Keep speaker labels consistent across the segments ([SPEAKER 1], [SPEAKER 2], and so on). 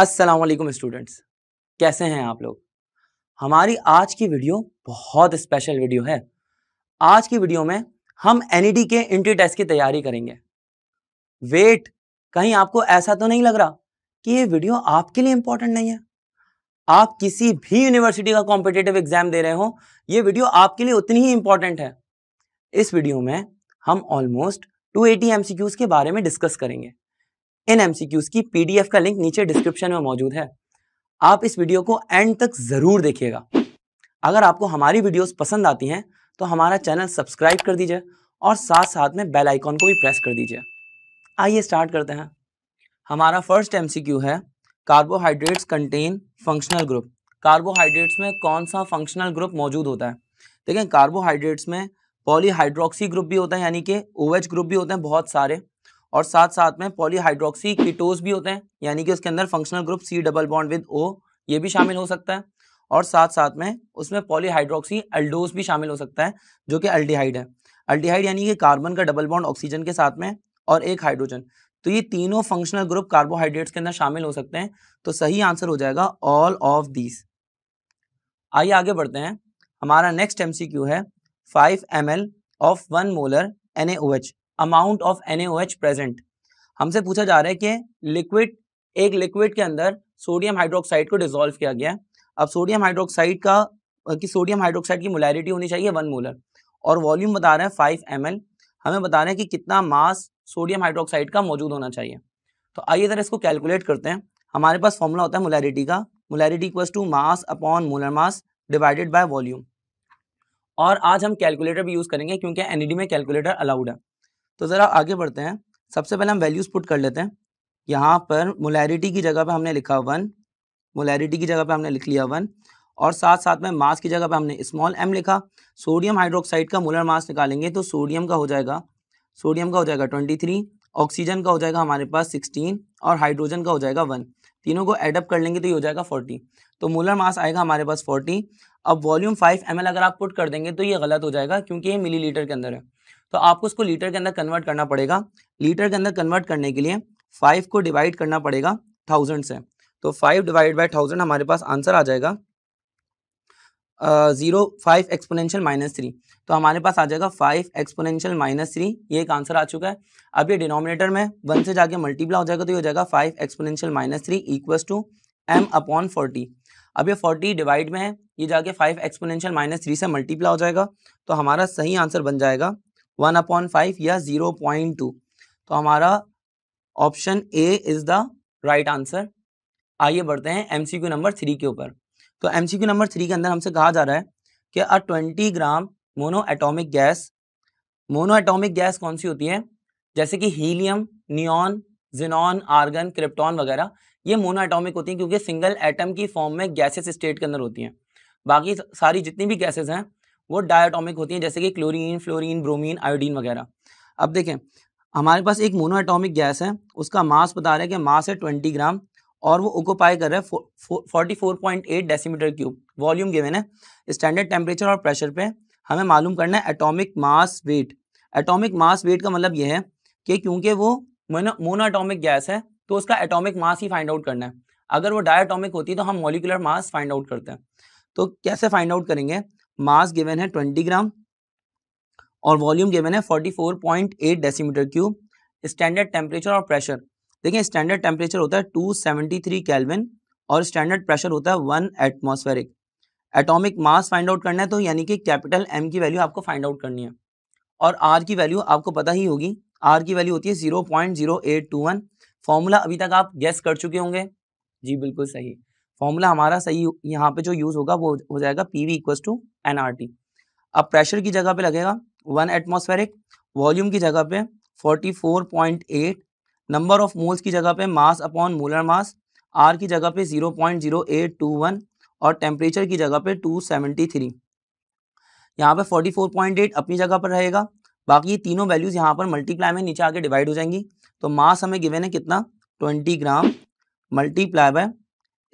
[SPEAKER 1] Aslam students कैसे हैं आप लोग हमारी आज की वीडियो बहुत स्पेशल वीडियो है आज की वीडियो में हम एन e के इंट्री टेस्ट की तैयारी करेंगे वेट कहीं आपको ऐसा तो नहीं लग रहा कि ये वीडियो आपके लिए इम्पोर्टेंट नहीं है आप किसी भी यूनिवर्सिटी का कॉम्पिटेटिव एग्जाम दे रहे हो ये वीडियो आपके लिए उतनी ही इम्पोर्टेंट है इस वीडियो में हम ऑलमोस्ट 280 एमसीक्यूज के बारे में डिस्कस करेंगे इन एमसीक्यूज की पीडीएफ का लिंक नीचे डिस्क्रिप्शन में मौजूद है आप इस वीडियो को एंड तक ज़रूर देखिएगा अगर आपको हमारी वीडियोस पसंद आती हैं तो हमारा चैनल सब्सक्राइब कर दीजिए और साथ साथ में बेल आइकॉन को भी प्रेस कर दीजिए आइए स्टार्ट करते हैं हमारा फर्स्ट एमसीक्यू है carbohydrates contain functional group carbohydrates में कौन सा फंक्शनल ग्रुप मौजूद होता है देखें कार्बोहाइड्रेट्स में पॉलीहाइड्रोक्सी ग्रुप भी होता है यानी कि ओएच ग्रुप भी होते हैं बहुत सारे और साथ साथ में पॉलीहाइड्रोक्सी कीटोज भी होते हैं यानी कि उसके अंदर functional group C double bond with O ये भी शामिल हो सकता है और साथ साथ में उसमें पॉलीहाइड्रोक्सी अल्डोज भी शामिल हो सकता है जो कि अल्डिहाइड है अल्डिहाइड यानी कि कार्बन का डबल बॉन्ड ऑक्सीजन के साथ में और एक हाइड्रोजन तो ये तीनों फंक्शनल ग्रुप कार्बोहाइड्रेट्स के अंदर शामिल हो सकते हैं तो सही आंसर हो जाएगा ऑल ऑफ दीज आइए आगे बढ़ते हैं हमारा नेक्स्ट एम है five M of one molar an amount of H present हमसे पूछा जा रहा है कि लिक्विड एक लिक्विड के अंदर सोडियम हाइड्रोक्साइड को डिजोल्व किया गया अब सोडियम हाइड्रोक्साइड का कि सोडियम हाइड्रोक्साइड की मोलैरिटी होनी चाहिए वन मोलर और वॉल्यूम बता रहे हैं फाइव एम हमें बता रहे हैं कि कितना मास सोडियम हाइड्रोक्साइड का मौजूद होना चाहिए तो आइए जरा इसको कैलकुलेट करते हैं हमारे पास फॉर्मूला होता है मोलैरिटी का molarity equal to mass upon molar mass divided by volume और आज हम कैलकुलेटर भी यूज़ करेंगे क्योंकि एनईडी e में कैलकुलेटर अलाउड है तो ज़रा आगे बढ़ते हैं सबसे पहले हम वैल्यूज़ पुट कर लेते हैं यहाँ पर मोलैरिटी की जगह पर हमने लिखा वन मोलैरिटी की जगह पर हमने लिख लिया वन और साथ साथ में मास की जगह पर हमने स्मॉल एम लिखा सोडियम हाइड्रोक्साइड का मोलर मास निकालेंगे तो सोडियम का हो जाएगा सोडियम का हो जाएगा ट्वेंटी थ्री ऑक्सीजन का हो जाएगा हमारे पास सिक्सटीन और हाइड्रोजन का हो जाएगा वन तीनों को एडअप कर लेंगे तो ये हो जाएगा फोर्टी तो मोलर मास आएगा हमारे पास फोर्टी अब वॉल्यूम फाइव एम अगर आप पुट कर देंगे तो ये गलत हो जाएगा क्योंकि ये लीटर के अंदर है तो आपको उसको लीटर के अंदर कन्वर्ट करना पड़ेगा लीटर के अंदर कन्वर्ट करने के लिए फाइव को डिवाइड करना पड़ेगा थाउजेंड से तो फाइव डिवाइड बाई थाउजेंड हमारे पास आंसर आ जाएगा zero five exponential minus three तो हमारे पास आ जाएगा फाइव एक्सपोनेंशियल माइनस थ्री ये एक आंसर आ चुका है अब ये डिनोमिनेटर में वन से जाके मल्टीप्ला हो जाएगा तो ये हो जाएगा five exponential minus three equals to M upon forty अब ये फोर्टी डिवाइड में है ये जाके फाइव एक्सपोनेंशियल माइनस थ्री से मल्टीप्ला हो जाएगा तो हमारा सही आंसर बन जाएगा वन अपॉन फाइव या जीरो पॉइंट टू तो हमारा option A is the right answer आइए बढ़ते हैं एमसीक्यू नंबर थ्री के ऊपर तो एमसीक्यू नंबर थ्री के अंदर हमसे कहा जा रहा है कि a twenty gram monoatomic gas monoatomic gas कौन सी होती है जैसे कि helium neon xenon argon krypton वगैरह ये मोनो एटोमिक होती हैं क्योंकि सिंगल एटम की फॉर्म में गैसेस स्टेट के अंदर होती हैं बाकी सारी जितनी भी गैसेस हैं वो डायटोमिक होती हैं जैसे कि क्लोरीन फ्लोरीन ब्रोमीन आयोडीन वगैरह अब देखें हमारे पास एक मोनो एटोमिक गैस है उसका मास बता रहे हैं कि मास है ट्वेंटी ग्राम और वो ओकोपाई कर रहे हैं forty four point eight decimetre cube volume given है स्टैंडर्ड टेम्परेचर और प्रेशर पे हमें मालूम करना है atomic mass weight atomic mass weight का मतलब यह है कि क्योंकि वो मोनो एटॉमिक गैस है तो उसका एटॉमिक मास ही फाइंड आउट करना है अगर वो डायटॉमिक होती है तो हम मॉलिकुलर मास फाइंड आउट करते हैं तो कैसे फाइंड आउट करेंगे मास गिवन है 20 ग्राम और वॉल्यूम गिवन है 44.8 डेसीमीटर क्यूब स्टैंडर्ड टेम्परेचर और प्रेशर देखिए स्टैंडर्ड टेम्परेचर होता है 273 केल्विन और स्टैंडर्ड प्रेशर होता है one atmospheric atomic mass find out करना है तो यानी कि कैपिटल एम की वैल्यू आपको फाइंड आउट करनी है और आर की वैल्यू आपको पता ही होगी आर की वैल्यू होती है zero point zero eight two one formula अभी तक आप गेस कर चुके होंगे जी बिल्कुल सही फॉर्मूला हमारा सही यहाँ पे जो यूज होगा वो हो जाएगा P V equal to N R T अब प्रेशर की जगह पे लगेगा वन एटमोस्फेरिक वॉल्यूम की जगह पे forty four point eight number of moles की जगह पे mass upon molar mass R की जगह पे zero point zero eight two one और टेम्परेचर की जगह पे टू सेवेंटी थ्री यहाँ पे फोर्टी फोर पॉइंट एट अपनी जगह पर रहेगा बाकी तीनों वैल्यूज़ यहाँ पर मल्टीप्लाई में नीचे आके डिवाइड हो जाएंगी तो मास हमें गिवेन है कितना ट्वेंटी ग्राम मल्टीप्लाई बाय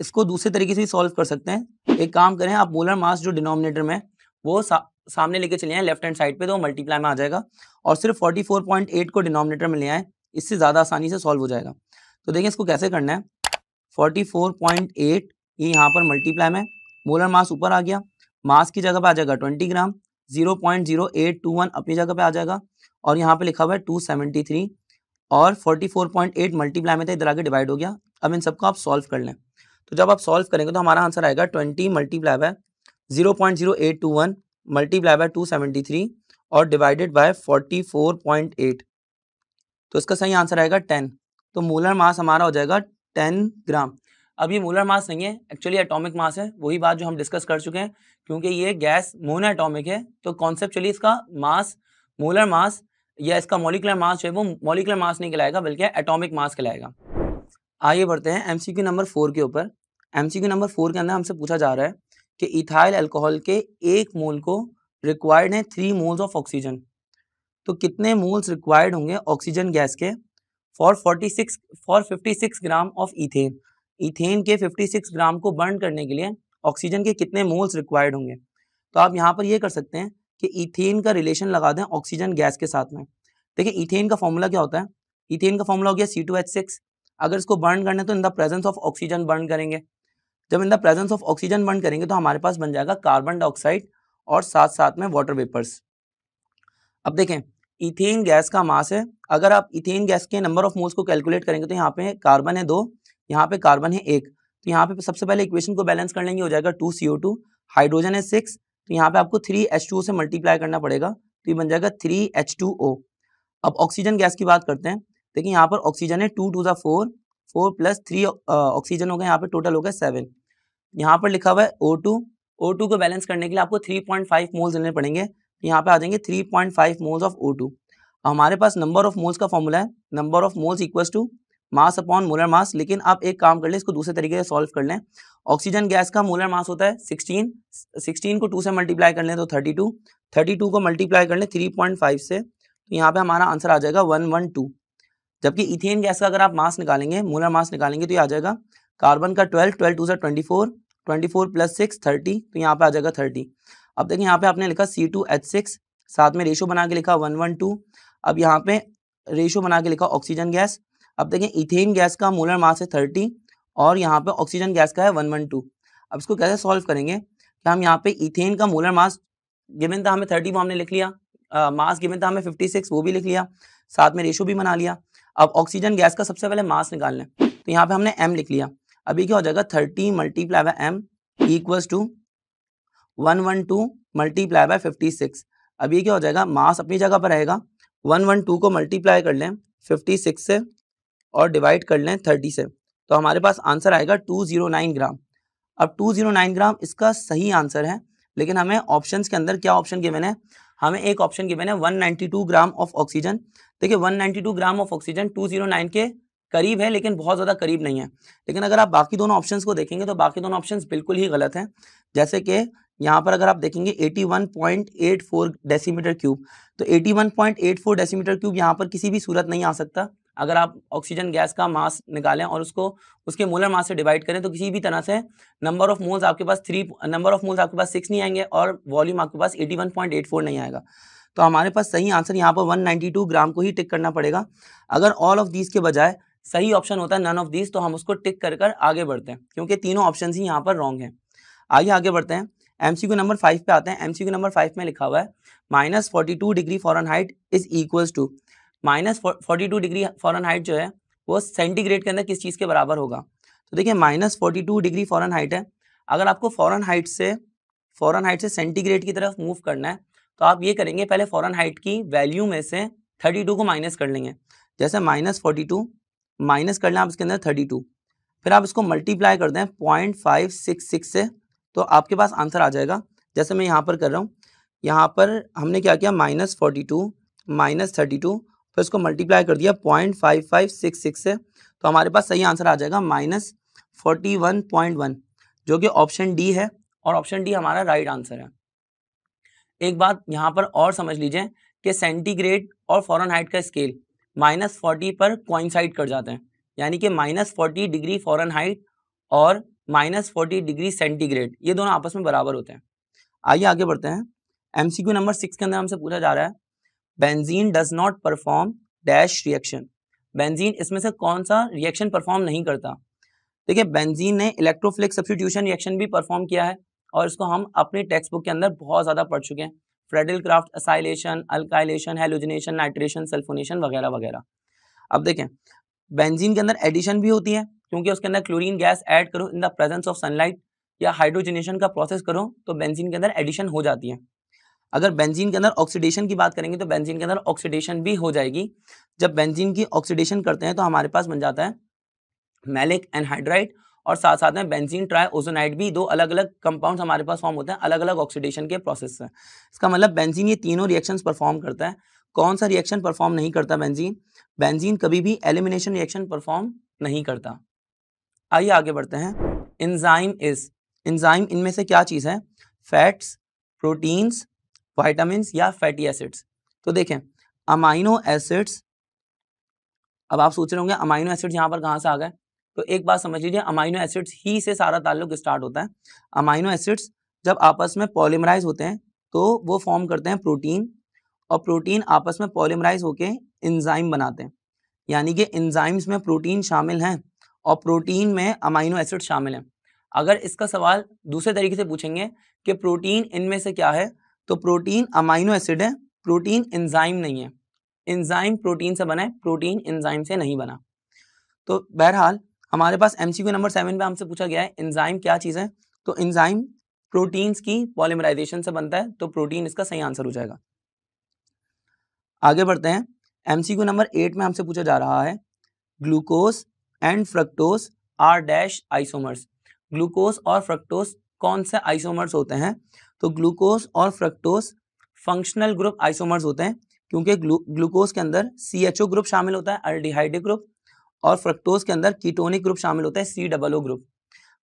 [SPEAKER 1] इसको दूसरे तरीके से सॉल्व कर सकते हैं एक काम करें आप मोलर मास जो डिनोमिनेटर में वो सा, सामने लेके चले आए लेफ्ट हैंड साइड पे तो मल्टीप्लाई में आ जाएगा और सिर्फ 44.8 को डिनोमिनेटर में ले आए इससे ज़्यादा आसानी से सॉल्व हो जाएगा तो देखिए इसको कैसे करना है 44.8 ये यहाँ पर मल्टीप्लाई में मोलर मास ऊपर आ गया मास की जगह पर आ जाएगा twenty gram zero point zero eight two one अपनी जगह पे आ जाएगा और यहाँ पे लिखा हुआ है टू सेवेंटी थ्री और forty four point eight multiply में था इधर आगे डिवाइड हो गया अब इन सबको आप सॉल्व कर लें तो जब आप सॉल्व करेंगे तो हमारा आंसर आएगा twenty multiply by zero point zero eight two one multiply by two seventy three और divided by forty four point eight तो इसका सही आंसर आएगा टेन तो मोलर मास हमारा हो जाएगा टेन ग्राम अब ये मोलर मास नहीं है एक्चुअली एटॉमिक मास है वही बात जो हम डिस्कस कर चुके हैं क्योंकि ये गैस मोनो एटॉमिक है तो कॉन्सेप्टचुअली इसका मास मोलर मास या इसका मोलिकुलर मास जो है वो मोलिकुलर मास नहीं कहलाएगा बल्कि एटॉमिक मास कहलाएगा आइए बढ़ते हैं एमसीक्यू नंबर फोर के ऊपर एमसीक्यू नंबर फोर के अंदर हमसे पूछा जा रहा है कि इथाइल अल्कोहल के एक मोल को रिक्वायर्ड है थ्री मोल्स ऑफ ऑक्सीजन तो कितने मोल्स रिक्वायर्ड होंगे ऑक्सीजन गैस के for forty six for fifty six gram of ethane ethane के फिफ्टी सिक्स ग्राम को बर्न करने के लिए ऑक्सीजन के कितने मोल्स रिक्वायर्ड होंगे तो आप यहाँ पर यह कर सकते हैं कि इथेन का रिलेशन लगा दें ऑक्सीजन गैस के साथ में देखिए इथेन का फॉर्मूला क्या होता है इथेन का फॉर्मूला हो गया सी टू एच सिक्स अगर इसको बर्न करना है तो in the presence of oxygen burn करेंगे जब in the presence of oxygen burn करेंगे तो हमारे पास बन जाएगा कार्बन डाइऑक्साइड और साथ साथ में वाटर वेपर्स अब देखें इथेन गैस का मास है अगर आप इथेन गैस के नंबर ऑफ मोल्स को कैलकुलेट करेंगे तो यहाँ पे कार्बन है दो यहाँ पे कार्बन है एक तो यहाँ पे सबसे पहले इक्वेशन को बैलेंस कर लेंगे हो जाएगा two C O two hydrogen है सिक्स तो यहाँ पे आपको थ्री एच टू से मल्टीप्लाई करना पड़ेगा तो ये बन जाएगा थ्री एच टू ओ अब ऑक्सीजन गैस की बात करते हैं देखिए यहाँ पर ऑक्सीजन है टू टू ज़ा four four plus three oxygen हो गए यहाँ पे टोटल हो गया सेवन यहाँ पर लिखा हुआ है ओ टू ओ टू को बैलेंस करने के लिए आपको थ्री पॉइंट फाइव मोल्स लेने पड़ेंगे यहाँ पे आ जाएंगे three point five moles of O two हमारे पास नंबर ऑफ मोल्स का फॉर्मूला है number of moles equal to mass upon molar mass लेकिन आप एक काम कर लें इसको दूसरे तरीके से सॉल्व कर लें ऑक्सीजन गैस का मोलर मास होता है 16 16 को 2 से मल्टीप्लाई कर लें तो 32 32 को मल्टीप्लाई कर लें 3.5 से तो यहाँ पे हमारा आंसर आ जाएगा 112 जबकि इथेन गैस का अगर आप मास निकालेंगे मोलर मास निकालेंगे तो ये आ जाएगा कार्बन का ट्वेल्व ट्वेल्व टू सर twenty four twenty four plus six thirty तो यहाँ पे आ जाएगा थर्टी अब देखिए यहाँ पे आपने लिखा सी टू एच सिक्स साथ में रेशो बना के लिखा वन वन टू अब यहाँ पे रेशो बना के लिखा ऑक्सीजन गैस अब देखें इथेन गैस का मोलर मास है थर्टी और यहाँ पे ऑक्सीजन गैस का है वन वन टू अब इसको कैसे सॉल्व करेंगे कि हम यहाँ पे इथेन का मोलर मास गिवन था हमें थर्टी वो हमने लिख लिया मास गिवन था हमें फिफ्टी सिक्स वो भी लिख लिया साथ में रेशो भी बना लिया अब ऑक्सीजन गैस का सबसे पहले मास निकाल लें तो यहाँ पे हमने एम लिख लिया अभी क्या हो जाएगा thirty multiply by M equal to one one two multiply by fifty six अभी क्या हो जाएगा मास अपनी जगह पर रहेगा वन वन टू को मल्टीप्लाई कर लें फिफ्टी सिक्स से और डिवाइड कर लें थर्टी से तो हमारे पास आंसर आएगा टू जीरो नाइन ग्राम अब टू जीरो नाइन ग्राम इसका सही आंसर है लेकिन हमें ऑप्शन के अंदर क्या ऑप्शन गिवन है हमें एक ऑप्शन गिवन है 192 ग्राम ऑफ ऑक्सीजन देखिए 192 ग्राम ऑफ ऑक्सीजन 209 के करीब है लेकिन बहुत ज़्यादा करीब नहीं है लेकिन अगर आप बाकी दोनों ऑप्शंस को देखेंगे तो बाकी दोनों ऑप्शंस बिल्कुल ही गलत हैं जैसे कि यहाँ पर अगर आप देखेंगे 81.84 डेसीमीटर क्यूब तो 81.84 डेसीमीटर क्यूब यहाँ पर किसी भी सूरत नहीं आ सकता अगर आप ऑक्सीजन गैस का मास निकालें और उसको उसके मोलर मास से डिवाइड करें तो किसी भी तरह से नंबर ऑफ मोल्स आपके पास थ्री नंबर ऑफ मोल्स आपके पास सिक्स नहीं आएंगे और वॉल्यूम आपके पास eighty one point eight four नहीं आएगा तो हमारे पास सही आंसर यहाँ पर वन नाइन्टी टू ग्राम को ही टिक करना पड़ेगा अगर ऑल ऑफ दीज के बजाय सही ऑप्शन होता है नन ऑफ दीज तो हम उसको टिक कर कर आगे बढ़ते हैं क्योंकि तीनों ऑप्शन ही यहाँ पर रॉन्ग हैं आगे आगे बढ़ते हैं एमसीक्यू नंबर फाइव पे आते हैं क्यू नंबर फाइव में लिखा हुआ है minus forty two degree Fahrenheit is equals to minus forty two degree Fahrenheit जो है वो सेंटीग्रेड के अंदर किस चीज़ के बराबर होगा तो देखिए minus forty two degree Fahrenheit है अगर आपको फॉरन हाइट से फॉरन हाइट से सेंटीग्रेड की तरफ मूव करना है तो आप ये करेंगे पहले फॉरन हाइट की वैल्यू में से थर्टी टू को माइनस कर लेंगे जैसे माइनस फोर्टी टू माइनस कर लें आप इसके अंदर थर्टी टू फिर आप इसको मल्टीप्लाई कर दें पॉइंट फाइव सिक्स सिक्स से तो आपके पास आंसर आ जाएगा जैसे मैं यहाँ पर कर रहा हूँ यहाँ पर हमने क्या किया minus forty two minus thirty two तो इसको मल्टीप्लाई कर दिया point five five six six से तो हमारे पास सही आंसर आ जाएगा minus forty one point one जो कि ऑप्शन डी है और ऑप्शन डी हमारा राइट आंसर है एक बात यहाँ पर और समझ लीजिए कि सेंटीग्रेड और फॉरन हाइट का स्केल माइनस फोर्टी पर कॉइंसाइड कर जाते हैं यानी कि minus forty degree Fahrenheit और माइनस फोर्टी डिग्री सेंटीग्रेड ये दोनों आपस में बराबर होते हैं आइए आगे बढ़ते हैं एमसीक्यू नंबर सिक्स के अंदर हमसे पूछा जा रहा है benzene does not perform dash reaction benzene इसमें से कौन सा रिएक्शन परफॉर्म नहीं करता देखिए बेंजीन ने इलेक्ट्रोफ्लिक सब्सिट्यूशन रिएक्शन भी परफॉर्म किया है और इसको हम अपने टेक्स्ट बुक के अंदर बहुत ज़्यादा पढ़ चुके हैं Friedel Crafts acylation alkylation halogenation nitration sulphonation वगैरह वगैरह अब देखें बेंजीन के अंदर एडिशन भी होती है क्योंकि उसके अंदर क्लोरीन गैस ऐड करो in the presence of sunlight या हाइड्रोजनेशन का प्रोसेस करो तो बेंजीन के अंदर एडिशन हो जाती है अगर बेंजीन के अंदर ऑक्सीडेशन की बात करेंगे तो बेंजीन के अंदर ऑक्सीडेशन भी हो जाएगी जब बेंजीन की ऑक्सीडेशन करते हैं तो हमारे पास बन जाता है मैलिक एनहाइड्राइट और साथ साथ में बेंजीन ट्राई ओजोनाइड भी दो अलग अलग कंपाउंड्स हमारे पास फॉर्म होते हैं अलग अलग ऑक्सीडेशन के प्रोसेस से इसका मतलब बेंजीन ये तीनों रिएक्शन परफॉर्म करता है कौन सा रिएक्शन परफॉर्म नहीं करता बेंजीन बेंजीन कभी भी एलिमिनेशन रिएक्शन परफॉर्म नहीं करता आइए आगे बढ़ते हैं इंजाइम इज इंजाइम इनमें से क्या चीज़ है फैट्स प्रोटीन्स वाइटामिन या फैटी एसिड्स तो देखें अमाइनो एसिड्स अब आप सोच रहे होंगे अमाइनो एसिड्स यहाँ पर कहाँ से आ गए तो एक बात समझ लीजिए अमाइनो एसिड्स ही से सारा ताल्लुक स्टार्ट होता है अमाइनो एसिड्स जब आपस में पॉलीमराइज होते हैं तो वो फॉर्म करते हैं प्रोटीन और प्रोटीन आपस में पॉलीमराइज होकर इंजाइम बनाते हैं यानी कि इंजाइम्स में प्रोटीन शामिल हैं और प्रोटीन में अमाइनो एसिड शामिल हैं अगर इसका सवाल दूसरे तरीके से पूछेंगे कि प्रोटीन इनमें से क्या है तो प्रोटीन अमाइनो एसिड है प्रोटीन एंजाइम नहीं है एंजाइम प्रोटीन से बना है प्रोटीन एंजाइम से नहीं बना तो बहरहाल हमारे पास एमसीक्यू नंबर सेवन पे हमसे पूछा गया है एंजाइम क्या चीज़ है तो एंजाइम प्रोटीन्स की पॉलीमराइजेशन से बनता है तो प्रोटीन इसका सही आंसर हो जाएगा आगे बढ़ते हैं एमसीक्यू नंबर एट में हमसे पूछा जा रहा है glucose and fructose are dash isomers glucose और फ्रक्टोज कौन से आइसोमर्स होते हैं तो ग्लूकोज और फ्रक्टोज फंक्शनल ग्रुप आइसोमर्स होते हैं क्योंकि ग्लूकोज के अंदर सी एच ओ ग्रुप शामिल होता है अल्डिहाइडिक ग्रुप और फ्रक्टोज के अंदर कीटोनिक ग्रुप शामिल होता है सी डबल ओ ग्रुप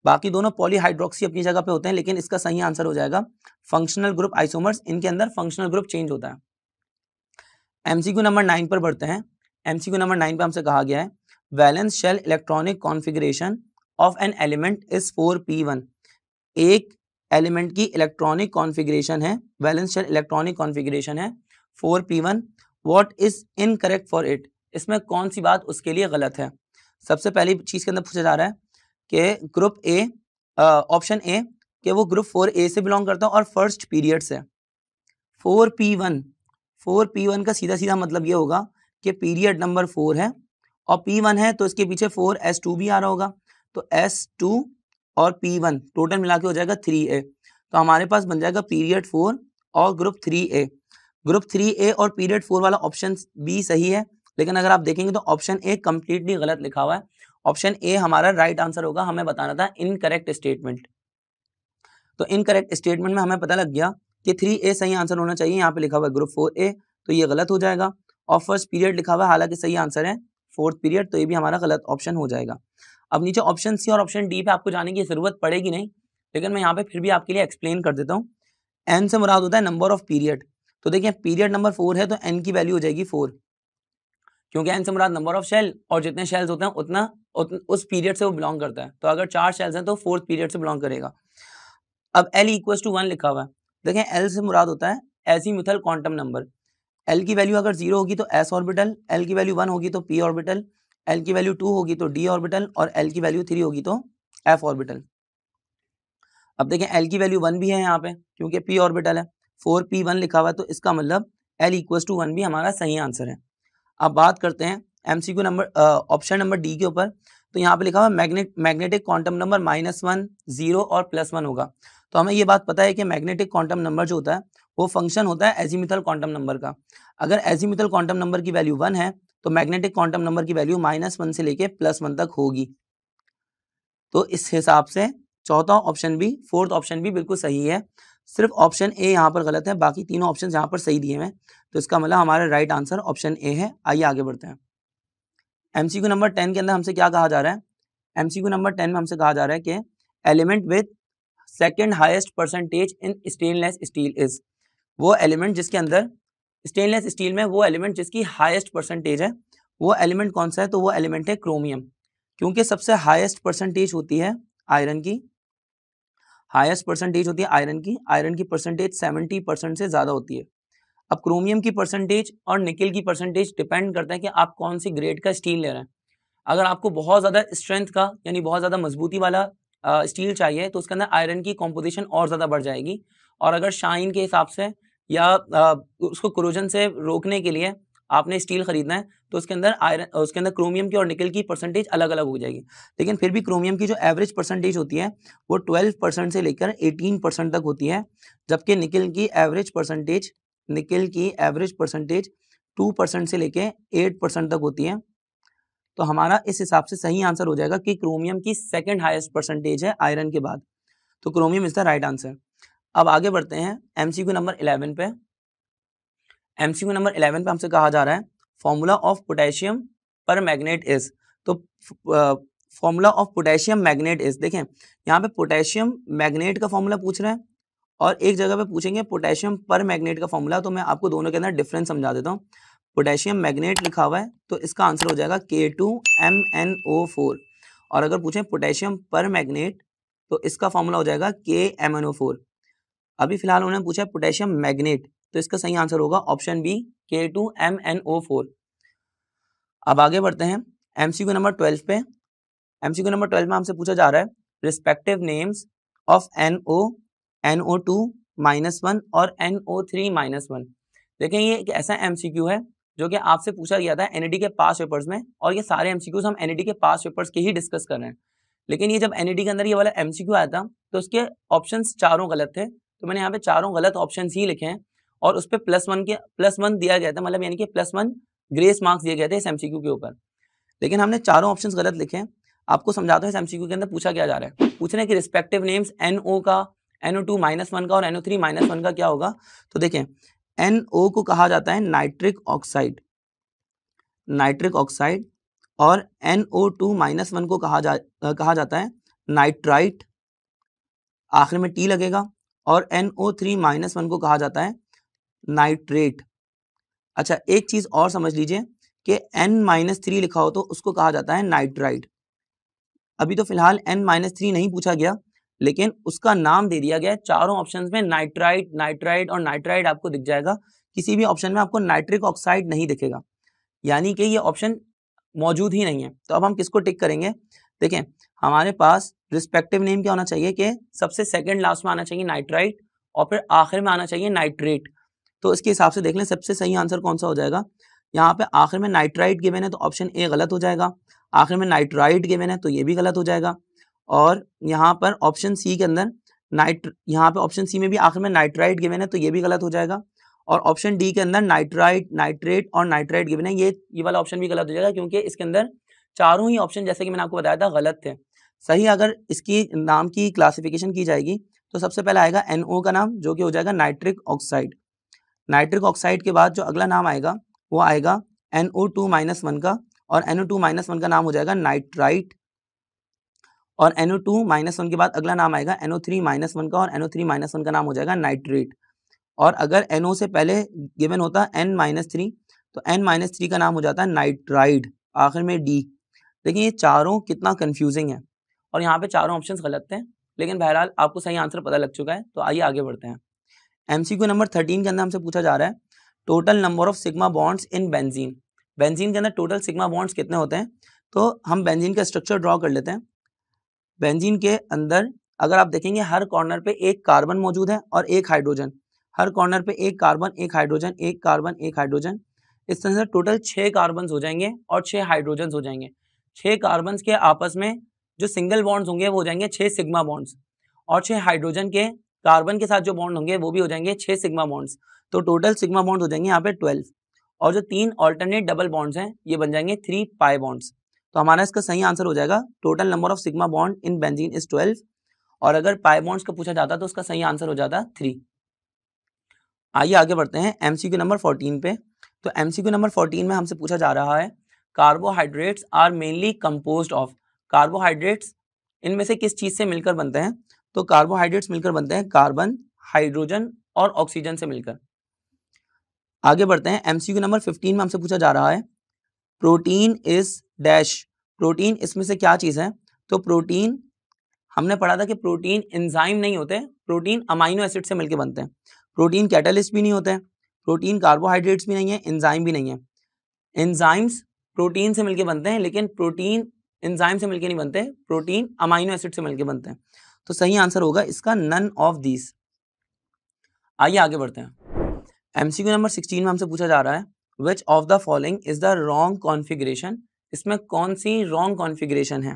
[SPEAKER 1] बाकी दोनों पॉलीहाइड्रोक्सी अपनी जगह पे होते हैं लेकिन इसका सही आंसर हो जाएगा फंक्शनल ग्रुप आइसोमर्स इनके अंदर फंक्शनल ग्रुप चेंज होता है एमसीक्यू नंबर नाइन पर बढ़ते हैं एमसीक्यू नंबर नाइन पर हमसे कहा गया है valence shell electronic configuration of an element is four P one एक एलिमेंट की इलेक्ट्रॉनिक कॉन्फिग्रेशन है वैलेंस शेल इलेक्ट्रॉनिक कॉन्फिग्रेशन है four P one what is correct for it इसमें कौन सी बात उसके लिए गलत है सबसे पहली चीज़ के अंदर पूछा जा रहा है कि ग्रुप ए ऑप्शन ए कि वो ग्रुप फोर ए से बिलोंग करता है और फर्स्ट पीरियड से four P one four P one का सीधा सीधा मतलब ये होगा कि पीरियड नंबर फोर है और पी वन है तो इसके पीछे फोर एस टू भी आ रहा होगा तो एस टू और P1 टोटल मिला के हो जाएगा 3A तो हमारे पास बन जाएगा पीरियड फोर और ग्रुप 3A ग्रुप 3A और पीरियड फोर वाला ऑप्शन बी सही है लेकिन अगर आप देखेंगे तो ऑप्शन ए कम्प्लीटली गलत लिखा हुआ है ऑप्शन ए हमारा राइट right आंसर होगा हमें बताना था इनकरेक्ट स्टेटमेंट तो इनकरेक्ट स्टेटमेंट में हमें पता लग गया कि थ्री ए सही आंसर होना चाहिए यहाँ पे लिखा हुआ है ग्रुप फोर ए तो ये गलत हो जाएगा और फर्स्ट पीरियड लिखा हुआ है हालांकि सही आंसर है फोर्थ पीरियड तो ये भी हमारा गलत ऑप्शन हो जाएगा अब नीचे ऑप्शन सी और ऑप्शन डी पे आपको जाने की जरूरत पड़ेगी नहीं लेकिन मैं यहाँ पे फिर भी आपके लिए एक्सप्लेन कर देता हूँ एन से मुराद होता है नंबर ऑफ पीरियड तो देखिए पीरियड नंबर फोर है तो एन की वैल्यू हो जाएगी फोर क्योंकि एन से मुराद नंबर ऑफ शेल और जितने शेल्स होते हैं उतना उतन, उस पीरियड से वो बिलोंग करता है तो अगर चार शेल्स हैं तो फोर्थ पीरियड से बिलोंग करेगा अब एल इक्वल टू वन लिखा हुआ है देखें एल से मुराद होता है azimuthal quantum number L की वैल्यू अगर जीरो होगी तो एस ऑर्बिटल एल की वैल्यू वन होगी तो पी ऑर्बिटल एल की वैल्यू टू होगी तो डी ऑर्बिटल और एल की वैल्यू थ्री होगी तो एफ ऑर्बिटल अब देखें एल की वैल्यू वन भी है यहाँ पे क्योंकि पी ऑर्बिटल है फोर पी वन लिखा हुआ है तो इसका मतलब एल इक्व टू वन भी हमारा सही आंसर है अब बात करते हैं M C Q number option number D के ऊपर तो यहाँ पे लिखा हुआ magnet magnetic quantum number minus one zero और प्लस वन होगा तो हमें ये बात पता है कि मैग्नेटिक क्वांटम नंबर जो होता है वो फंक्शन होता है एजीमिथल क्वांटम नंबर का अगर एजीमिथल क्वांटम नंबर की वैल्यू वन है तो मैग्नेटिक क्वांटम नंबर की वैल्यू माइनस वन से लेके प्लस वन तक होगी तो इस हिसाब से चौथा ऑप्शन भी फोर्थ ऑप्शन भी बिल्कुल सही है सिर्फ ऑप्शन ए यहाँ पर गलत है बाकी तीनों ऑप्शन यहाँ पर सही दिए हुए तो इसका मतलब हमारा राइट आंसर ऑप्शन ए है आइए आगे बढ़ते हैं एमसीक्यू नंबर टेन के अंदर हमसे क्या कहा जा रहा है एमसीक्यू नंबर टेन में हमसे कहा जा रहा है कि element with second highest percentage in stainless steel is वो एलिमेंट जिसके अंदर स्टेनलेस स्टील में वो एलिमेंट जिसकी हाईएस्ट परसेंटेज है वो एलिमेंट कौन सा है तो वो एलिमेंट है क्रोमियम क्योंकि सबसे हाईएस्ट परसेंटेज होती है आयरन की हाईएस्ट परसेंटेज होती है आयरन की आयरन की परसेंटेज सेवेंटी परसेंट से ज़्यादा होती है अब क्रोमियम की परसेंटेज और निकल की परसेंटेज डिपेंड करता है कि आप कौन सी ग्रेड का स्टील ले रहे हैं अगर आपको बहुत ज़्यादा स्ट्रेंथ का यानी बहुत ज़्यादा मजबूती वाला स्टील चाहिए तो उसके अंदर आयरन की कॉम्पोजिशन और ज़्यादा बढ़ जाएगी और अगर शाइन के हिसाब से या आ, उसको क्रोजन से रोकने के लिए आपने स्टील खरीदना है तो उसके अंदर आयरन उसके अंदर क्रोमियम की और निकल की परसेंटेज अलग अलग हो जाएगी लेकिन फिर भी क्रोमियम की जो एवरेज परसेंटेज होती है वो ट्वेल्व परसेंट से लेकर एटीन परसेंट तक होती है जबकि निकल की एवरेज परसेंटेज निकल की एवरेज परसेंटेज टू परसेंट से लेकर एट परसेंट तक होती है तो हमारा इस हिसाब से सही आंसर हो जाएगा कि क्रोमियम की सेकेंड हाइस्ट परसेंटेज है आयरन के बाद तो chromium is the right answer अब आगे बढ़ते हैं एमसीक्यू नंबर इलेवन पे एमसीक्यू नंबर इलेवन पे हमसे कहा जा रहा है formula of potassium permanganate is तो formula of potassium manganate is देखें यहाँ पे पोटेशियम मैग्नेट का फॉर्मूला पूछ रहे हैं और एक जगह पे पूछेंगे पोटेशियम पर मैग्नेट का फॉर्मूला तो मैं आपको दोनों के अंदर डिफरेंस समझा देता हूँ पोटेशियम मैग्नेट लिखा हुआ है तो इसका आंसर हो जाएगा K two M N O four और अगर पूछें पोटेशियम पर मैग्नेट तो इसका फॉर्मूला हो जाएगा के एम एन ओ फोर अभी फिलहाल उन्होंने पूछा पोटेशियम मैग्नेट तो इसका सही आंसर होगा option B K two M N O four अब आगे बढ़ते हैं एमसीक्यू नंबर ट्वेल्व पे एमसीक्यू नंबर ट्वेल्व में हमसे पूछा जा रहा है respective names of N O N O two minus one और N O three minus one देखें ये एक ऐसा एमसीक्यू है जो कि आपसे पूछा गया था एनईडी e के पास पेपर्स में और ये सारे एमसीक्यूज हम एनईडी e के पास पेपर्स के ही डिस्कस कर रहे हैं लेकिन ये जब एनईडी e के अंदर ये वाला एमसीक्यू आया था तो उसके ऑप्शंस चारों गलत थे तो मैंने यहाँ पे चारों गलत ऑप्शन ही लिखे हैं और उस पर प्लस वन के प्लस वन दिया गया था मतलब यानी कि प्लस वन ग्रेस मार्क्स दिए गए थे इस एम के ऊपर लेकिन हमने चारों ऑप्शन गलत लिखे हैं आपको समझाता हूँ इस एम के अंदर पूछा क्या जा रहा है पूछने रहे रिस्पेक्टिव नेम्स एन का एन ओ का और एन ओ का क्या होगा तो देखें एन को कहा जाता है नाइट्रिक ऑक्साइड नाइट्रिक ऑक्साइड और N O two minus one को कहा जा कहा जाता है नाइट्राइट आखिर में टी लगेगा और N O three minus one को कहा जाता है नाइट्रेट अच्छा एक चीज़ और समझ लीजिए कि एन माइनस थ्री लिखा हो तो उसको कहा जाता है नाइट्राइड अभी तो फिलहाल एन माइनस थ्री नहीं पूछा गया लेकिन उसका नाम दे दिया गया है चारों ऑप्शंस में नाइट्राइड नाइट्राइड और नाइट्राइड आपको दिख जाएगा किसी भी ऑप्शन में आपको नाइट्रिक ऑक्साइड नहीं दिखेगा यानी कि ये ऑप्शन मौजूद ही नहीं है तो अब हम किसको टिक करेंगे देखें हमारे पास रिस्पेक्टिव नेम क्या होना चाहिए कि सबसे सेकंड लास्ट में आना चाहिए नाइट्राइट और फिर आखिर में आना चाहिए नाइट्रेट तो इसके हिसाब से देख लें सबसे सही आंसर कौन सा हो जाएगा यहाँ पे आखिर में नाइट्राइट गिवेन है तो ऑप्शन ए गलत हो जाएगा आखिर में नाइट्राइट गिवेन है तो ये भी गलत हो जाएगा और यहाँ पर ऑप्शन सी के अंदर नाइट यहाँ पर ऑप्शन सी में भी आखिर में नाइट्राइट गिवेन है तो ये भी गलत हो जाएगा और ऑप्शन डी के अंदर नाइट्राइट नाइट्रेट और नाइट्राइट गिवन है ये ये वाला ऑप्शन भी गलत हो जाएगा क्योंकि इसके अंदर चारों ही ऑप्शन जैसे कि मैंने आपको बताया था गलत थे सही अगर इसकी नाम की क्लासिफिकेशन की जाएगी तो सबसे पहले आएगा एन का नाम जो कि हो जाएगा नाइट्रिक ऑक्साइड नाइट्रिक ऑक्साइड के बाद जो अगला नाम आएगा वो आएगा N O two minus one का और N O two minus one का नाम हो जाएगा नाइट्राइट और N O two minus one के बाद अगला नाम आएगा N O three minus one का और N O three minus one का नाम हो जाएगा नाइट्रेट और अगर एन ओ से पहले गिवन होता एन माइनस थ्री तो एन माइनस थ्री का नाम हो जाता है नाइट्राइड आखिर में डी देखिए ये चारों कितना कन्फ्यूजिंग है और यहाँ पे चारों ऑप्शन गलत थे लेकिन बहरहाल आपको सही आंसर पता लग चुका है तो आइए आगे बढ़ते हैं क्यू नंबर थर्टीन के अंदर हमसे पूछा जा रहा है total number of sigma bonds in benzene benzene के अंदर टोटल सिग्मा बॉन्ड्स कितने होते हैं तो हम बेंजीन का स्ट्रक्चर ड्रॉ कर लेते हैं बेंजीन के अंदर अगर आप देखेंगे हर कॉर्नर पे एक कार्बन मौजूद है और एक हाइड्रोजन हर कॉर्नर पे एक कार्बन एक हाइड्रोजन एक कार्बन एक हाइड्रोजन इस तरह से टोटल छः कार्बन हो जाएंगे और छः हाइड्रोजन हो जाएंगे छह कार्बन के आपस में जो सिंगल बॉन्ड्स होंगे वो हो जाएंगे छह सिग्मा बॉन्ड्स और छह हाइड्रोजन के कार्बन के साथ जो बॉन्ड होंगे वो भी हो जाएंगे छह सिग्मा बॉन्ड्स तो टोटल सिग्मा बॉन्ड्स हो जाएंगे यहाँ पे ट्वेल्व और जो तीन ऑल्टरनेट डबल बॉन्ड्स हैं ये बन जाएंगे थ्री पाई बॉन्ड्स तो हमारा इसका सही आंसर हो जाएगा total number of sigma bond in benzene is twelve और अगर पाए बॉन्ड्स का पूछा जाता तो उसका सही आंसर हो जाता थ्री आइए आगे बढ़ते हैं एमसीक्यू नंबर फोर्टीन पे तो एमसीक्यू नंबर फोर्टीन में हमसे पूछा जा रहा है carbohydrates are mainly composed of carbohydrates इनमें से किस चीज़ से मिलकर बनते हैं तो कार्बोहाइड्रेट्स मिलकर बनते हैं कार्बन हाइड्रोजन और ऑक्सीजन से मिलकर आगे बढ़ते हैं एमसीक्यू नंबर 15 में हमसे पूछा जा रहा है प्रोटीन इज डैश प्रोटीन इसमें से क्या चीज़ है तो प्रोटीन हमने पढ़ा था कि प्रोटीन एंजाइम नहीं होते प्रोटीन अमाइनो एसिड से मिलकर बनते हैं प्रोटीन कैटलिस्ट भी नहीं होते प्रोटीन कार्बोहाइड्रेट्स भी नहीं है एंजाइम भी नहीं है एंजाइम्स प्रोटीन से मिलकर बनते हैं लेकिन प्रोटीन इंजाइम से मिलकर नहीं बनते प्रोटीन अमाइनो एसिड से मिलकर बनते हैं तो सही आंसर होगा इसका नन ऑफ दीस आइए आगे बढ़ते हैं एमसीक्यू नंबर 16 में हमसे पूछा जा रहा है which of the following is the wrong configuration इसमें कौन सी रॉन्ग कॉन्फिग्रेशन है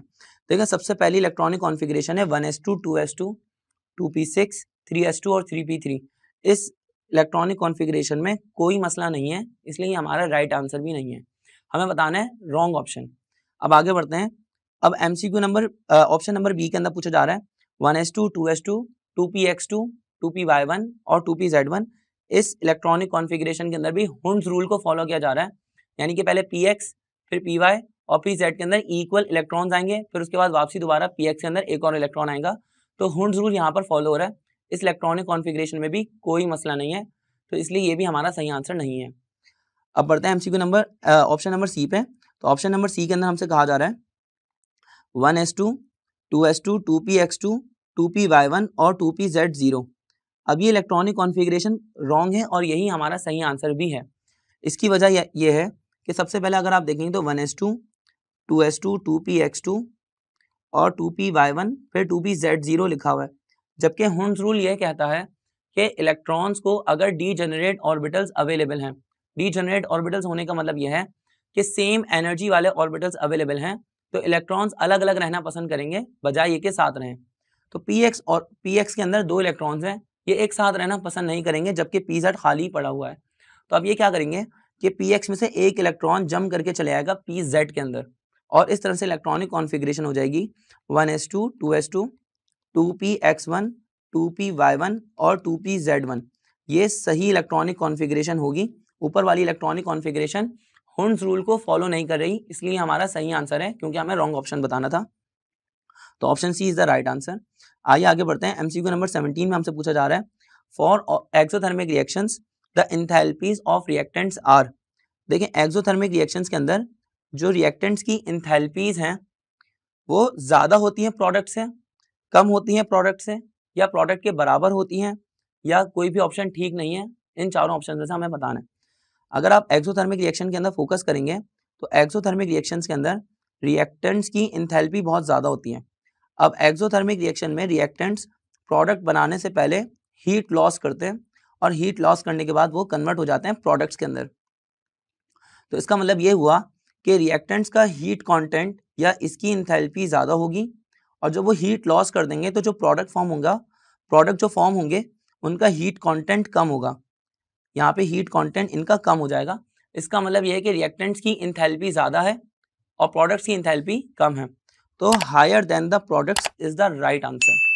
[SPEAKER 1] देखिए सबसे पहली इलेक्ट्रॉनिक कॉन्फिग्रेशन है one S two two S two two P six three S two और थ्री पी थ्री इस इलेक्ट्रॉनिक कॉन्फिग्रेशन में कोई मसला नहीं है इसलिए हमारा राइट right आंसर भी नहीं है हमें बताना है रॉन्ग ऑप्शन अब आगे बढ़ते हैं अब M number option number B के अंदर पूछा जा रहा है one S two two S two two P X two two P Y one और टू पी जेड वन इस इलेक्ट्रॉनिक कॉन्फ़िगरेशन के अंदर भी हुंड्स रूल को फॉलो किया जा रहा है यानी कि पहले पी एक्स फिर पी वाई और पी जेड के अंदर इक्वल इलेक्ट्रॉन्स आएंगे फिर उसके बाद वापसी दोबारा पी एक्स के अंदर एक और इलेक्ट्रॉन आएगा तो हुंड्स रूल यहाँ पर फॉलो हो रहा है इस इलेक्ट्रॉनिक कॉन्फिग्रेशन में भी कोई मसला नहीं है तो इसलिए ये भी हमारा सही आंसर नहीं है अब बढ़ते हैं MCQ number option number C पे तो ऑप्शन नंबर सी के अंदर हमसे कहा जा रहा है one S two two S two two P X two two P Y one और टू पी जेड जीरो अब ये इलेक्ट्रॉनिक कॉन्फ़िगरेशन रॉन्ग है और यही हमारा सही आंसर भी है इसकी वजह यह है कि सबसे पहले अगर आप देखेंगे तो one S two two S two two P X two और टू पी वाई वन फिर टू पी जेड जीरो लिखा हुआ है जबकि हुंस रूल यह कहता है कि इलेक्ट्रॉन्स को अगर डी जनरेट ऑर्बिटल्स अवेलेबल हैं डीजनरेट ऑर्बिटल्स होने का मतलब यह है कि सेम एनर्जी वाले ऑर्बिटल्स अवेलेबल हैं तो इलेक्ट्रॉन्स अलग अलग रहना पसंद करेंगे बजाय ये के साथ रहें तो पी एक्स और पी एक्स के अंदर दो इलेक्ट्रॉन्स हैं ये एक साथ रहना पसंद नहीं करेंगे जबकि पी जेड खाली पड़ा हुआ है तो अब ये क्या करेंगे कि पी एक्स में से एक इलेक्ट्रॉन जम करके चले आएगा पी जेड के अंदर और इस तरह से इलेक्ट्रॉनिक कॉन्फिग्रेशन हो जाएगी one S two two S two two P X one two P Y one और टू पी जेड वन ये सही इलेक्ट्रॉनिक कॉन्फिग्रेशन होगी ऊपर वाली इलेक्ट्रॉनिक कॉन्फिग्रेशन हुंड्स रूल को फॉलो नहीं कर रही इसलिए हमारा सही आंसर है क्योंकि हमें रॉन्ग ऑप्शन बताना था तो option C is the right answer आइए आगे बढ़ते हैं एमसीक्यू नंबर 17 में हमसे पूछा जा रहा है for exothermic reactions the enthalpies of reactants are देखें एक्सोथर्मिक रिएक्शंस के अंदर जो रिएक्टेंट्स की इंथैल्पीज हैं वो ज़्यादा होती हैं प्रोडक्ट से कम होती हैं प्रोडक्ट से या प्रोडक्ट के बराबर होती हैं या कोई भी ऑप्शन ठीक नहीं है इन चारों ऑप्शन में से हमें बताना है अगर आप एक्सोथर्मिक रिएक्शन के अंदर फोकस करेंगे तो एक्सोथर्मिक रिएक्शंस के अंदर रिएक्टेंट्स की इंथेल्पी बहुत ज़्यादा होती है अब एक्सोथर्मिक रिएक्शन में रिएक्टेंट्स प्रोडक्ट बनाने से पहले हीट लॉस करते हैं और हीट लॉस करने के बाद वो कन्वर्ट हो जाते हैं प्रोडक्ट्स के अंदर तो इसका मतलब ये हुआ कि रिएक्टेंट्स का हीट कंटेंट या इसकी इंथेलपी ज़्यादा होगी और जब वो हीट लॉस कर देंगे तो जो प्रोडक्ट फॉर्म होगा प्रोडक्ट जो फॉर्म होंगे उनका हीट कॉन्टेंट कम होगा यहाँ पे हीट कंटेंट इनका कम हो जाएगा इसका मतलब यह है कि रिएक्टेंट्स की इंथैल्पी ज़्यादा है और प्रोडक्ट्स की इंथैल्पी कम है तो higher than the products is the right answer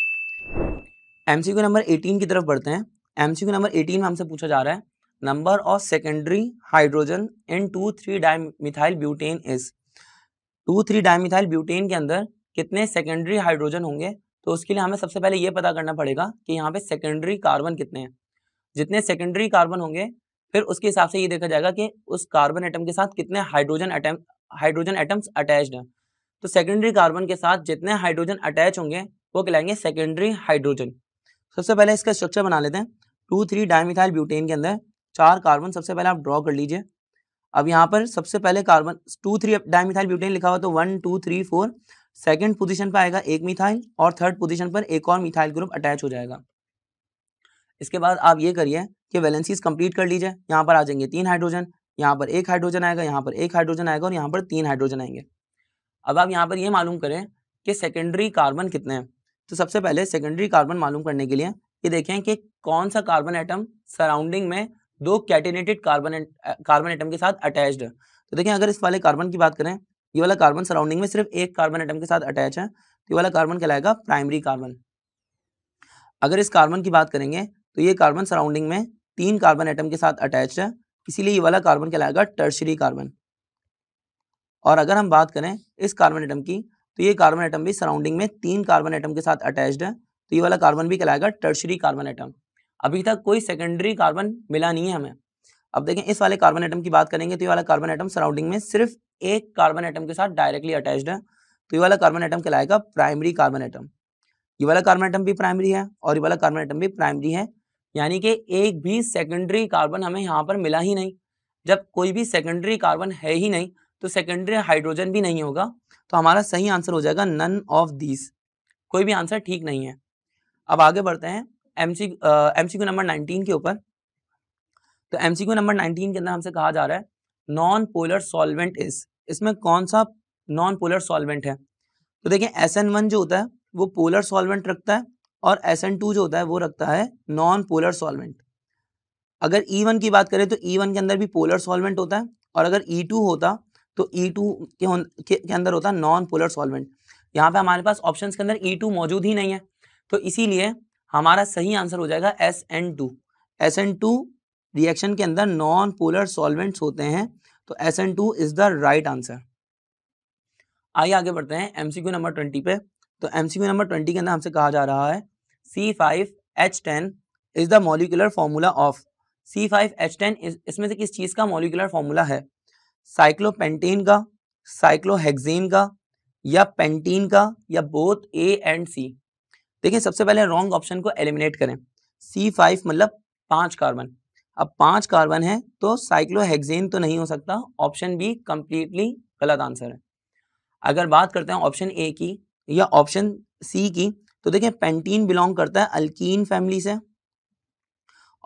[SPEAKER 1] M number eighteen की तरफ बढ़ते हैं एम नंबर एटीन में हमसे पूछा जा रहा है number of secondary hydrogen in two three dimethyl butane is two three dimethyl butane के अंदर कितने सेकेंडरी हाइड्रोजन होंगे तो उसके लिए हमें सबसे पहले ये पता करना पड़ेगा कि यहाँ पे सेकेंडरी कार्बन कितने हैं जितने सेकेंडरी कार्बन होंगे फिर उसके हिसाब से ये देखा जाएगा कि उस कार्बन एटम के साथ कितने hydrogen atom hydrogen atoms attached हैं तो सेकेंडरी कार्बन के साथ जितने हाइड्रोजन अटैच होंगे वो कहलाएंगे सेकेंडरी हाइड्रोजन सबसे पहले इसका स्ट्रक्चर बना लेते हैं टू थ्री डायमिथाइल ब्यूटेन के अंदर चार कार्बन सबसे पहले आप ड्रॉ कर लीजिए अब यहाँ पर सबसे पहले carbon two three dimethyl butane लिखा हुआ तो one two three four second position पर आएगा एक मिथाइल और थर्ड पोजिशन पर एक और मिथाइल ग्रुप अटैच हो जाएगा इसके बाद आप ये करिए कि वैलेंसीज कंप्लीट कर लीजिए यहाँ पर आ जाएंगे तीन हाइड्रोजन यहाँ पर एक हाइड्रोजन आएगा यहाँ पर एक हाइड्रोजन आएगा और यहाँ पर तीन हाइड्रोजन आएंगे अब आप यहाँ पर ये मालूम करें कि सेकेंडरी कार्बन कितने हैं तो सबसे पहले सेकेंडरी कार्बन मालूम करने के लिए ये देखें कि कौन सा कार्बन आइटम सराउंडिंग में दो कैटेनेटेड कार्बन कार्बन आइटम के साथ अटैच है तो देखें अगर इस वाले कार्बन की बात करें ये वाला कार्बन सराउंडिंग में सिर्फ एक कार्बन आइटम के साथ अटैच है तो ये वाला कार्बन कहलाएगा प्राइमरी कार्बन अगर इस कार्बन की बात करेंगे तो ये कार्बन सराउंडिंग में तीन कार्बन एटम के साथ अटैच है इसीलिए ये वाला कार्बन कहलाएगा टर्शरी कार्बन और अगर हम बात करें इस कार्बन एटम की तो ये कार्बन एटम भी सराउंडिंग में तीन कार्बन एटम के साथ अटैच्ड है तो ये वाला कार्बन भी कहलाएगा टर्शरी कार्बन एटम अभी तक कोई सेकेंडरी कार्बन मिला नहीं है हमें अब देखें इस वाले कार्बन एटम की बात करेंगे तो ये वाला कार्बन एटम सराउंडिंग में सिर्फ एक कार्बन एटम के साथ डायरेक्टली अटैच्ड है तो ये वाला कार्बन एटम कहलाएगा प्राइमरी कार्बन एटम ये वाला कार्बन एटम भी प्राइमरी है और ये वाला कार्बन एटम भी प्राइमरी है यानी कि एक भी सेकेंडरी कार्बन हमें यहाँ पर मिला ही नहीं जब कोई भी सेकेंडरी कार्बन है ही नहीं तो सेकेंडरी हाइड्रोजन भी नहीं होगा तो हमारा सही आंसर हो जाएगा नन ऑफ दीज कोई भी आंसर ठीक नहीं है अब आगे बढ़ते हैं एम सी नंबर नाइनटीन के ऊपर तो एम नंबर नाइनटीन के अंदर हमसे कहा जा रहा है नॉन पोलर सॉल्वेंट इज इसमें कौन सा नॉन पोलर सॉल्वेंट है तो देखिए एस एन वन जो होता है वो पोलर सॉल्वेंट रखता है और एस टू जो होता है वो रखता है नॉन पोलर सॉल्वेंट अगर ई e वन की बात करें तो ई e वन के अंदर भी पोलर सॉल्वेंट होता है और अगर ई e टू होता तो ई टू के, के अंदर होता नॉन पोलर सॉल्वेंट यहाँ पे हमारे पास ऑप्शन के अंदर ई टू मौजूद ही नहीं है तो इसीलिए हमारा सही आंसर हो जाएगा S N two S N two reaction के अंदर नॉन पोलर सॉल्वेंट्स होते हैं तो S N two is the right answer आइए आगे बढ़ते हैं एमसीक्यू नंबर ट्वेंटी पे तो एमसीक्यू नंबर ट्वेंटी के अंदर हमसे कहा जा रहा है C five H ten is the molecular formula of C five H ten इसमें से किस चीज़ का मोलिकुलर फॉर्मूला है साइक्लोपेंटेन का साइक्लोहेक्सेन का या पेंटीन का या बोथ ए एंड सी देखिए सबसे पहले रॉन्ग ऑप्शन को एलिमिनेट करें सी फाइव मतलब पांच कार्बन अब पांच कार्बन है तो साइक्लोहेक्सेन तो नहीं हो सकता ऑप्शन बी कंप्लीटली गलत आंसर है अगर बात करते हैं ऑप्शन ए की या ऑप्शन सी की तो देखिये पेंटीन बिलोंग करता है अल्कीन फैमिली से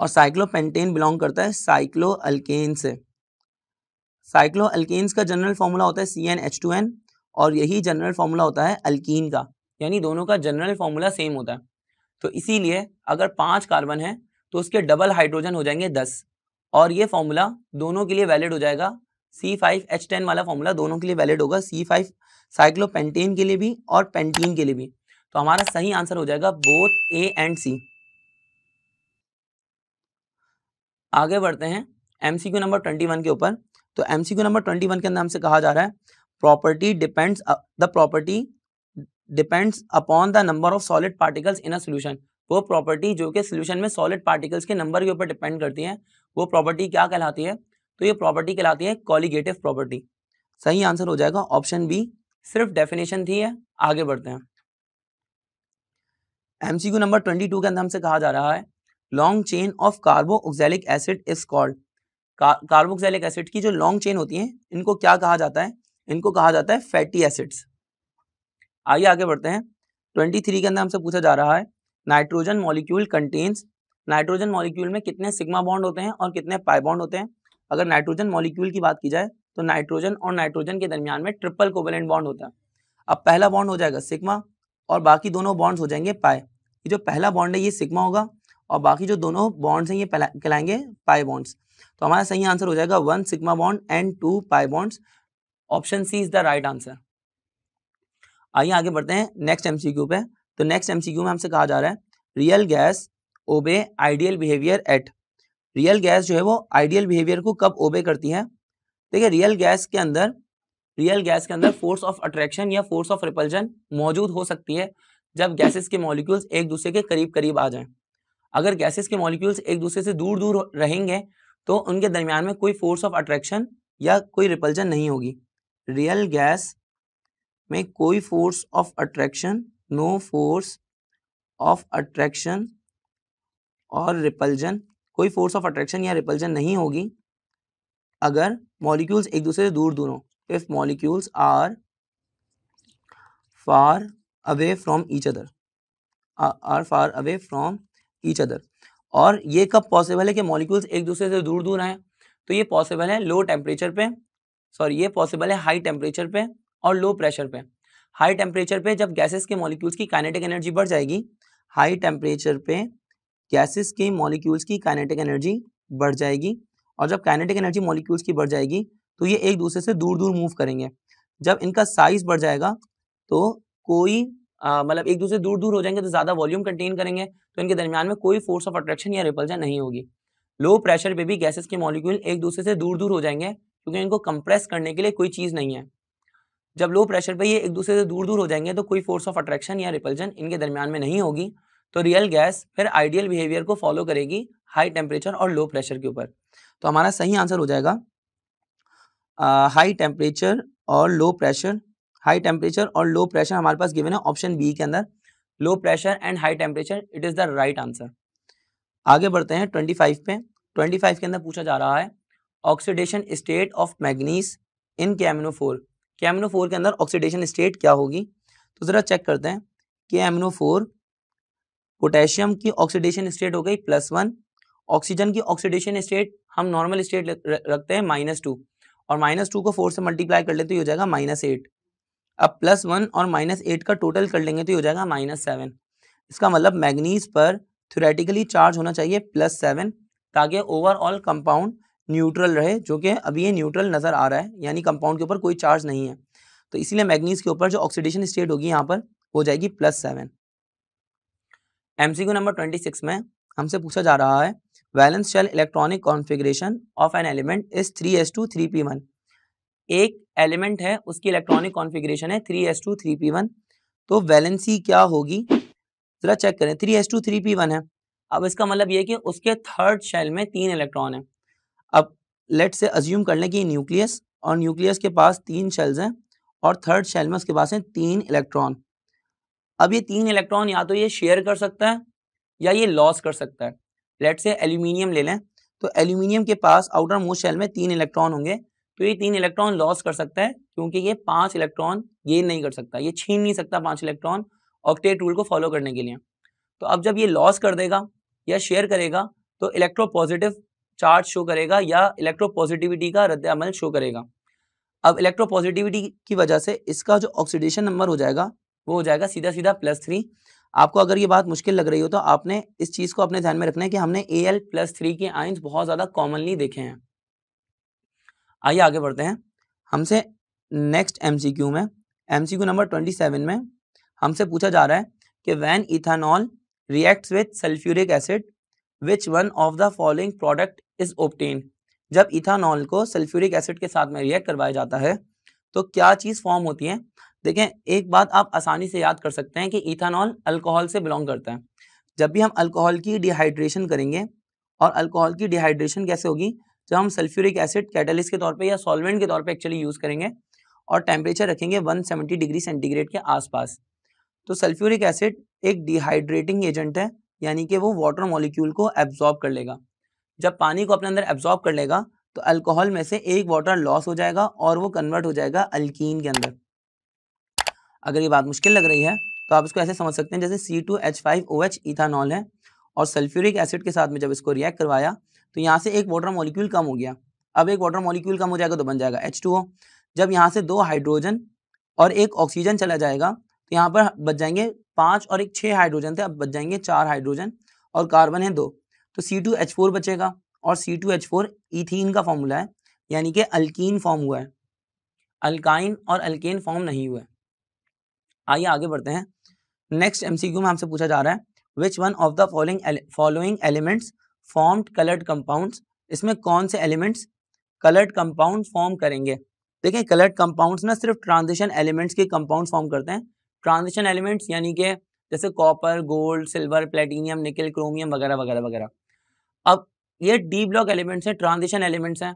[SPEAKER 1] और साइक्लोपेंटेन बिलोंग करता है साइक्लो अल्केन से साइक्लो अल्केन्स का जनरल फॉर्मूला होता है C N H two N और यही जनरल फॉर्मूला होता है अल्कीन का यानी दोनों का जनरल फॉर्मूला सेम होता है तो इसीलिए अगर पांच कार्बन है तो उसके डबल हाइड्रोजन हो जाएंगे दस और ये फॉर्मूला दोनों के लिए वैलिड हो जाएगा सी फाइव एच टेन वाला फॉर्मूला दोनों के लिए वैलिड होगा सी फाइव साइक्लोपेंटेन के लिए भी और पेंटीन के लिए भी तो हमारा सही आंसर हो जाएगा बोथ ए एंड सी आगे बढ़ते हैं एमसीक्यू नंबर ट्वेंटी वन के ऊपर तो एमसीक्यू नंबर ट्वेंटी वन के अंदर हमसे कहा जा रहा है property depends the property depends upon the number of solid particles in a solution वो प्रॉपर्टी जो कि सोल्यूशन में सॉलिड पार्टिकल्स के नंबर के ऊपर डिपेंड करती है वो प्रॉपर्टी क्या कहलाती है तो ये प्रॉपर्टी कहलाती है कॉलीगेटिव प्रॉपर्टी सही आंसर हो जाएगा ऑप्शन बी सिर्फ डेफिनेशन थी है आगे बढ़ते हैं एमसीक्यू नंबर ट्वेंटी टू के अंदर हमसे कहा जा रहा है long chain of carbo oxalic acid is called carbo carboxylic acid की जो लॉन्ग चेन होती है इनको क्या कहा जाता है इनको कहा जाता है फैटी एसिड्स आइए आगे बढ़ते हैं ट्वेंटी थ्री के अंदर हमसे पूछा जा रहा है nitrogen molecule contains nitrogen molecule में कितने सिग्मा बॉन्ड होते हैं और कितने पाई बॉन्ड होते हैं अगर नाइट्रोजन मॉलिक्यूल की बात की जाए तो नाइट्रोजन और नाइट्रोजन के दरमियान में ट्रिपल कोवेलेंट बॉन्ड होता है अब पहला बॉन्ड हो जाएगा सिग्मा और बाकी दोनों बॉन्ड्स हो जाएंगे पाए ये जो पहला बॉन्ड है ये सिग्मा होगा और बाकी जो दोनों बॉन्ड्स हैं ये कहलाएंगे पाए बॉन्ड्स तो हमारा सही आंसर हो जाएगा one sigma bond and two pi bonds option C is the right answer आइए आगे बढ़ते हैं नेक्स्ट एम पे तो नेक्स्ट एम में हमसे कहा जा रहा है real gas obey ideal behaviour at real gas जो है वो आइडियल बिहेवियर को कब ओबे करती है देखिए रियल गैस के अंदर रियल गैस के अंदर फोर्स ऑफ अट्रैक्शन या फोर्स ऑफ रिपल्जन मौजूद हो सकती है जब गैसेस के मॉलिक्यूल्स एक दूसरे के करीब करीब आ जाएं अगर गैसेस के मॉलिक्यूल्स एक दूसरे से दूर दूर रहेंगे तो उनके दरमियान में कोई फोर्स ऑफ अट्रैक्शन या कोई रिपल्जन नहीं होगी रियल गैस में कोई force of attraction no force of attraction और रिपल्जन कोई फोर्स ऑफ अट्रैक्शन या रिपल्जन नहीं होगी अगर मॉलिक्यूल्स एक दूसरे से दूर दूर हों if molecules are far away from each other are far away from each other और ये कब पॉसिबल है कि मॉलिक्यूल्स एक दूसरे से दूर दूर आए तो ये पॉसिबल है लो टेम्परेचर पे सॉरी ये पॉसिबल है हाई टेम्परेचर पे और लो प्रेशर पे हाई टेम्परेचर पे जब गैसेस के मॉलिक्यूल्स की काइनेटिक एनर्जी बढ़ जाएगी हाई टेम्परेचर पे गैसेस के मॉलिक्यूल्स की काइनेटिक एनर्जी बढ़ जाएगी और जब काइनेटिक एनर्जी मॉलिक्यूल्स की बढ़ जाएगी तो ये एक दूसरे से दूर दूर मूव करेंगे जब इनका साइज बढ़ जाएगा तो कोई मतलब एक दूसरे दूर दूर हो जाएंगे तो ज़्यादा वॉल्यूम कंटेन करेंगे तो इनके दरमियान में कोई फोर्स ऑफ अट्रैक्शन या रिपल्जन नहीं होगी लो प्रेशर पे भी गैसेस के मॉलिक्यूल एक दूसरे से दूर दूर हो जाएंगे क्योंकि इनको कंप्रेस करने के लिए कोई चीज़ नहीं है जब लो प्रेशर पे ये एक दूसरे से दूर दूर हो जाएंगे तो कोई फोर्स ऑफ अट्रैक्शन या रिपल्जन इनके दरमियान में नहीं होगी तो रियल गैस फिर आइडियल बिहेवियर को फॉलो करेगी हाई टेम्परेचर और लो प्रेशर के ऊपर तो हमारा सही आंसर हो जाएगा हाई टेम्परेचर और लो प्रेशर हाई टेम्परेचर और लो प्रेशर हमारे पास गिवन है ऑप्शन बी के अंदर low pressure and high temperature it is the right answer आगे बढ़ते हैं ट्वेंटी फाइव पे ट्वेंटी फाइव के अंदर पूछा जा रहा है oxidation state of manganese in कैमिनोफोर कैमिनोफोर के अंदर ऑक्सीडेशन स्टेट क्या होगी तो ज़रा चेक करते हैं फोर पोटेशियम की ऑक्सीडेशन स्टेट हो गई प्लस वन ऑक्सीजन की ऑक्सीडेशन स्टेट हम नॉर्मल स्टेट रखते हैं माइनस टू और माइनस टू को फोर से मल्टीप्लाई कर लेते तो हो जाएगा माइनस एट अब प्लस वन और माइनस एट का टोटल कर लेंगे तो हो जाएगा माइनस सेवन इसका मतलब मैग्नीज पर थ्योरेटिकली चार्ज होना चाहिए प्लस सेवन ताकि ओवरऑल कंपाउंड न्यूट्रल रहे जो कि अभी ये न्यूट्रल नज़र आ रहा है यानी कंपाउंड के ऊपर कोई चार्ज नहीं है तो इसीलिए मैग्नीज के ऊपर जो ऑक्सीडेशन स्टेट होगी यहाँ पर हो जाएगी plus seven M number twenty six में हमसे पूछा जा रहा है valence shell electronic configuration of an element is three S two three p one एक एलिमेंट है उसकी इलेक्ट्रॉनिक कॉन्फिग्रेशन है three S two three p one तो वैलेंसी क्या होगी जरा चेक करें three S two three p one है अब इसका मतलब ये कि उसके थर्ड शेल में तीन इलेक्ट्रॉन है अब लेट से अज्यूम कर लें कि न्यूक्लियस और न्यूक्लियस के पास तीन शेल्स हैं और थर्ड शेल में उसके पास हैं तीन इलेक्ट्रॉन अब ये तीन इलेक्ट्रॉन या तो ये शेयर कर सकता है या ये लॉस कर सकता है लेट से एल्यूमिनियम ले लें तो एल्यूमिनियम के पास आउटर मोस्ट शेल में तीन इलेक्ट्रॉन होंगे तो ये तीन इलेक्ट्रॉन लॉस कर सकता है क्योंकि ये पांच इलेक्ट्रॉन गेन नहीं कर सकता ये छीन नहीं सकता पांच इलेक्ट्रॉन ऑक्टेट रूल को फॉलो करने के लिए तो अब जब ये लॉस कर देगा या शेयर करेगा तो इलेक्ट्रो पॉजिटिव चार्ज शो करेगा या इलेक्ट्रो पॉजिटिविटी का अमल शो करेगा अब इलेक्ट्रो पॉजिटिविटी की वजह से इसका जो ऑक्सीडेशन नंबर हो जाएगा वो हो जाएगा सीधा सीधा प्लस थ्री आपको अगर ये बात मुश्किल लग रही हो तो आपने इस चीज़ को अपने ध्यान में रखना है कि हमने ए एल प्लस थ्री के आइंस बहुत ज़्यादा कॉमनली देखे हैं आइए आगे बढ़ते हैं हमसे नेक्स्ट एम सी क्यू में M C Q number twenty seven में हमसे पूछा जा रहा है कि when ethanol react with sulphuric acid which one of the following product is obtained जब इथानॉल को सल्फ्यूरिक एसिड के साथ में रिएक्ट करवाया जाता है तो क्या चीज़ फॉर्म होती है देखें एक बात आप आसानी से याद कर सकते हैं कि इथानॉल अल्कोहल से बिलोंग करता है जब भी हम अल्कोहल की डिहाइड्रेशन करेंगे और अल्कोहल की डिहाइड्रेशन कैसे होगी जब हम सल्फ्यूरिक एसिड कैटलिस्ट के तौर पे या सॉल्वेंट के तौर पे एक्चुअली यूज़ करेंगे और टेम्परेचर रखेंगे वन डिग्री सेंटीग्रेड के आसपास तो सल्फ्यूरिक एसिड एक डिहाइड्रेटिंग एजेंट है यानी कि वो वाटर मॉलिक्यूल को एब्जॉर्ब कर लेगा जब पानी को अपने अंदर एब्जॉर्ब कर लेगा तो अल्कोहल में से एक वाटर लॉस हो जाएगा और वो कन्वर्ट हो जाएगा अल्कीन के अंदर अगर ये बात मुश्किल लग रही है तो आप इसको ऐसे समझ सकते हैं जैसे C two H five O H ethanol है और सल्फ्यूरिक एसिड के साथ में जब इसको रिएक्ट करवाया तो यहाँ से एक वाटर मॉलिक्यूल कम हो गया अब एक वाटर मॉलिक्यूल कम हो जाएगा तो बन जाएगा एच टू ओ जब यहाँ से दो हाइड्रोजन और एक ऑक्सीजन चला जाएगा तो यहाँ पर बच जाएंगे पाँच और एक छः हाइड्रोजन थे अब बच जाएंगे चार हाइड्रोजन और कार्बन है दो तो सी टू एच फोर बचेगा और C two H four ethene का फॉर्मूला है यानी कि अल्कीन फॉर्म हुआ है अल्काइन और अल्केन फॉर्म नहीं हुआ है आइए आगे बढ़ते हैं नेक्स्ट एमसीक्यू में हमसे पूछा जा रहा है which one of the following following elements formed coloured compounds इसमें कौन से एलिमेंट्स कलर्ड कंपाउंड फॉर्म करेंगे देखिए कलर्ड कंपाउंड्स ना सिर्फ ट्रांजिशन एलिमेंट्स के कंपाउंड फॉर्म करते हैं ट्रांजिशन एलिमेंट्स यानी कि जैसे copper gold silver platinum nickel chromium वगैरह वगैरह वगैरह अब ये डी ब्लॉक एलिमेंट्स हैं ट्रांजिशन एलिमेंट्स हैं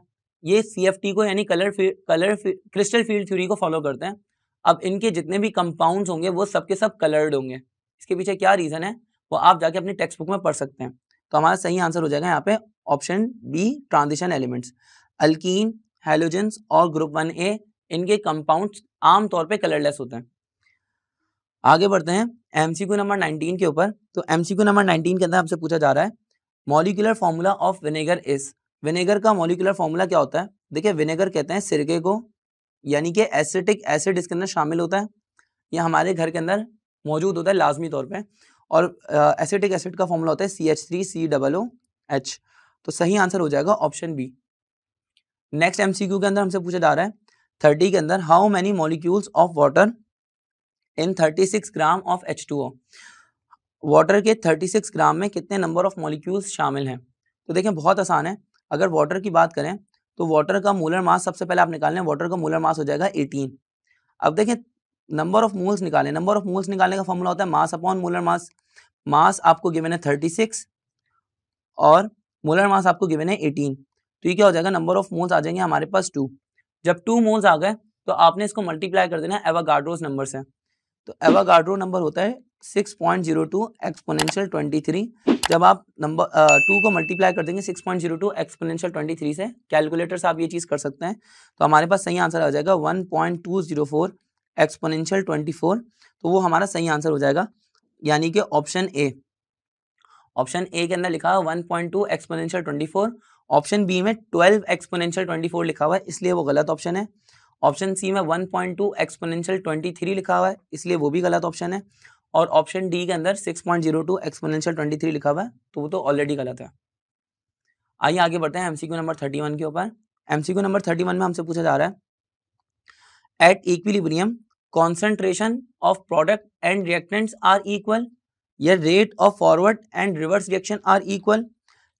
[SPEAKER 1] ये सी को यानी colour colour crystal field theory को फॉलो करते हैं अब इनके जितने भी कंपाउंड्स होंगे वो सबके सब कलर्ड होंगे इसके पीछे क्या रीज़न है वो आप जाके अपनी टेक्स्ट बुक में पढ़ सकते हैं तो हमारा सही आंसर हो जाएगा यहाँ पे option B transition elements alkene halogens और ग्रुप वन ए इनके कंपाउंड्स आमतौर पे कलरलेस होते हैं आगे बढ़ते हैं एमसीक्यू नंबर 19 के ऊपर तो एमसीक्यू नंबर 19 के अंदर हमसे पूछा जा रहा है molecular formula of vinegar is vinegar का मॉलिकुलर फॉर्मूला क्या होता है देखिए विनेगर कहते हैं सिरके को यानी कि एसिटिक एसिड इसके अंदर शामिल होता है या हमारे घर के अंदर मौजूद होता है लाजमी तौर पे और एसिटिक एसिड का फॉर्मूला होता है C H three C double O H तो सही आंसर हो जाएगा ऑप्शन बी नेक्स्ट एमसीक्यू के अंदर हमसे पूछा जा रहा है थर्टी के अंदर how many molecules of water in thirty six gram of H two O water के थर्टी सिक्स ग्राम में कितने नंबर ऑफ मॉलिक्यूल्स शामिल हैं तो देखें बहुत आसान है अगर वाटर की बात करें तो वाटर का मूलर मास सबसे पहले आप निकाल लें वाटर का मूलर मास हो जाएगा एटीन अब देखें नंबर ऑफ मूल्स निकालें नंबर ऑफ मूल्स निकालने का फॉर्मूला होता है मास अपॉन मूलर मास मास आपको गिवन है थर्टी सिक्स और मूलर मास आपको गिवन है एटीन तो ये क्या हो जाएगा नंबर ऑफ मूल्स आ जाएंगे हमारे पास टू जब टू मूल्स आ गए तो आपने इसको मल्टीप्लाई कर देना एवागार्ड्रोज नंबर से तो एवागार्ड्रो नंबर होता है six point zero two exponential twenty three जब आप नंबर टू को मल्टीप्लाई कर देंगे six point zero two exponential twenty three से कैलकुलेटर से आप ये चीज़ कर सकते हैं तो हमारे पास सही आंसर आ जाएगा one point two zero four exponential twenty four तो वो हमारा सही आंसर हो जाएगा यानी कि ऑप्शन ए ऑप्शन ए के अंदर लिखा हुआ one point two exponential twenty four option B में ट्वेल्व एक्सपोनेंशियल ट्वेंटी फोर लिखा हुआ है इसलिए वो गलत ऑप्शन है ऑप्शन सी में one point two exponential twenty three लिखा हुआ है इसलिए वो भी गलत ऑप्शन है और ऑप्शन डी के अंदर 6.02 point zero two exponential twenty लिखा हुआ है तो वो तो ऑलरेडी गलत है आइए आगे बढ़ते हैं एमसीक्यू नंबर 31 के ऊपर एमसीक्यू नंबर 31 में हमसे पूछा जा रहा है at equilibrium concentration of product and reactants are equal या rate of forward and reverse reaction are equal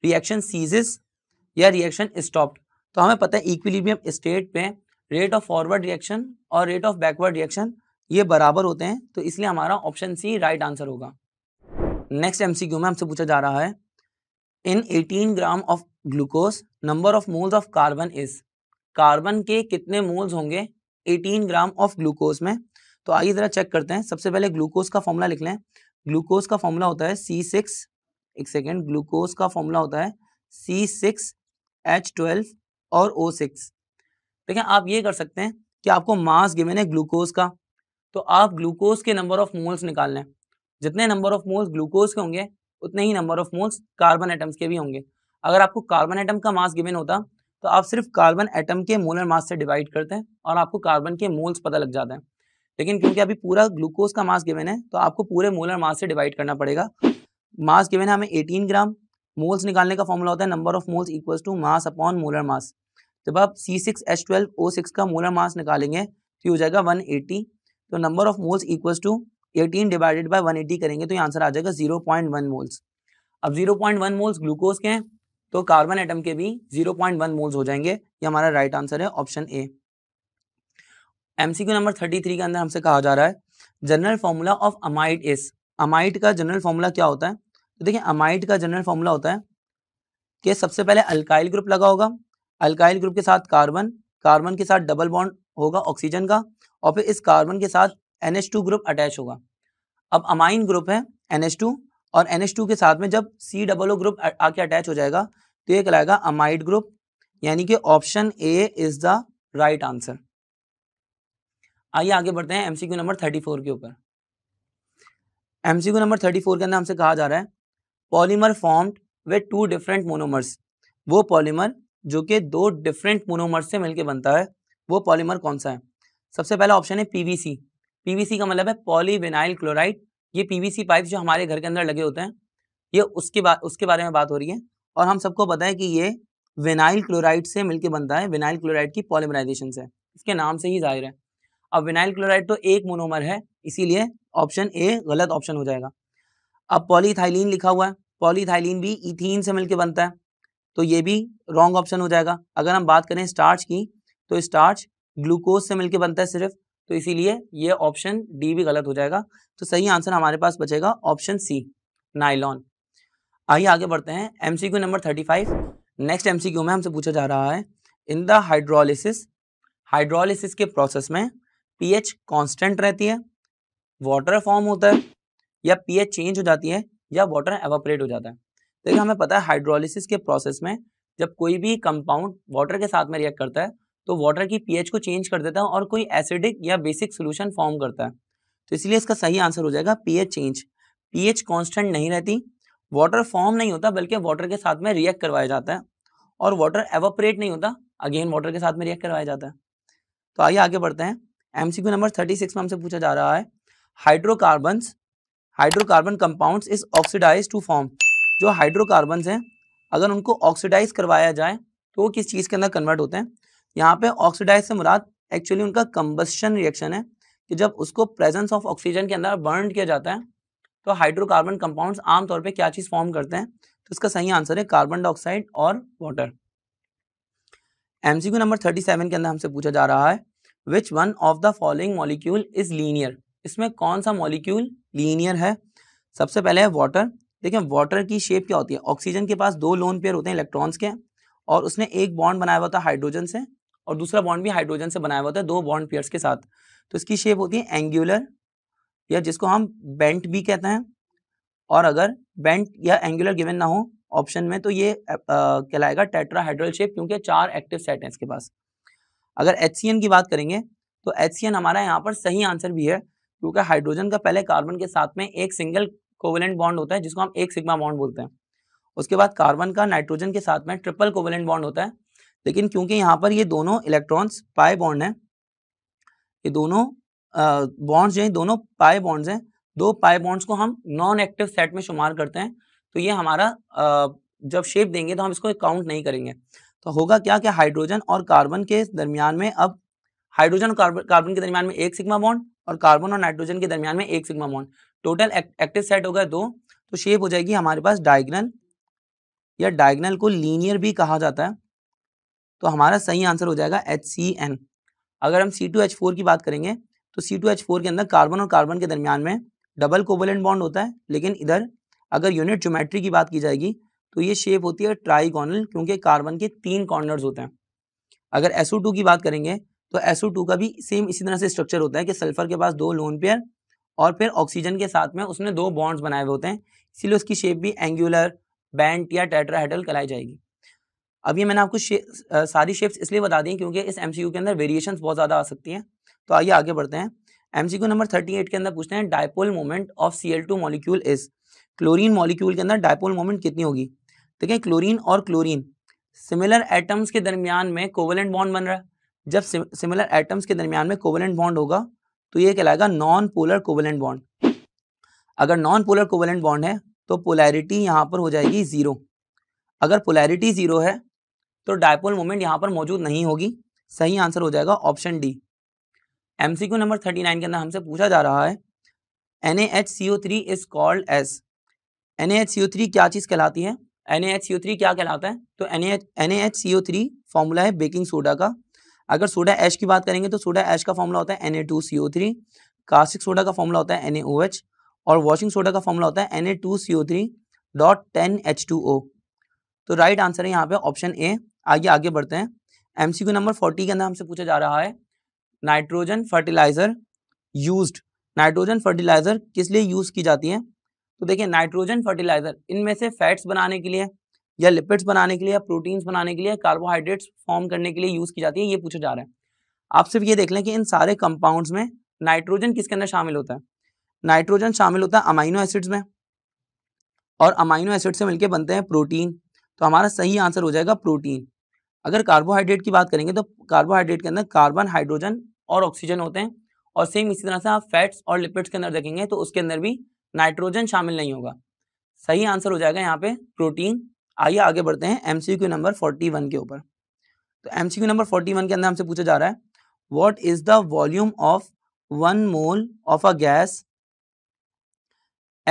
[SPEAKER 1] reaction ceases या रिएक्शन स्टॉप्ड तो हमें पता है इक्विलिब्रियम स्टेट पे रेट ऑफ फॉरवर्ड रिएक्शन और रेट ऑफ बैकवर्ड रिएक्शन ये बराबर होते हैं तो इसलिए हमारा ऑप्शन सी राइट आंसर होगा नेक्स्ट एमसीक्यू में हमसे पूछा जा रहा है in 18 gram of glucose number of moles of carbon is carbon के कितने मोल्स होंगे 18 ग्राम ऑफ ग्लूकोज में तो आइए ज़रा चेक करते हैं सबसे पहले ग्लूकोज का फॉर्मूला लिख लें ग्लूकोज का फॉर्मूला होता है सी सिक्स एक सेकेंड ग्लूकोज का फॉर्मूला होता है सी सिक्स एच ट्वेल्व और ओ सिक्स देखें आप ये कर सकते हैं कि आपको मास गिवन है ग्लूकोज का तो आप ग्लूकोज के नंबर ऑफ मोल्स निकाल लें जितने नंबर ऑफ मोल्स ग्लूकोज के होंगे उतने ही number of moles carbon atoms के भी होंगे अगर आपको कार्बन एटम का मास गिवन होता तो आप सिर्फ कार्बन एटम के मोलर मास से डिवाइड करते हैं और आपको कार्बन के मोल्स पता लग जाते हैं लेकिन क्योंकि अभी पूरा ग्लूकोज का मास गिवन है तो आपको पूरे मोलर मास से डिवाइड करना पड़ेगा मास गिवन है हमें 18 ग्राम मोल्स निकालने का फॉर्मूला होता है number of moles equal to mass upon molar mass जब आप C six H twelve O six का मोलर मास निकालेंगे तो हो जाएगा वन एटी तो number of moles equal to 18 divided by 180 करेंगे तो ये आंसर आ जाएगा 0.1 मोल्स अब 0.1 मोल्स ग्लूकोज के हैं तो कार्बन एटम के भी 0.1 मोल्स हो जाएंगे ये हमारा राइट आंसर है ऑप्शन ए एमसीक्यू नंबर 33 के अंदर हमसे कहा जा रहा है जनरल फॉर्मूला ऑफ अमाइट इस अमाइट का जनरल फॉर्मूला क्या होता है तो देखिए अमाइट का जनरल फॉर्मूला होता है कि सबसे पहले अल्काइल ग्रुप लगा होगा अल्काइल ग्रुप के साथ कार्बन कार्बन के साथ डबल बॉन्ड होगा ऑक्सीजन का और फिर इस कार्बन के साथ एन ग्रुप अटैच होगा अब अमाइन ग्रुप है एन और एन के साथ में जब सी डबल ओ ग्रुप आके अटैच हो जाएगा तो ये कहलाएगा अमाइड ग्रुप यानी कि option A is the right answer आइए आगे बढ़ते हैं एमसीक्यू नंबर थर्टी फोर के ऊपर एमसीक्यू नंबर थर्टी फोर के अंदर हमसे कहा जा रहा है polymer formed with two different monomers वो पॉलीमर जो कि दो डिफरेंट मोनोमर्स से मिलकर बनता है वो पॉलीमर कौन सा है सबसे पहला ऑप्शन है पीवीसी पीवीसी का मतलब है पॉलीविनाइल क्लोराइड ये पीवीसी पाइप जो हमारे घर के अंदर लगे होते हैं ये उसके बाद उसके बारे में बात हो रही है और हम सबको पता है कि ये विनाइल क्लोराइड से मिलकर बनता है विनाइल क्लोराइड की पॉलीमराइजेशन से इसके नाम से ही जाहिर है अब विनाइल क्लोराइड तो एक मोनोमर है इसीलिए ऑप्शन ए गलत ऑप्शन हो जाएगा अब पॉलीथाइलिन लिखा हुआ है पॉलीथाइलिन भी इथीन से मिलकर बनता है तो ये भी रॉन्ग ऑप्शन हो जाएगा अगर हम बात करें स्टार्च की तो स्टार्च ग्लूकोज से मिलकर बनता है सिर्फ तो इसीलिए ये ऑप्शन डी भी गलत हो जाएगा तो सही आंसर हमारे पास बचेगा ऑप्शन सी नाइलॉन आइए आगे बढ़ते हैं MCQ number thirty five next MCQ में हमसे पूछा जा रहा है इन द हाइड्रोलिसिस हाइड्रोलिसिस के प्रोसेस में पीएच कांस्टेंट रहती है वाटर फॉर्म होता है या पीएच चेंज हो जाती है या वाटर एवोपरेट हो जाता है देखिए हमें पता है हाइड्रोलिसिस के प्रोसेस में जब कोई भी कंपाउंड वाटर के साथ में रिएक्ट करता है तो वाटर की पीएच को चेंज कर देता है और कोई एसिडिक या बेसिक सोल्यूशन फॉर्म करता है तो इसलिए इसका सही आंसर हो जाएगा पीएच चेंज पीएच कांस्टेंट नहीं रहती वाटर फॉर्म नहीं होता बल्कि वाटर के साथ में रिएक्ट करवाया जाता है और वाटर एवोपरेट नहीं होता अगेन वाटर के साथ में रिएक्ट करवाया जाता है तो आइए आगे बढ़ते हैं एम नंबर थर्टी सिक्स में हमसे पूछा जा रहा है hydrocarbon hydrocarbon compound is oxidise to form जो हाइड्रोकार्बन हैं अगर उनको ऑक्सीडाइज करवाया जाए तो वो किस चीज़ के अंदर कन्वर्ट होते हैं यहाँ पे ऑक्सीडाइज से मुराद एक्चुअली उनका कम्बस्टन रिएक्शन है कि जब उसको प्रेजेंस ऑफ ऑक्सीजन के अंदर बर्न किया जाता है तो हाइड्रोकार्बन कंपाउंड्स आमतौर पे क्या चीज़ फॉर्म करते हैं तो इसका सही आंसर है कार्बन डाइऑक्साइड और water MCQ number thirty seven के अंदर हमसे पूछा जा रहा है which one of the following molecule is linear इसमें कौन सा मॉलिक्यूल लीनियर है सबसे पहले है वाटर देखिए वाटर की शेप क्या होती है ऑक्सीजन के पास दो लोन पेयर होते हैं इलेक्ट्रॉन्स के और उसने एक बॉन्ड बनाया हुआ था हाइड्रोजन से और दूसरा बॉन्ड भी हाइड्रोजन से बनाया हुआ होता है दो बॉन्ड पेयर्स के साथ तो इसकी शेप होती है एंगुलर या जिसको हम बेंट भी कहते हैं और अगर बेंट या एंगुलर गिवन ना हो ऑप्शन में तो ये कहलाएगा टेट्राहाइड्रल शेप क्योंकि चार एक्टिव सेट हैं इसके पास अगर एच की बात करेंगे तो एच हमारा यहाँ पर सही आंसर भी है क्योंकि हाइड्रोजन का पहले कार्बन के साथ में एक सिंगल कोवेलेंट बॉन्ड होता है जिसको हम एक सिग्मा बॉन्ड बोलते हैं उसके बाद कार्बन का नाइट्रोजन के साथ में ट्रिपल कोवेलेंट बॉन्ड होता है लेकिन क्योंकि यहाँ पर ये दोनों इलेक्ट्रॉन्स पाए बॉन्ड हैं ये दोनों बॉन्ड्स जो हैं दोनों पाए बॉन्ड्स हैं दो पाए बॉन्ड्स को हम नॉन एक्टिव सेट में शुमार करते हैं तो ये हमारा आ, जब शेप देंगे तो हम इसको काउंट नहीं करेंगे तो होगा क्या कि हाइड्रोजन और कार्बन के दरमियान में अब हाइड्रोजन कार्बन कार्बन के दरमियान में एक सिग्मा बॉन्ड और कार्बन और नाइट्रोजन के दरमियान में एक sigma bond total active set होगा दो तो शेप हो जाएगी हमारे पास डायगनल या डायगनल को लीनियर भी कहा जाता है तो हमारा सही आंसर हो जाएगा एच सी एन अगर हम सी टू एच फोर की बात करेंगे तो सी टू एच फोर के अंदर कार्बन और कार्बन के दरमियान में डबल कोवलेंट बॉन्ड होता है लेकिन इधर अगर यूनिट ज्योमेट्री की बात की जाएगी तो ये शेप होती है ट्राईगोनल क्योंकि कार्बन के तीन कॉर्नर्स होते हैं अगर एसओ टू की बात करेंगे तो एसओ टू का भी सेम इसी तरह से स्ट्रक्चर होता है कि सल्फर के पास दो लोन पेयर और फिर ऑक्सीजन के साथ में उसने दो बॉन्ड्स बनाए हुए होते हैं इसीलिए उसकी शेप भी एंगुलर बैंड या टेट्राहेडल कहलाई जाएगी अब ये मैंने आपको शे, आ, सारी शेप्स इसलिए बता दी क्योंकि इस एम के अंदर वेरिएशन बहुत ज़्यादा आ सकती हैं तो आइए आगे बढ़ते हैं एम नंबर थर्टी के अंदर पूछते हैं dipole moment of C L molecule is chlorine molecule के अंदर डायपोल मोमेंट कितनी होगी देखिए क्लोरीन और क्लोरीन सिमिलर एटम्स के दरमियान में कोवलेंट बॉन्ड बन रहा है जब सिमिलर एटम्स के दरमियान में कोवलेंट बॉन्ड होगा तो ये कहलाएगा नॉन पोलर कोवलेंट बॉन्ड अगर नॉन पोलर कोवलेंट बॉन्ड है तो पोलैरिटी यहाँ पर हो जाएगी ज़ीरो अगर पोलैरिटी ज़ीरो है तो डायपोल मोमेंट यहाँ पर मौजूद नहीं होगी सही आंसर हो जाएगा option D Q number thirty nine के अंदर हमसे पूछा जा रहा है N A H C O three is called as N A H C O three क्या चीज़ कहलाती है N A H C O three क्या कहलाता है तो N H N H C O three formula है बेकिंग सोडा का अगर सोडा एच की बात करेंगे तो सोडा एच का फॉर्मूला होता है N A two C O three caustic soda का फॉर्मूला होता है एन ए ओ एच और वॉशिंग सोडा का फॉर्मूला होता है N A two C O three dot ten H two O तो राइट आंसर है यहाँ पे ऑप्शन ए आगे आगे बढ़ते हैं एमसीक्यू नंबर फोर्टी के अंदर हमसे पूछा जा रहा है nitrogen fertiliser used nitrogen fertiliser किस लिए यूज की जाती है तो देखिए नाइट्रोजन फर्टिलाइजर इनमें से फैट्स बनाने के लिए या लिपिड्स बनाने के लिए या प्रोटीन्स बनाने के लिए कार्बोहाइड्रेट्स फॉर्म करने के लिए यूज की जाती है ये पूछा जा रहा है आप सिर्फ ये देख लें कि इन सारे कंपाउंड्स में नाइट्रोजन किसके अंदर शामिल होता है नाइट्रोजन शामिल होता है अमाइनो एसिड्स में और अमाइनो एसिड से मिलकर बनते हैं प्रोटीन तो हमारा सही आंसर हो जाएगा प्रोटीन अगर कार्बोहाइड्रेट की बात करेंगे तो कार्बोहाइड्रेट के अंदर कार्बन हाइड्रोजन और ऑक्सीजन होते हैं और सेम इसी तरह से आप फैट्स और लिपिड्स के अंदर देखेंगे तो उसके अंदर भी नाइट्रोजन शामिल नहीं होगा सही आंसर हो जाएगा यहाँ पे प्रोटीन आइए आगे बढ़ते हैं एम नंबर फोर्टी के ऊपर तो एमसीक्यू नंबर फोर्टी के अंदर हमसे पूछा जा रहा है what is the volume of one mole of a gas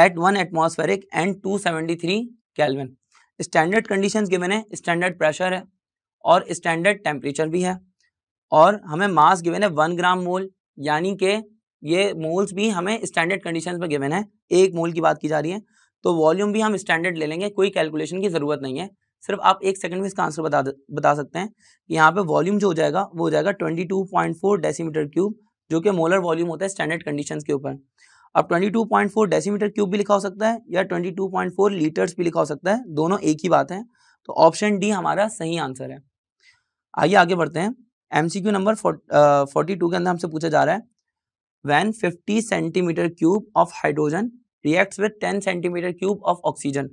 [SPEAKER 1] at one atmospheric and two three kelvin standard conditions given है स्टैंडर्ड प्रेशर है और स्टैंडर्ड टेम्परेचर भी है और हमें मास गिवन है वन ग्राम मोल यानी कि ये मोल्स भी हमें स्टैंडर्ड कंडीशन पर गिवन है एक मोल की बात की जा रही है तो वॉल्यूम भी हम स्टैंडर्ड ले लेंगे कोई कैलकुलेशन की ज़रूरत नहीं है सिर्फ आप एक सेकंड में इसका आंसर बता बता सकते हैं कि यहाँ पे वॉल्यूम जो हो जाएगा वो हो जाएगा 22.4 डेसीमीटर क्यूब जो कि मोलर वॉल्यूम होता है स्टैंडर्ड कंडीशंस के ऊपर अब 22.4 डेसीमीटर क्यूब भी लिखा हो सकता है या 22.4 लीटर्स भी लिखा हो सकता है दोनों एक ही बात है तो ऑप्शन डी हमारा सही आंसर है आइए आगे बढ़ते हैं एमसीक्यू नंबर फोर्टी टू के अंदर हमसे पूछा जा रहा है when fifty centimetre cube of hydrogen reacts with 10 centimetre cube of oxygen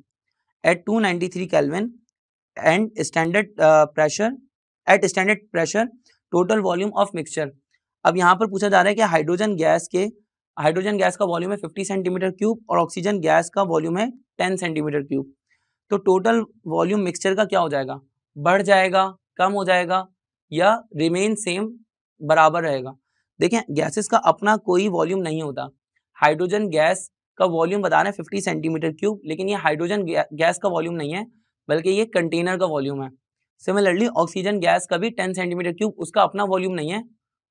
[SPEAKER 1] at two ninety three kelvin and standard pressure at standard pressure total volume of mixture अब यहाँ पर पूछा जा रहा है कि हाइड्रोजन गैस के हाइड्रोजन गैस का वॉल्यूम है फिफ्टी सेंटीमीटर क्यूब और ऑक्सीजन गैस का वॉल्यूम है टेन सेंटीमीटर क्यूब तो टोटल वॉल्यूम मिक्सचर का क्या हो जाएगा बढ़ जाएगा कम हो जाएगा या रिमेन सेम बराबर रहेगा देखें गैसेस का अपना कोई वॉल्यूम नहीं होता हाइड्रोजन गैस का वॉल्यूम बता रहे हैं फिफ्टी सेंटीमीटर क्यूब लेकिन ये हाइड्रोजन गैस का वॉल्यूम नहीं है बल्कि ये कंटेनर का वॉल्यूम है सिमिलरली ऑक्सीजन गैस का भी टेन सेंटीमीटर क्यूब उसका अपना वॉल्यूम नहीं है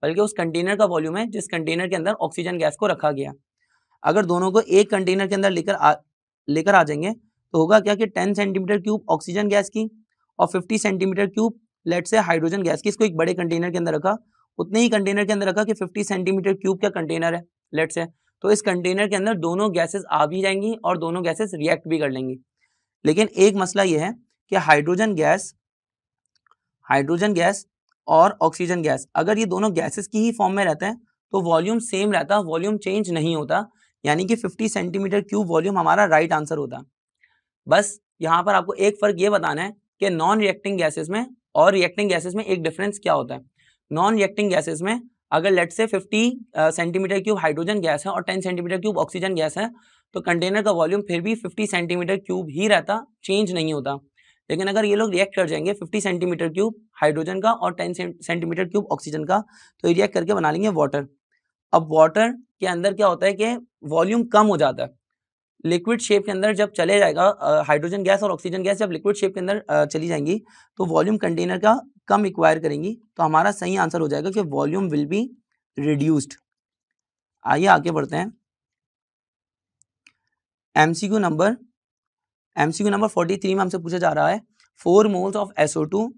[SPEAKER 1] बल्कि उस कंटेनर का वॉल्यूम है जिस कंटेनर के अंदर ऑक्सीजन गैस को रखा गया अगर दोनों को एक कंटेनर के अंदर लेकर लेकर आ जाएंगे तो होगा क्या कि 10 सेंटीमीटर क्यूब ऑक्सीजन गैस की और 50 centimetre cube let say hydrogen gas की इसको एक बड़े कंटेनर के अंदर रखा उतने ही कंटेनर के अंदर रखा कि 50 सेंटीमीटर क्यूब का कंटेनर है लेट से तो इस कंटेनर के अंदर दोनों गैसेस आ भी जाएंगी और दोनों गैसेस रिएक्ट भी कर लेंगी लेकिन एक मसला यह है कि हाइड्रोजन गैस हाइड्रोजन गैस और ऑक्सीजन गैस अगर ये दोनों गैसेस की ही फॉर्म में रहते हैं तो वॉल्यूम सेम रहता वॉल्यूम चेंज नहीं होता यानी कि 50 सेंटीमीटर क्यूब वॉल्यूम हमारा राइट आंसर होता बस यहाँ पर आपको एक फर्क ये बताना है कि नॉन रिएक्टिंग गैसेज में और रिएक्टिंग गैसेज में एक डिफरेंस क्या होता है नॉन रिएक्टिंग गैसेज में अगर लेट से 50 सेंटीमीटर क्यूब हाइड्रोजन गैस है और 10 सेंटीमीटर क्यूब ऑक्सीजन गैस है तो कंटेनर का वॉल्यूम फिर भी 50 सेंटीमीटर क्यूब ही रहता चेंज नहीं होता लेकिन अगर ये लोग रिएक्ट कर जाएंगे 50 सेंटीमीटर क्यूब हाइड्रोजन का और 10 सेंटीमीटर क्यूब ऑक्सीजन का तो रिएक्ट करके बना लेंगे वाटर अब वाटर के अंदर क्या होता है कि वॉल्यूम कम हो जाता है लिक्विड शेप के अंदर जब चले जाएगा हाइड्रोजन गैस और ऑक्सीजन गैस जब लिक्विड शेप के अंदर चली जाएंगी तो वॉल्यूम कंटेनर का कम रिक्वायर करेंगी तो हमारा सही आंसर हो जाएगा कि वॉल्यूम विल बी रिड्यूस्ड आइए आगे बढ़ते हैं एमसीक्यू नंबर एमसीक्यू नंबर 43 में हमसे पूछा जा रहा है four moles of two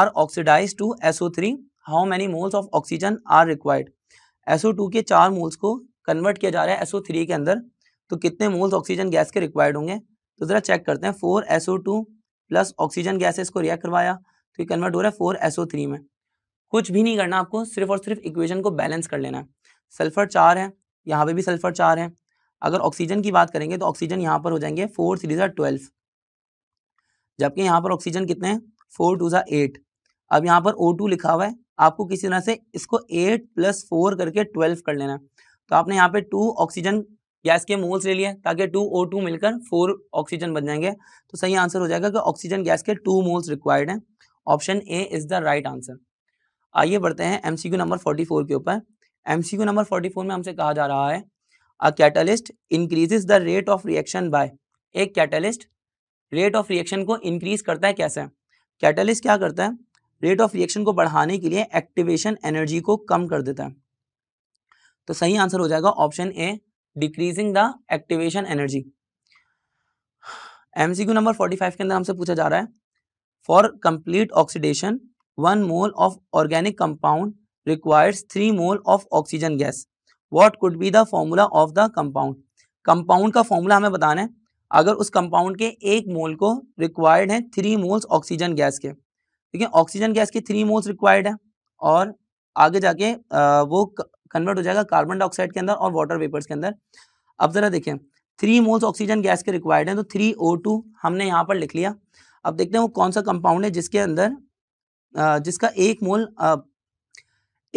[SPEAKER 1] are oxidise to SO three how many moles of oxygen are required SO two के चार मोल्स को कन्वर्ट किया जा रहा है थ्री के अंदर तो कितने मोल्स ऑक्सीजन गैस के रिक्वायर्ड होंगे तो ज़रा चेक करते हैं four SO two plus oxygen gas इसको रिएक्ट करवाया तो ये कन्वर्ट हो रहा है फोर एसओ थ्री में कुछ भी नहीं करना आपको सिर्फ और सिर्फ इक्वेशन को बैलेंस कर लेना है सल्फर चार है यहाँ पे भी सल्फर चार है अगर ऑक्सीजन की बात करेंगे तो ऑक्सीजन यहाँ पर हो जाएंगे फोर थ्री ज़ा ट्वेल्व जबकि यहाँ पर ऑक्सीजन कितने फोर टू ज़ा एट अब यहाँ पर ओ टू लिखा हुआ है आपको किसी तरह से इसको एट प्लस फोर करके ट्वेल्व कर लेना है तो आपने यहाँ पे टू ऑक्सीजन गैस के मोल्स ले लिए ताकि टू ओ टू मिलकर फोर ऑक्सीजन बन जाएंगे तो सही आंसर हो जाएगा कि ऑक्सीजन गैस के टू मोल्स रिक्वायर्ड हैं option A is the right answer आइए बढ़ते हैं एमसीक्यू नंबर फोर्टी फोर के ऊपर एमसीक्यू नंबर फोर्टी फोर में हमसे कहा जा रहा है a catalyst increases the rate of reaction by एक कैटलिस्ट रेट ऑफ रिएक्शन को इंक्रीज करता है कैसे कैटलिस्ट क्या करता है रेट ऑफ रिएक्शन को बढ़ाने के लिए एक्टिवेशन एनर्जी को कम कर देता है तो सही आंसर हो जाएगा option A decreasing the activation energy MCQ number 45 के अंदर हमसे पूछा जा रहा है for complete oxidation one mole of organic compound requires three mole of oxygen gas what could be the formula of the compound compound का formula हमें बताना है अगर उस कंपाउंड के एक मोल को रिक्वायर्ड है थ्री मोल्स ऑक्सीजन गैस के ठीक है ऑक्सीजन गैस के थ्री मोल्स रिक्वायर्ड है और आगे जाके वो कन्वर्ट हो जाएगा कार्बन डाइऑक्साइड के अंदर और वाटर वेपर्स के अंदर अब जरा देखें थ्री मोल्स ऑक्सीजन गैस के रिक्वायर्ड हैं तो थ्री ओ टू हमने यहाँ पर लिख लिया अब देखते हैं वो कौन सा कंपाउंड है जिसके अंदर जिसका एक मोल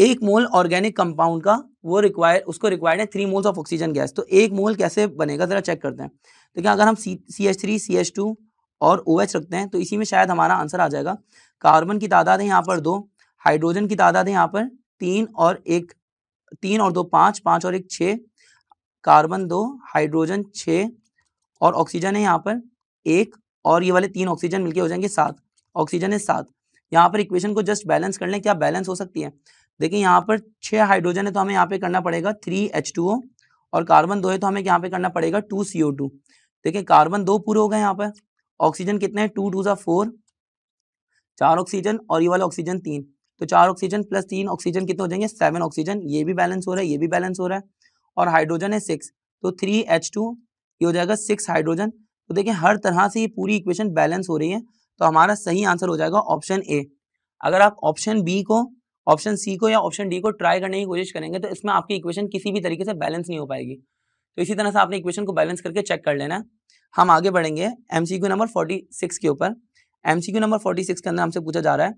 [SPEAKER 1] एक मोल ऑर्गेनिक कंपाउंड का वो रिक्वायर उसको रिक्वायर्ड है three moles of oxygen gas तो एक मोल कैसे बनेगा ज़रा चेक करते हैं देखिए तो अगर हम C C H three C H two और ओ OH एच रखते हैं तो इसी में शायद हमारा आंसर आ जाएगा कार्बन की तादाद है यहाँ पर दो हाइड्रोजन की तादाद है यहाँ पर तीन और एक तीन और दो पाँच पाँच और एक छः कार्बन दो हाइड्रोजन छः और ऑक्सीजन है यहाँ पर एक और ये वाले तीन ऑक्सीजन मिलके हो जाएंगे सात ऑक्सीजन है सात यहाँ पर इक्वेशन को जस्ट बैलेंस कर लें क्या बैलेंस हो सकती है देखिए यहाँ पर छह हाइड्रोजन है तो हमें यहाँ पे करना पड़ेगा थ्री एच टू ओ और कार्बन दो है तो हमें यहाँ पे करना पड़ेगा टू सी ओ टू देखिए कार्बन दो पूरे हो गए यहाँ पर ऑक्सीजन कितने हैं टू टू सा फोर चार ऑक्सीजन और ये वाला ऑक्सीजन तीन तो चार ऑक्सीजन प्लस तीन ऑक्सीजन कितने हो जाएंगे सेवन ऑक्सीजन ये भी बैलेंस हो रहा है ये भी बैलेंस हो रहा है और हाइड्रोजन है सिक्स तो थ्री एच टू ये हो जाएगा सिक्स हाइड्रोजन तो देखिए हर तरह से ये पूरी इक्वेशन बैलेंस हो रही है तो हमारा सही आंसर हो जाएगा ऑप्शन ए अगर आप ऑप्शन बी को ऑप्शन सी को या ऑप्शन डी को ट्राई करने की कोशिश करेंगे तो इसमें आपकी इक्वेशन किसी भी तरीके से बैलेंस नहीं हो पाएगी तो इसी तरह से आपने इक्वेशन को बैलेंस करके चेक कर लेना है हम आगे बढ़ेंगे एम नंबर फोर्टी के ऊपर एम नंबर फोर्टी के अंदर हमसे पूछा जा रहा है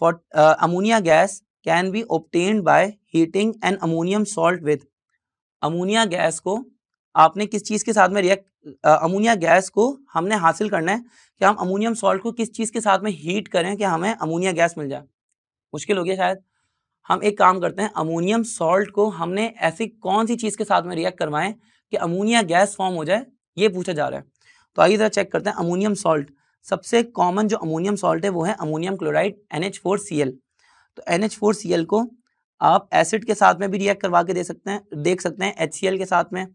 [SPEAKER 1] for ammonia gas can be ओपटेन by heating and ammonium salt with ammonia gas को आपने किस चीज़ के साथ में रिएक्ट अमोनिया गैस को हमने हासिल करना है कि हम अमोनियम सॉल्ट को किस चीज़ के साथ में हीट करें कि हमें अमोनिया गैस मिल जाए मुश्किल हो गया शायद हम एक काम करते हैं अमोनियम सॉल्ट को हमने ऐसी कौन सी चीज़ के साथ में रिएक्ट करवाएं कि अमोनिया गैस फॉर्म हो जाए ये पूछा जा रहा है तो आइए ज़रा चेक करते हैं अमोनियम सॉल्ट सबसे कॉमन जो अमोनियम सॉल्ट है वो है ammonium chloride N H four C L तो N H four C L को आप एसिड के साथ में भी रिएक्ट करवा के दे सकते हैं देख सकते हैं एच सी एल के साथ में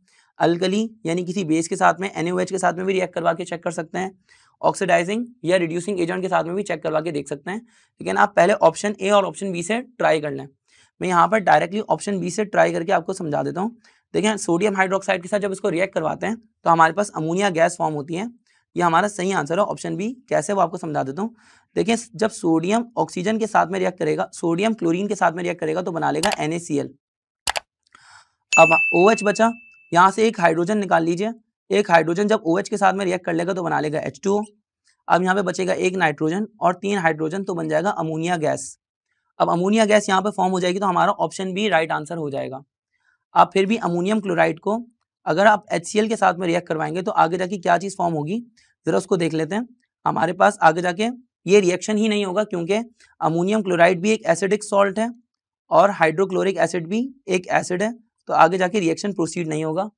[SPEAKER 1] अलकली यानी किसी बेस के साथ में एन के साथ में भी रिएक्ट करवा के चेक कर सकते हैं ऑक्सीडाइजिंग या रिड्यूसिंग एजेंट के साथ में भी चेक करवा के देख सकते हैं लेकिन आप पहले ऑप्शन ए और ऑप्शन बी से ट्राई कर लें मैं यहाँ पर डायरेक्टली ऑप्शन बी से ट्राई करके आपको समझा देता हूँ देखें सोडियम हाइड्रोक्साइड के साथ जब इसको रिएक्ट करवाते हैं तो हमारे पास अमोनिया गैस फॉर्म होती है ये हमारा सही आंसर है ऑप्शन बी कैसे वो आपको समझा देता हूँ देखिए जब सोडियम ऑक्सीजन के साथ में रिएक्ट करेगा सोडियम क्लोरीन के साथ में रिएक्ट करेगा तो बना लेगा एन अब ओ OH बचा यहाँ से एक हाइड्रोजन निकाल लीजिए एक हाइड्रोजन जब ओ OH के साथ में रिएक्ट कर लेगा तो बना लेगा एच अब यहाँ पे बचेगा एक नाइट्रोजन और तीन हाइड्रोजन तो बन जाएगा अमोनिया गैस अब अमोनिया गैस यहाँ पे फॉर्म हो जाएगी तो हमारा ऑप्शन बी राइट आंसर हो जाएगा आप फिर भी अमोनियम क्लोराइड को अगर आप एच के साथ में रिएक्ट करवाएंगे तो आगे जाके क्या चीज़ फॉर्म होगी ज़रा उसको देख लेते हैं हमारे पास आगे जाके ये रिएक्शन ही नहीं होगा क्योंकि अमोनियम क्लोराइड भी एक एसिडिक सॉल्ट है और हाइड्रोक्लोरिक एसिड भी एक एसिड है तो आगे जाके रिएक्शन प्रोसीड नहीं होगा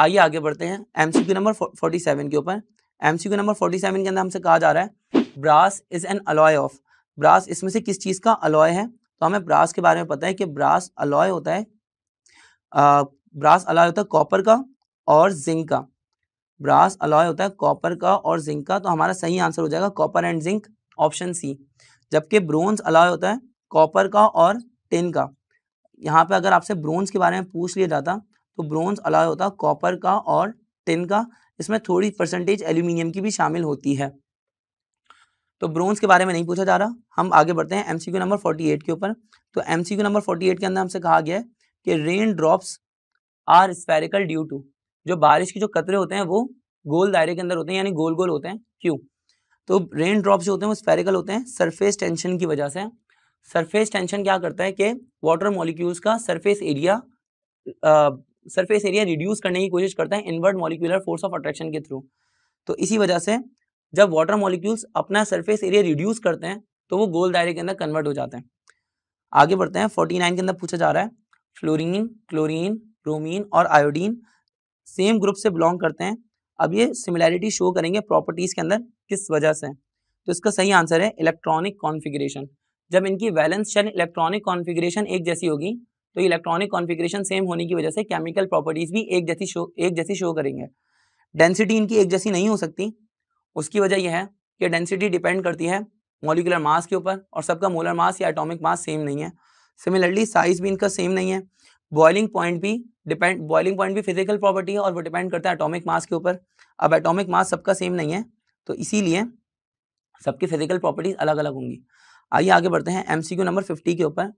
[SPEAKER 1] आइए आगे बढ़ते हैं एमसीक्यू नंबर 47 के ऊपर एमसीक्यू नंबर 47 के अंदर हमसे कहा जा रहा है brass is an alloy of brass इसमें से किस चीज़ का अलॉय है तो हमें ब्रास के बारे में पता है कि ब्रास अलॉय होता है आ, ब्रास अलॉय होता है कॉपर का और जिंक का ब्रास अलॉय होता है कॉपर का और जिंक का तो हमारा सही आंसर हो जाएगा copper and zinc option C जबकि ब्रोंज अलॉय होता है कॉपर का और टिन का यहाँ पे अगर आपसे ब्रोन्स के बारे में पूछ लिया जाता तो ब्रोंज अलाय होता है कॉपर का और टिन का इसमें थोड़ी परसेंटेज एल्यूमिनियम की भी शामिल होती है तो ब्रोंज के बारे में नहीं पूछा जा रहा हम आगे बढ़ते हैं एमसीक्यू नंबर 48 के ऊपर तो एमसीक्यू नंबर 48 के अंदर हमसे कहा गया है कि rain drops are spherical due to जो बारिश के जो कतरे होते हैं वो गोल दायरे के अंदर होते हैं यानी गोल गोल होते हैं क्यों तो रेन ड्रॉप्स जो होते हैं वो स्पेरिकल होते हैं सरफेस टेंशन की वजह से सरफेस टेंशन क्या करता है कि वाटर मॉलिक्यूल्स का surface area surface area reduce करने की कोशिश करता है inward molecular force of attraction के थ्रू तो इसी वजह से जब वाटर मॉलिक्यूल्स अपना सरफेस एरिया रिड्यूस करते हैं तो वो गोल दायरे के अंदर कन्वर्ट हो जाते हैं आगे बढ़ते हैं फोर्टी नाइन के अंदर पूछा जा रहा है फ्लोरिन क्लोरिन ब्रोमीन और आयोडीन सेम ग्रुप से बिलोंग करते हैं अब ये सिमिलैरिटी शो करेंगे प्रॉपर्टीज के अंदर किस वजह से तो इसका सही आंसर है इलेक्ट्रॉनिक कॉन्फिग्रेशन जब इनकी वैलेंस शेल इलेक्ट्रॉनिक कॉन्फिग्रेशन एक जैसी होगी तो इलेक्ट्रॉनिक कॉन्फिग्रेशन सेम होने की वजह से केमिकल प्रॉपर्टीज भी एक जैसी शो एक जैसी शो करेंगे डेंसिटी इनकी एक जैसी नहीं हो सकती उसकी वजह यह है कि डेंसिटी डिपेंड करती है मॉलिकुलर मास के ऊपर और सबका मोलर मास या एटॉमिक मास सेम नहीं है सिमिलरली साइज भी इनका सेम नहीं है बॉइलिंग पॉइंट भी डिपेंड बॉइलिंग पॉइंट भी फिजिकल प्रॉपर्टी है और वो डिपेंड करता है एटॉमिक मास के ऊपर अब एटॉमिक मास सबका सेम नहीं है तो इसीलिए सबकी फिजिकल प्रॉपर्टीज अलग अलग होंगी आइए आगे बढ़ते हैं एमसीक्यू नंबर 50 के ऊपर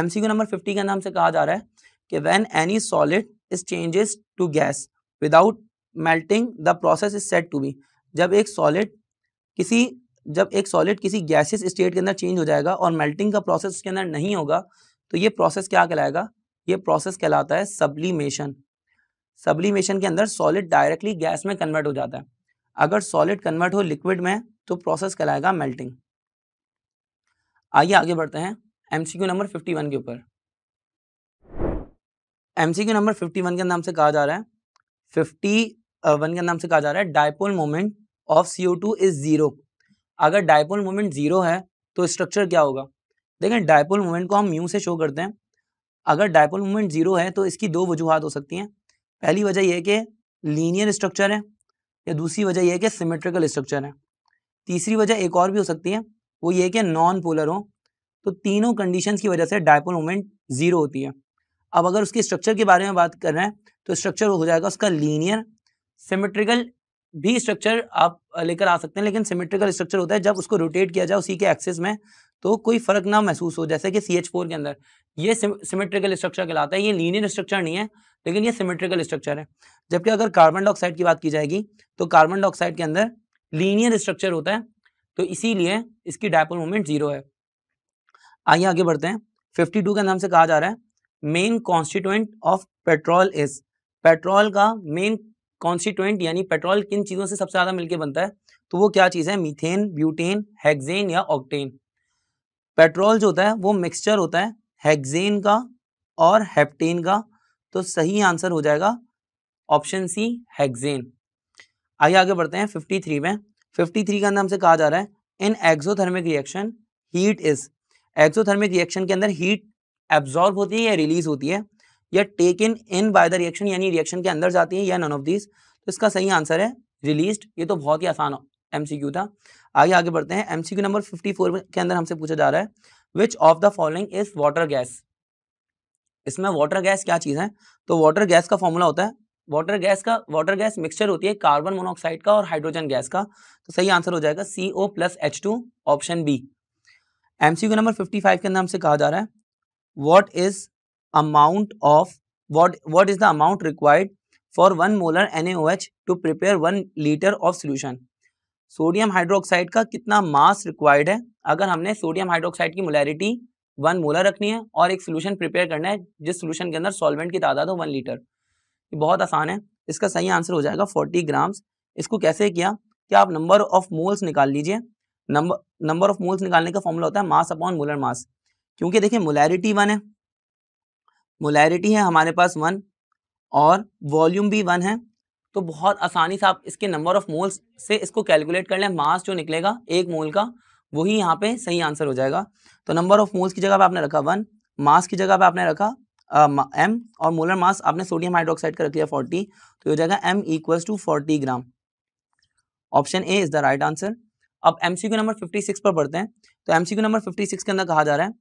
[SPEAKER 1] एमसीक्यू नंबर 50 के नाम से कहा जा रहा है कि when any solid is changes to gas without melting the process is said to be जब एक सॉलिड किसी जब एक सॉलिड किसी गैसेस स्टेट के अंदर चेंज हो जाएगा और मेल्टिंग का प्रोसेस उसके अंदर नहीं होगा तो ये प्रोसेस क्या कहलाएगा ये प्रोसेस कहलाता है सब्लीमेशन सब्लीमेशन के अंदर सॉलिड डायरेक्टली गैस में कन्वर्ट हो जाता है अगर सॉलिड कन्वर्ट हो लिक्विड में तो प्रोसेस कहलाएगा मेल्टिंग आइए आगे बढ़ते हैं एमसीक्यू नंबर 51 के ऊपर एमसीक्यू नंबर 51 के नाम से कहा जा रहा है 51 के नाम से कहा जा रहा है dipole moment of two is zero अगर डायपोल मोमेंट जीरो है तो स्ट्रक्चर क्या होगा देखें डायपोल मोमेंट को हम म्यू से शो करते हैं अगर डायपोल मोमेंट जीरो है तो इसकी दो वजूहत हो सकती हैं पहली वजह यह कि लीनियर स्ट्रक्चर है या दूसरी वजह यह कि सिमेट्रिकल स्ट्रक्चर है तीसरी वजह एक और भी हो सकती है वो ये कि नॉन पोलर हो तो तीनों कंडीशंस की वजह से डायपोल मोमेंट जीरो होती है अब अगर उसके स्ट्रक्चर के बारे में बात कर रहे हैं तो स्ट्रक्चर हो जाएगा उसका लीनियर सिमेट्रिकल भी स्ट्रक्चर आप लेकर आ सकते हैं लेकिन सिमेट्रिकल स्ट्रक्चर होता है जब उसको रोटेट किया जाए उसी के एक्सेस में तो कोई फर्क ना महसूस हो जैसे कि सी एच फोर के अंदर ये सिमेट्रिकल स्ट्रक्चर कहलाता है ये लीनियर स्ट्रक्चर नहीं है लेकिन ये सिमेट्रिकल स्ट्रक्चर है जबकि अगर कार्बन डाइऑक्साइड की बात की जाएगी तो कार्बन डाइऑक्साइड के अंदर लीनियर स्ट्रक्चर होता है तो इसीलिए इसकी डायपोल मोमेंट जीरो है आइए आगे बढ़ते हैं 52 के नाम से कहा जा रहा है main constituent of petrol is petrol का मेन कॉन्स्टिट्यूएंट यानी पेट्रोल किन चीज़ों से सबसे ज़्यादा मिलकर बनता है तो वो क्या चीज़ है मीथेन ब्यूटेन हेक्जेन या ऑक्टेन पेट्रोल जो होता है वो मिक्सचर होता है हेक्जेन का और हेप्टेन का तो सही आंसर हो जाएगा ऑप्शन सी हेक्जेन आइए आगे बढ़ते हैं 53 में 53 का नाम से कहा जा रहा है in exothermic reaction heat is exothermic reaction के अंदर हीट एब्जॉर्ब होती है या रिलीज होती है या take in in by the reaction यानी रिएक्शन के अंदर जाती है या नन ऑफ दीज तो इसका सही आंसर है रिलीज ये तो बहुत ही आसान एमसीक्यू था आगे आगे बढ़ते हैं एमसीक्यू नंबर 54 के अंदर हमसे पूछा जा रहा है which of the following is water gas इसमें वाटर गैस क्या चीज़ है तो वाटर गैस का फॉर्मूला होता है वाटर गैस का वाटर गैस मिक्सचर होती है कार्बन मोनोऑक्साइड का और हाइड्रोजन गैस का तो सही आंसर हो जाएगा C O plus H two option B MCQ number 55 के नाम से कहा जा रहा है what is amount of what what is the amount required for one molar NaOH to prepare one litre of solution sodium hydroxide का कितना mass required है अगर हमने सोडियम हाइड्रोक्साइड की मोलैरिटी वन मोलर रखनी है और एक सोल्यूशन प्रिपेयर करना है जिस सोल्यूशन के अंदर सॉल्वेंट की तादाद हो वन लीटर ये बहुत आसान है इसका सही आंसर हो जाएगा फोर्टी ग्राम्स इसको कैसे किया कि आप नंबर ऑफ मोल्स निकाल लीजिए नंबर नंबर ऑफ मोल्स निकालने का फॉर्मूला होता है मास अपॉन मोलर मास क्योंकि देखिए मोलैरिटी वन है मोलैरिटी है हमारे पास वन और वॉल्यूम भी वन है तो बहुत आसानी से आप इसके नंबर ऑफ मोल्स से इसको कैलकुलेट कर लें मास जो निकलेगा एक मोल का वही यहाँ पे सही आंसर हो जाएगा तो नंबर ऑफ मोल्स की जगह पे आपने रखा वन मास की जगह पे आपने रखा एम और मोलर मास आपने सोडियम हाइड्रोक्साइड का रख लिया फोर्टी तो हो जाएगा M equals to forty gram option A is the right answer अब एमसीक्यू नंबर 56 पर पढ़ते हैं तो एमसीक्यू नंबर 56 के अंदर कहा जा रहा है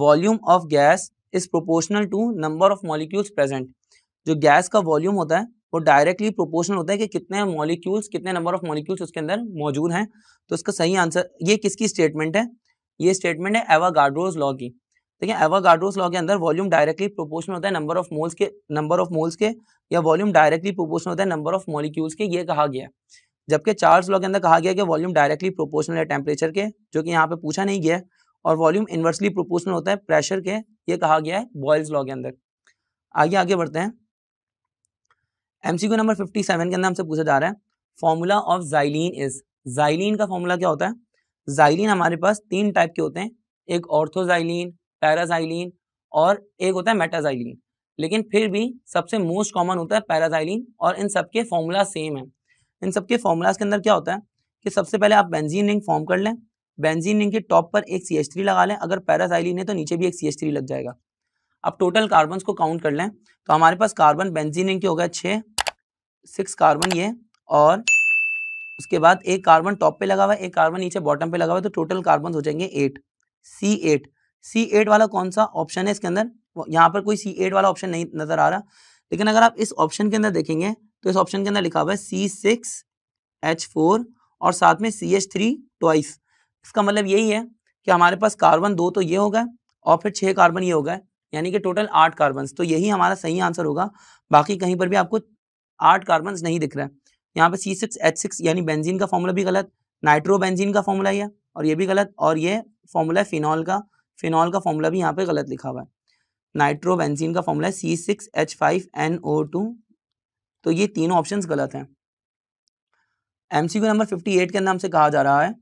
[SPEAKER 1] volume of gas is proportional to number of molecules present जो गैस का वॉल्यूम होता है वो डायरेक्टली प्रोपोर्शनल होता है कि कितने मॉलिक्यूल्स कितने नंबर ऑफ मॉलिक्यूल्स उसके अंदर मौजूद हैं तो इसका सही आंसर ये किसकी स्टेटमेंट है ये स्टेटमेंट है एवागाड्रोज लॉ की ठीक है एवागाड्रोस लॉ के अंदर वॉल्यूम डायरेक्टली प्रोपोर्शनल होता है नंबर ऑफ मोल्स के नंबर ऑफ मोल्स के या वॉल्यूम डायरेक्टली प्रोपोर्शनल होता है नंबर ऑफ मॉलिक्यूल्स के ये कहा गया है जबकि चार्ल्स लॉ के अंदर कहा गया कि वॉल्यूम डायरेक्टली प्रोपोर्शनल है टेम्परेचर के जो कि यहाँ पे पूछा नहीं गया है और वॉल्यूम इन्वर्सली प्रोपोर्शनल होता है प्रेशर के ये कहा गया है बॉयल्स लॉ के अंदर आगे आगे बढ़ते हैं एमसीक्यू नंबर 57 के अंदर हमसे पूछा जा रहा है formula of xylene is xylene का फॉर्मूला क्या होता है जाइलिन हमारे पास तीन टाइप के होते हैं एक ऑर्थोजाइलिन पैराजाइलिन और एक होता है मेटाजाइलिन लेकिन फिर भी सबसे मोस्ट कॉमन होता है पैराजाइलिन और इन सबके फॉर्मूला सेम है इन सबके फॉर्मूलाज के अंदर क्या होता है कि सबसे पहले आप बेंजीन रिंग फॉर्म कर लें बेंजीन रिंग के टॉप पर एक सी थ्री लगा लें अगर पैरासाइलिन है तो नीचे भी एक सी एच थ्री लग जाएगा अब टोटल कार्बन को काउंट कर लें तो हमारे पास कार्बन बेंजीन रिंग के हो गए छः सिक्स कार्बन ये और उसके बाद एक कार्बन टॉप पे लगा हुआ है एक कार्बन नीचे बॉटम पे लगा हुआ है तो टोटल कार्बन हो जाएंगे eight C eight C eight वाला कौन सा ऑप्शन है इसके अंदर यहाँ पर कोई सी एट वाला ऑप्शन नहीं नजर आ रहा लेकिन अगर आप इस ऑप्शन के अंदर देखेंगे तो इस ऑप्शन के अंदर लिखा हुआ है सी सिक्स एच फोर और साथ में सी एच थ्री ट्वाइस इसका मतलब यही है कि हमारे पास कार्बन दो तो ये होगा और फिर छः कार्बन ये होगा यानी कि टोटल आठ कार्बन तो यही हमारा सही आंसर होगा बाकी कहीं पर भी आपको आठ कार्बन नहीं दिख रहा है यहाँ पे सी सिक्स एच सिक्स यानी बेंजीन का फॉर्मूला भी गलत बेंजीन का फॉर्मूला यह और ये भी गलत और ये फॉर्मूला है फिनॉल का फिनॉल का फॉर्मूला भी यहाँ पे गलत लिखा हुआ है बेंजीन का फॉर्मूला है C six H five N O two तो ये तीनों ऑप्शन गलत हैं एमसीक्यू नंबर 58 के अंदर हमसे कहा जा रहा है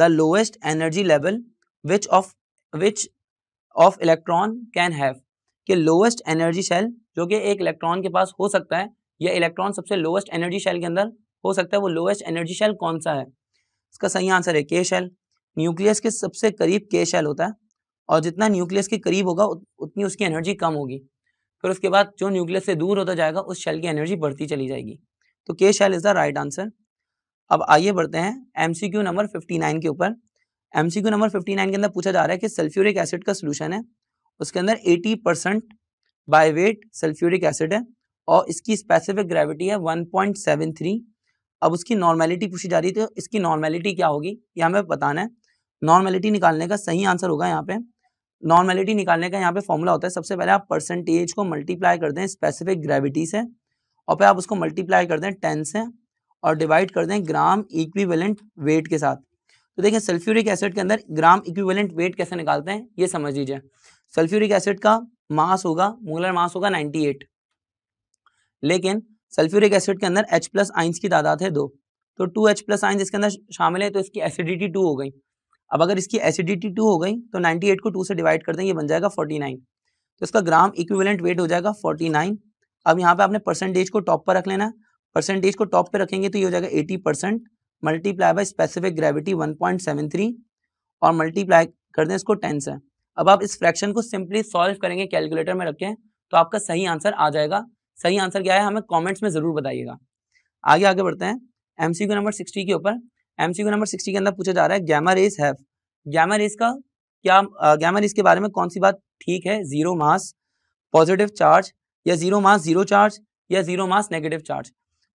[SPEAKER 1] the lowest energy level which of which of electron can have कि लोएस्ट एनर्जी शेल जो कि एक इलेक्ट्रॉन के पास हो सकता है या इलेक्ट्रॉन सबसे लोएस्ट एनर्जी शेल के अंदर हो सकता है वो लोएस्ट एनर्जी शेल कौन सा है इसका सही आंसर है के शेल न्यूक्लियस के सबसे करीब के शेल होता है और जितना न्यूक्लियस के करीब होगा उतनी उसकी एनर्जी कम होगी फिर उसके बाद जो न्यूक्लियस से दूर होता जाएगा उस शेल की एनर्जी बढ़ती चली जाएगी तो K shell is the right answer अब आइए बढ़ते हैं क्यू नंबर नाइन के ऊपर क्यू नंबर नाइन के अंदर पूछा जा रहा है कि सल्फ्यूरिक एसिड का सोल्यूशन है उसके अंदर eighty percent by weight sulphuric acid है और इसकी स्पेसिफिक ग्रेविटी है 1.73 अब उसकी नॉर्मेलिटी पूछी जा रही थी तो इसकी नॉर्मेलिटी क्या होगी ये हमें बताना है नॉर्मेलिटी निकालने का सही आंसर होगा यहाँ पे नॉर्मेलिटी निकालने का यहाँ पे फॉर्मूला होता है सबसे पहले आप परसेंटेज को मल्टीप्लाई कर दें स्पेसिफिक ग्रेविटी से और फिर आप उसको मल्टीप्लाई कर दें टेन से और डिवाइड कर दें ग्राम इक्विवेलेंट वेट के साथ तो देखिए सल्फ्यूरिक एसिड के अंदर ग्राम इक्विवेलेंट वेट कैसे निकालते हैं ये समझ लीजिए सल्फ्यूरिक एसिड का मास होगा मूलर मास होगा 98 लेकिन सल्फ्यूरिक एसिड के अंदर H प्लस आइंस की तादाद है दो तो टू एच प्लस आइंस इसके अंदर शामिल है तो इसकी एसिडिटी टू हो गई अब अगर इसकी एसिडिटी टू हो गई तो 98 को टू से डिवाइड कर दें ये बन जाएगा 49 तो इसका ग्राम इक्विवेलेंट वेट हो जाएगा 49 अब यहाँ पे आपने परसेंटेज को टॉप पर रख लेना परसेंटेज को टॉप पे रखेंगे तो ये हो जाएगा 80 percent multiply by specific gravity 1.73 और मल्टीप्लाई कर दें इसको टेन से अब आप इस फ्रैक्शन को सिंपली सॉल्व करेंगे कैलकुलेटर में रखें तो आपका सही आंसर आ जाएगा सही आंसर क्या है हमें कॉमेंट्स में ज़रूर बताइएगा आगे आगे बढ़ते हैं एम नंबर सिक्सटी के ऊपर एमसीक्यू नंबर सिक्सटी के अंदर पूछा जा रहा है गैमा रेस है गैमा रेस का क्या गैमा रेस के बारे में कौन सी बात ठीक है जीरो मास पॉजिटिव चार्ज या जीरो मास जीरो चार्ज या जीरो मास नेगेटिव चार्ज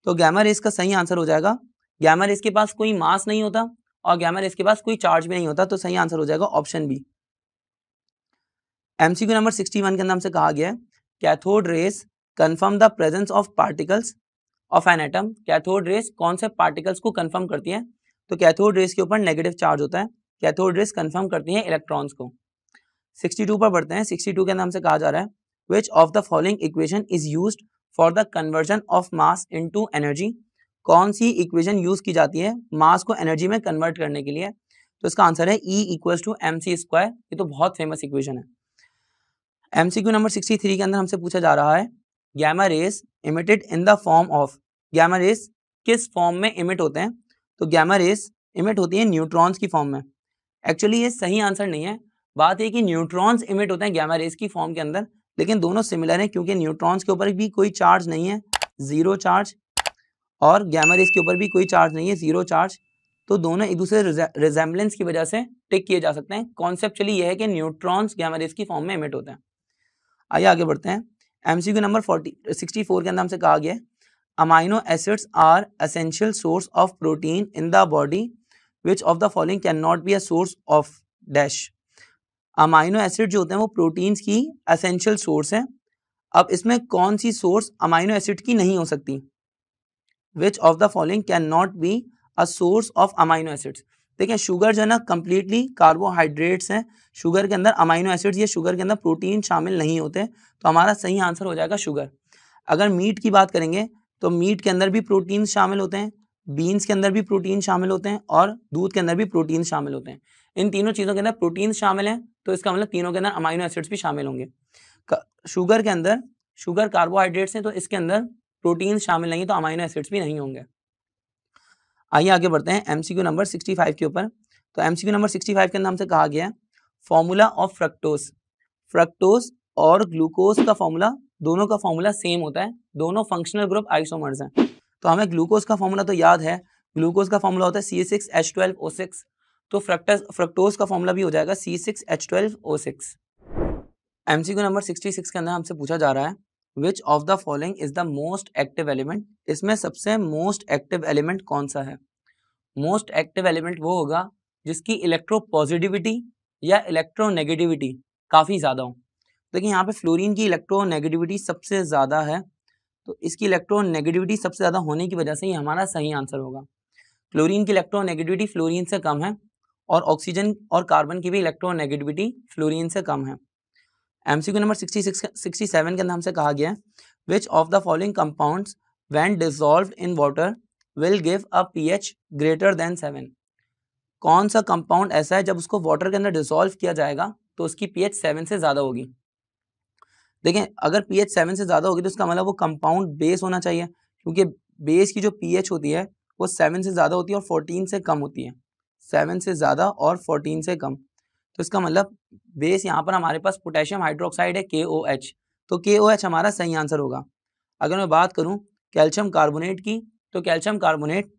[SPEAKER 1] तो गैमा रेस का सही आंसर हो जाएगा गैमा रेस के पास कोई मास नहीं होता और गैमा रेस के पास कोई चार्ज भी नहीं होता तो सही आंसर हो जाएगा ऑप्शन बी एमसीक्यू नंबर 61 के अंदर हमसे कहा गया है cathode rays confirm the presence of particles of an atom cathode rays कौन से पार्टिकल्स को कन्फर्म करती है तो कैथोड रेस के ऊपर नेगेटिव चार्ज होता है कैथोड रेस कंफर्म करती है इलेक्ट्रॉन्स को 62 पर बढ़ते हैं 62 के नाम से कहा जा रहा है which of the following equation is used for the conversion of mass in energy कौन सी इक्वेशन यूज की जाती है मास को एनर्जी में कन्वर्ट करने के लिए तो इसका आंसर है E equal to M C square ये तो बहुत फेमस इक्वेशन है M C Q number sixty three के अंदर हमसे पूछा जा रहा है gamma rays emitted in the form of gamma rays किस फॉर्म में इमिट होते हैं तो गैमा रेस इमिट होती है न्यूट्रॉन्स की फॉर्म में एक्चुअली ये सही आंसर नहीं है बात यह कि न्यूट्रॉन्स इमिट होते हैं गैमा रेस की फॉर्म के अंदर लेकिन दोनों सिमिलर हैं क्योंकि न्यूट्रॉन्स के ऊपर भी कोई चार्ज नहीं है ज़ीरो चार्ज और गैमा रेस के ऊपर भी कोई चार्ज नहीं है ज़ीरो चार्ज तो दोनों एक दूसरे रिजेम्बलेंस की वजह से टिक किए जा सकते हैं कॉन्सेप्टचुअली यह है कि न्यूट्रॉन्स गैमा रेस की फॉर्म में इमिट होते हैं आइए आगे बढ़ते हैं M number forty sixty four के अंदर हमसे कहा गया है amino acids are essential source of protein in the body which of the following can not be a source of dash amino acid जो होते हैं वो प्रोटीन्स की असेंशियल सोर्स है अब इसमें कौन सी सोर्स अमाइनो एसिड की नहीं हो सकती which of the following can not be a source of amino acids देखिए शुगर जो है ना कम्प्लीटली कार्बोहाइड्रेट्स हैं शुगर के अंदर अमाइनो एसिड्स या शुगर के अंदर प्रोटीन शामिल नहीं होते तो हमारा सही आंसर हो जाएगा शुगर अगर मीट की बात करेंगे तो मीट के अंदर भी प्रोटीन शामिल होते हैं बीन्स के अंदर भी प्रोटीन शामिल होते हैं और दूध के अंदर भी प्रोटीन शामिल होते हैं इन तीनों चीज़ों के अंदर प्रोटीन शामिल हैं तो इसका मतलब तीनों के अंदर अमाइनो एसिड्स भी शामिल होंगे शुगर के अंदर शुगर कार्बोहाइड्रेट्स हैं तो इसके अंदर प्रोटीन शामिल नहीं तो अमाइनो एसिड्स भी नहीं होंगे आइए आगे बढ़ते हैं एमसीक्यू नंबर 65 के ऊपर तो एमसीक्यू नंबर 65 के अंदर हमसे कहा गया है फॉर्मूला ऑफ फ्रक्टोज फ्रक्टोज और ग्लूकोज का फॉर्मूला दोनों का फॉर्मूला सेम होता है दोनों फंक्शनल ग्रुप आइसोमर्स हैं तो हमें ग्लूकोज का फॉर्मूला तो याद है ग्लूकोज का फॉर्मूला होता है सी सिक्स एच तो फ्रक्टस फ्रक्टोज का फॉर्मूला भी हो जाएगा C six H twelve O six M C Q number sixty six के अंदर हमसे पूछा जा रहा है which of the following is the most active element इसमें सबसे मोस्ट एक्टिव एलिमेंट कौन सा है मोस्ट एक्टिव एलिमेंट वो होगा जिसकी इलेक्ट्रो पॉजिटिविटी या इलेक्ट्रो नेगेटिविटी काफ़ी ज़्यादा हो देखिए यहाँ पे फ्लोरीन की इलेक्ट्रोनेगेटिविटी सबसे ज़्यादा है तो इसकी इलेक्ट्रोनेगेटिविटी सबसे ज़्यादा होने की वजह से ये हमारा सही आंसर होगा क्लोरीन की इलेक्ट्रोनेगेटिविटी फ्लोरीन से कम है और ऑक्सीजन और कार्बन की भी इलेक्ट्रोनेगेटिविटी फ्लोरीन से कम है क्यू नंबर सिक्सटी सेवन के अंदर हमसे कहा गया है which of the following compounds when dissolve in water will give a H greater than seven कौन सा कंपाउंड ऐसा है जब उसको वाटर के अंदर डिजोल्व किया जाएगा तो उसकी एच सेवन से ज़्यादा होगी देखें अगर पीएच सेवन से ज़्यादा होगी तो इसका मतलब वो कंपाउंड बेस होना चाहिए क्योंकि बेस की जो पीएच होती है वो सेवन से ज़्यादा होती है और फोर्टीन से कम होती है सेवन से ज़्यादा और फोर्टीन से कम तो इसका मतलब बेस यहाँ पर हमारे पास पोटेशियम हाइड्रोक्साइड है के ओ एच तो के ओ एच हमारा सही आंसर होगा अगर मैं बात करूँ कैल्शियम कार्बोनेट की तो कैल्शियम कार्बोनेट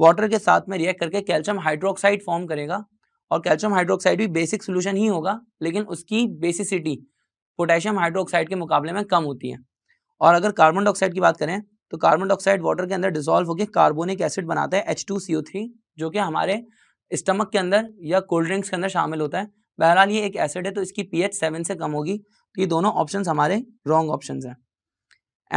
[SPEAKER 1] वाटर के साथ में रिएक्ट करके कैल्शियम हाइड्रोक्साइड फॉर्म करेगा और कैल्शियम हाइड्रोक्साइड भी बेसिक सोल्यूशन ही होगा लेकिन उसकी बेसिसिटी पोटेशियम हाइड्रोक्साइड के मुकाबले में कम होती हैं और अगर कार्बन डाइऑक्साइड की बात करें तो कार्बन डाइऑक्साइड वाटर के अंदर डिसॉल्व होकर कार्बोनिक एसिड बनाता है थ्री जो कि हमारे स्टमक के अंदर या कोल्ड ड्रिंक्स के अंदर शामिल होता है बहरहाल ये एक एसिड है तो इसकी एच सेवन से कम होगी तो ये दोनों ऑप्शन हमारे रॉन्ग ऑप्शन हैं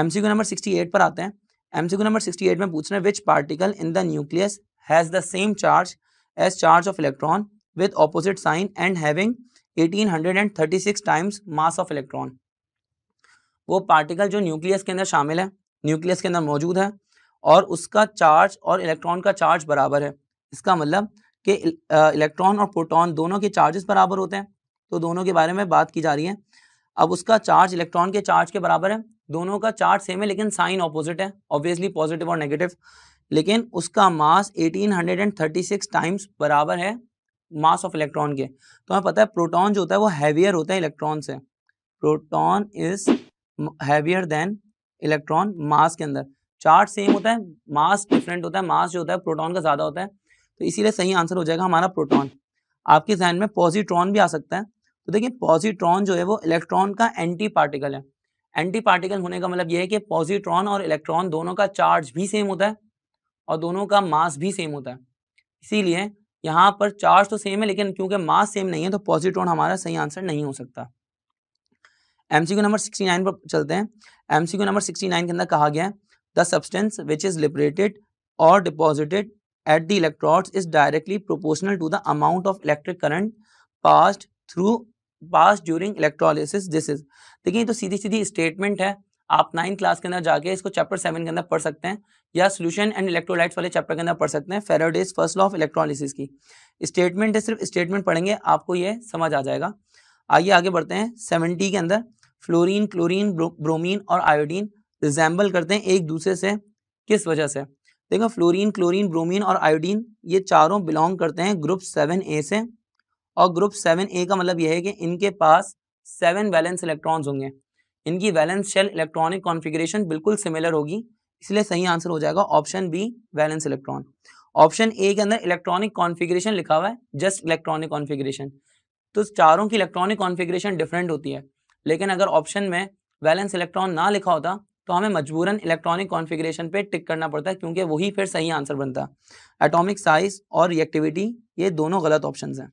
[SPEAKER 1] क्यू नंबर एट पर आते हैं क्यू नंबर एट में पूछ रहे हैं which particle in the nucleus has the same charge as charge of electron with opposite sign and having 1836 times mass of electron वो पार्टिकल जो न्यूक्लियस के अंदर शामिल है न्यूक्लियस के अंदर मौजूद है और उसका चार्ज और इलेक्ट्रॉन का चार्ज बराबर है इसका मतलब कि इलेक्ट्रॉन और प्रोटॉन दोनों के चार्जेस बराबर होते हैं तो दोनों के बारे में बात की जा रही है अब उसका चार्ज इलेक्ट्रॉन के चार्ज के बराबर है दोनों का चार्ज सेम है लेकिन साइन ऑपोजिट है ऑब्वियसली पॉजिटिव और नेगेटिव लेकिन उसका मास 1836 टाइम्स बराबर है मास ऑफ इलेक्ट्रॉन के तो हमें पता है प्रोटॉन जो होता है वो हैवियर होता है इलेक्ट्रॉन से proton is heavier than electron mass के अंदर चार्ज सेम होता है मास डिफरेंट होता है मास जो होता है प्रोटॉन का ज़्यादा होता है तो इसीलिए सही आंसर हो जाएगा हमारा प्रोटॉन आपके जहन में पॉजिट्रॉन भी आ सकता है तो देखिए पॉजिट्रॉन जो है वो इलेक्ट्रॉन का एंटी पार्टिकल है एंटी पार्टिकल होने का मतलब ये है कि पॉजिट्रॉन और इलेक्ट्रॉन दोनों का चार्ज भी सेम होता है और दोनों का मास भी सेम होता है इसीलिए यहाँ पर चार्ज तो सेम है लेकिन क्योंकि मास सेम नहीं है तो पॉजिट्रॉन हमारा सही आंसर नहीं हो सकता एमसीक्यू नंबर 69 पर चलते हैं एमसीक्यू नंबर 69 के अंदर कहा गया है the substance which is liberated और deposited at the electrodes is directly proportional to the amount of electric current passed through pass during electrolysis this is देखिए तो सीधी सीधी स्टेटमेंट है आप नाइन्थ क्लास के अंदर जाके इसको चैप्टर सेवन के अंदर पढ़ सकते हैं या सोल्यूशन एंड इलेक्ट्रोलाइट्स वाले चैप्टर के अंदर पढ़ सकते हैं Faraday's first law of electrolysis की स्टेटमेंट है सिर्फ स्टेटमेंट पढ़ेंगे आपको ये समझ आ जाएगा आइए आगे बढ़ते हैं सेवेंटी के अंदर फ्लोरिन क्लोरिन ब्रोमिन और आयोडीन रिजेंबल करते हैं एक दूसरे से किस वजह से देखो फ्लोरिन क्लोरिन ब्रोमिन और आयोडीन ये चारों बिलोंग करते हैं ग्रुप सेवन ए से और ग्रुप सेवन ए का मतलब यह है कि इनके पास सेवन वैलेंस इलेक्ट्रॉन्स होंगे इनकी वैलेंस शेल इलेक्ट्रॉनिक कॉन्फिग्रेशन बिल्कुल सिमिलर होगी इसलिए सही आंसर हो जाएगा option B valence electron option A के अंदर इलेक्ट्रॉनिक कॉन्फिग्रेशन लिखा हुआ है जस्ट इलेक्ट्रॉनिक कॉन्फिग्रेशन तो चारों की इलेक्ट्रॉनिक कॉन्फिग्रेशन डिफरेंट होती है लेकिन अगर ऑप्शन में वैलेंस इलेक्ट्रॉन ना लिखा होता तो हमें मजबूरन इलेक्ट्रॉनिक कॉन्फिग्रेशन पे टिक करना पड़ता है क्योंकि वही फिर सही आंसर बनता एटॉमिक साइज और रिएक्टिविटी ये दोनों गलत ऑप्शन हैं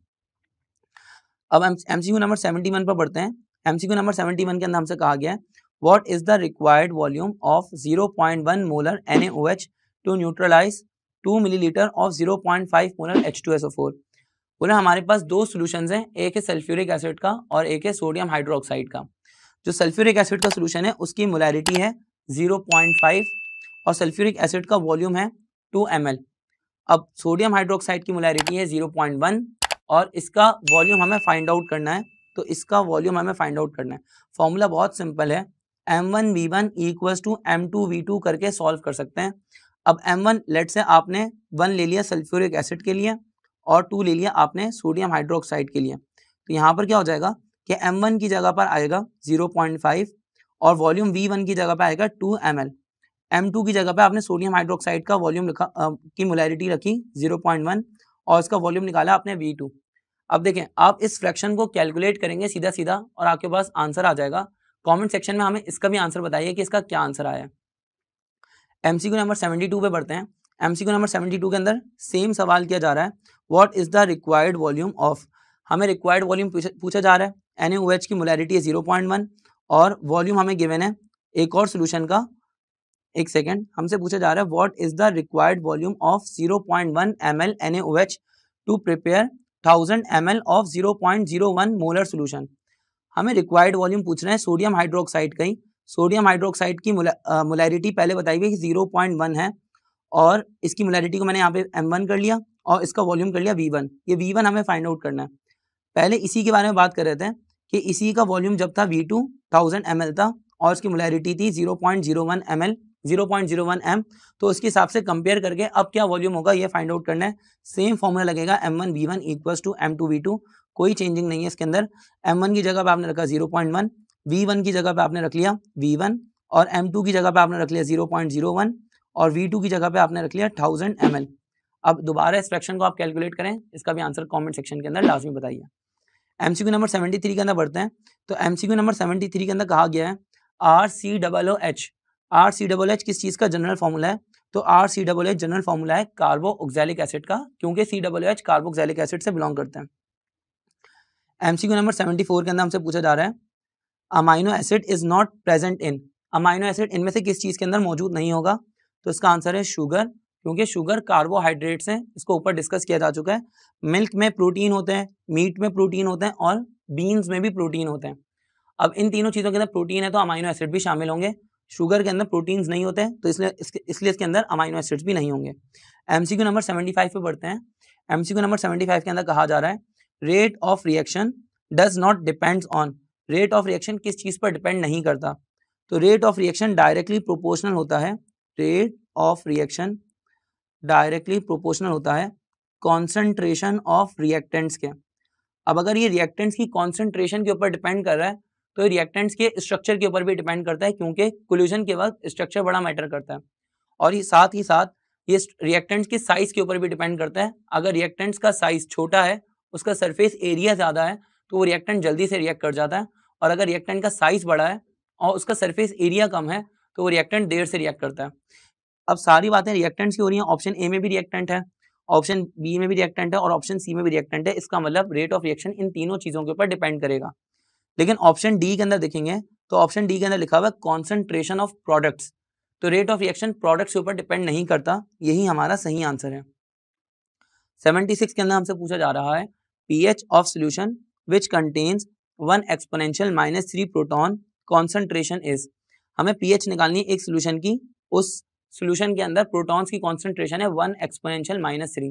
[SPEAKER 1] अब एम सी नंबर सेवेंटी पर पढ़ते हैं एम नंबर सेवेंटी के अंदर हमसे कहा गया है what is the required volume of 0.1 molar NaOH to neutralize 2 milliliter of 0.5 molar H2SO4 बोले हमारे पास दो सॉल्यूशंस हैं एक है सल्फ्यूरिक एसिड का और एक है सोडियम हाइड्रोक्साइड का जो सल्फ्यूरिक एसिड का सोल्यूशन है उसकी मोलैरिटी है 0.5 और सल्फ्यूरिक एसिड का वॉल्यूम है 2 एल अब सोडियम हाइड्रोक्साइड की मोलैरिटी है 0.1 और इसका वॉल्यूम हमें फाइंड आउट करना है तो इसका वॉल्यूम हमें फाइंड आउट करना है फॉर्मूला बहुत सिंपल है M one V one equal to M two V two करके सॉल्व कर सकते हैं अब एम वन लेट से आपने वन ले लिया सल्फ्यूरिक एसिड के लिए और टू ले लिया आपने सोडियम हाइड्रोक्साइड के लिए तो यहाँ पर क्या हो जाएगा कि एम वन की जगह पर आएगा जीरो पॉइंट फाइव और वॉल्यूम वी वन की जगह पर आएगा two M L M two की जगह पर आपने सोडियम हाइड्रोक्साइड का वॉल्यूम लिखा आ, की मोलैरिटी रखी जीरो पॉइंट वन और इसका वॉल्यूम निकाला आपने वी टू अब देखें आप इस फ्रैक्शन को कैलकुलेट करेंगे सीधा सीधा और आपके पास आंसर आ जाएगा कमेंट सेक्शन में हमें इसका भी आंसर बताइए कि इसका क्या आंसर आया एमसीक्यू नंबर 72 पे बढ़ते हैं एमसीक्यू नंबर 72 के अंदर सेम सवाल किया जा रहा है what is the required volume of हमें रिक्वायर्ड वॉल्यूम पूछा जा रहा है एन एच की मोलैरिटी है जीरो और वॉल्यूम हमें गिवेन है एक और सोल्यूशन का एक सेकेंड हमसे पूछा जा रहा है what is the required volume of zero point one M L N to prepare thousand M of zero molar solution हमें रिक्वायर्ड वॉल्यूम पूछना है सोडियम हाइड्रोक्साइड का ही सोडियम हाइड्रोक्साइड की मोलैरिटी पहले बताई गई कि जीरो पॉइंट वन है और इसकी मोलैरिटी को मैंने यहाँ पे एम वन कर लिया और इसका वॉल्यूम कर लिया वी वन ये वी वन हमें फाइंड आउट करना है पहले इसी के बारे में बात कर रहे थे कि इसी का वॉल्यूम जब था V two thousand M L था और उसकी मोलैरिटी थी zero point zero one M L zero point zero one M तो उसके हिसाब से कंपेयर करके अब क्या वॉल्यूम होगा ये फाइंड आउट करना है सेम फॉर्मूला लगेगा M one V one equals to M two V two कोई चेंजिंग नहीं है इसके अंदर एम वन की जगह पर आपने रखा zero point one V one की जगह पर आपने रख लिया वी वन और एम टू की जगह पर आपने रख लिया जीरो पॉइंट जीरो वन और वी टू की जगह पर आपने रख लिया थाउजेंड एम एल अब दोबारा इस फ्रैक्शन को आप कैलकुलेट करें इसका भी आंसर कमेंट सेक्शन के अंदर लाजमी बताइए एम एमसीक्यू नंबर 73 के अंदर बढ़ते हैं तो एम एमसीक्यू नंबर 73 के अंदर कहा गया है R C double O H R C double H किस चीज़ का जनरल फॉर्मूला है तो R C double H general formula है कार्बो ऑक्सैलिक एसिड का क्योंकि C double H कार्बो oxalic acid से बिलोंग करते हैं एमसीक्यू नंबर सेवेंटी फोर के अंदर हमसे पूछा जा रहा है amino acid is not present in amino acid इनमें से किस चीज़ के अंदर मौजूद नहीं होगा तो इसका आंसर है शुगर क्योंकि शुगर कार्बोहाइड्रेट्स हैं इसको ऊपर डिस्कस किया जा चुका है मिल्क में प्रोटीन होते हैं मीट में प्रोटीन होते हैं और बीन्स में भी प्रोटीन होते हैं अब इन तीनों चीज़ों के अंदर प्रोटीन है तो अमाइनो एसिड भी शामिल होंगे शुगर के अंदर प्रोटीन्स नहीं होते हैं तो इसलिए इसलिए इसके अंदर अमाइनो एसिड्स भी नहीं होंगे एमसीक्यू नंबर फाइव पे बढ़ते हैं एमसीक्यू नंबर सेवेंटी फाइव के अंदर कहा जा रहा है rate of reaction does not depends on rate of reaction किस चीज़ पर डिपेंड नहीं करता तो rate of reaction directly proportional होता है rate of reaction directly proportional होता है कॉन्सेंट्रेशन ऑफ रिएक्टेंट्स के अब अगर ये रिएक्टेंट्स की कॉन्सेंट्रेशन के ऊपर डिपेंड कर रहा है तो रिएक्टेंट्स के स्ट्रक्चर के ऊपर भी डिपेंड करता है क्योंकि कोल्यूजन के वक्त स्ट्रक्चर बड़ा मैटर करता है और ये साथ ही साथ ये रिएक्टेंट्स के साइज के ऊपर भी डिपेंड करता है अगर रिएक्टेंट्स का साइज छोटा है उसका सरफेस एरिया ज़्यादा है तो वो रिएक्टेंट जल्दी से रिएक्ट कर जाता है और अगर रिएक्टेंट का साइज़ बड़ा है और उसका सरफेस एरिया कम है तो वो रिएक्टेंट देर से रिएक्ट करता है अब सारी बातें रिएक्टेंट्स की हो रही हैं ऑप्शन ए में भी रिएक्टेंट है ऑप्शन बी में भी रिएक्टेंट है और ऑप्शन सी में भी रिएक्टेंट है इसका मतलब रेट ऑफ रिएक्शन इन तीनों चीज़ों के ऊपर डिपेंड करेगा लेकिन ऑप्शन डी के अंदर देखेंगे तो ऑप्शन डी के अंदर लिखा हुआ है कॉन्सेंट्रेशन ऑफ प्रोडक्ट्स तो रेट ऑफ रिएक्शन प्रोडक्ट्स के ऊपर डिपेंड नहीं करता यही हमारा सही आंसर है 76 के अंदर हमसे पूछा जा रहा है H of solution which contains one exponential minus three proton concentration is हमें पी एच निकालनी है एक सोल्यूशन की उस सोल्यूशन के अंदर प्रोटॉन्स की कॉन्सेंट्रेशन है वन एक्सपोनेंशियल माइनस थ्री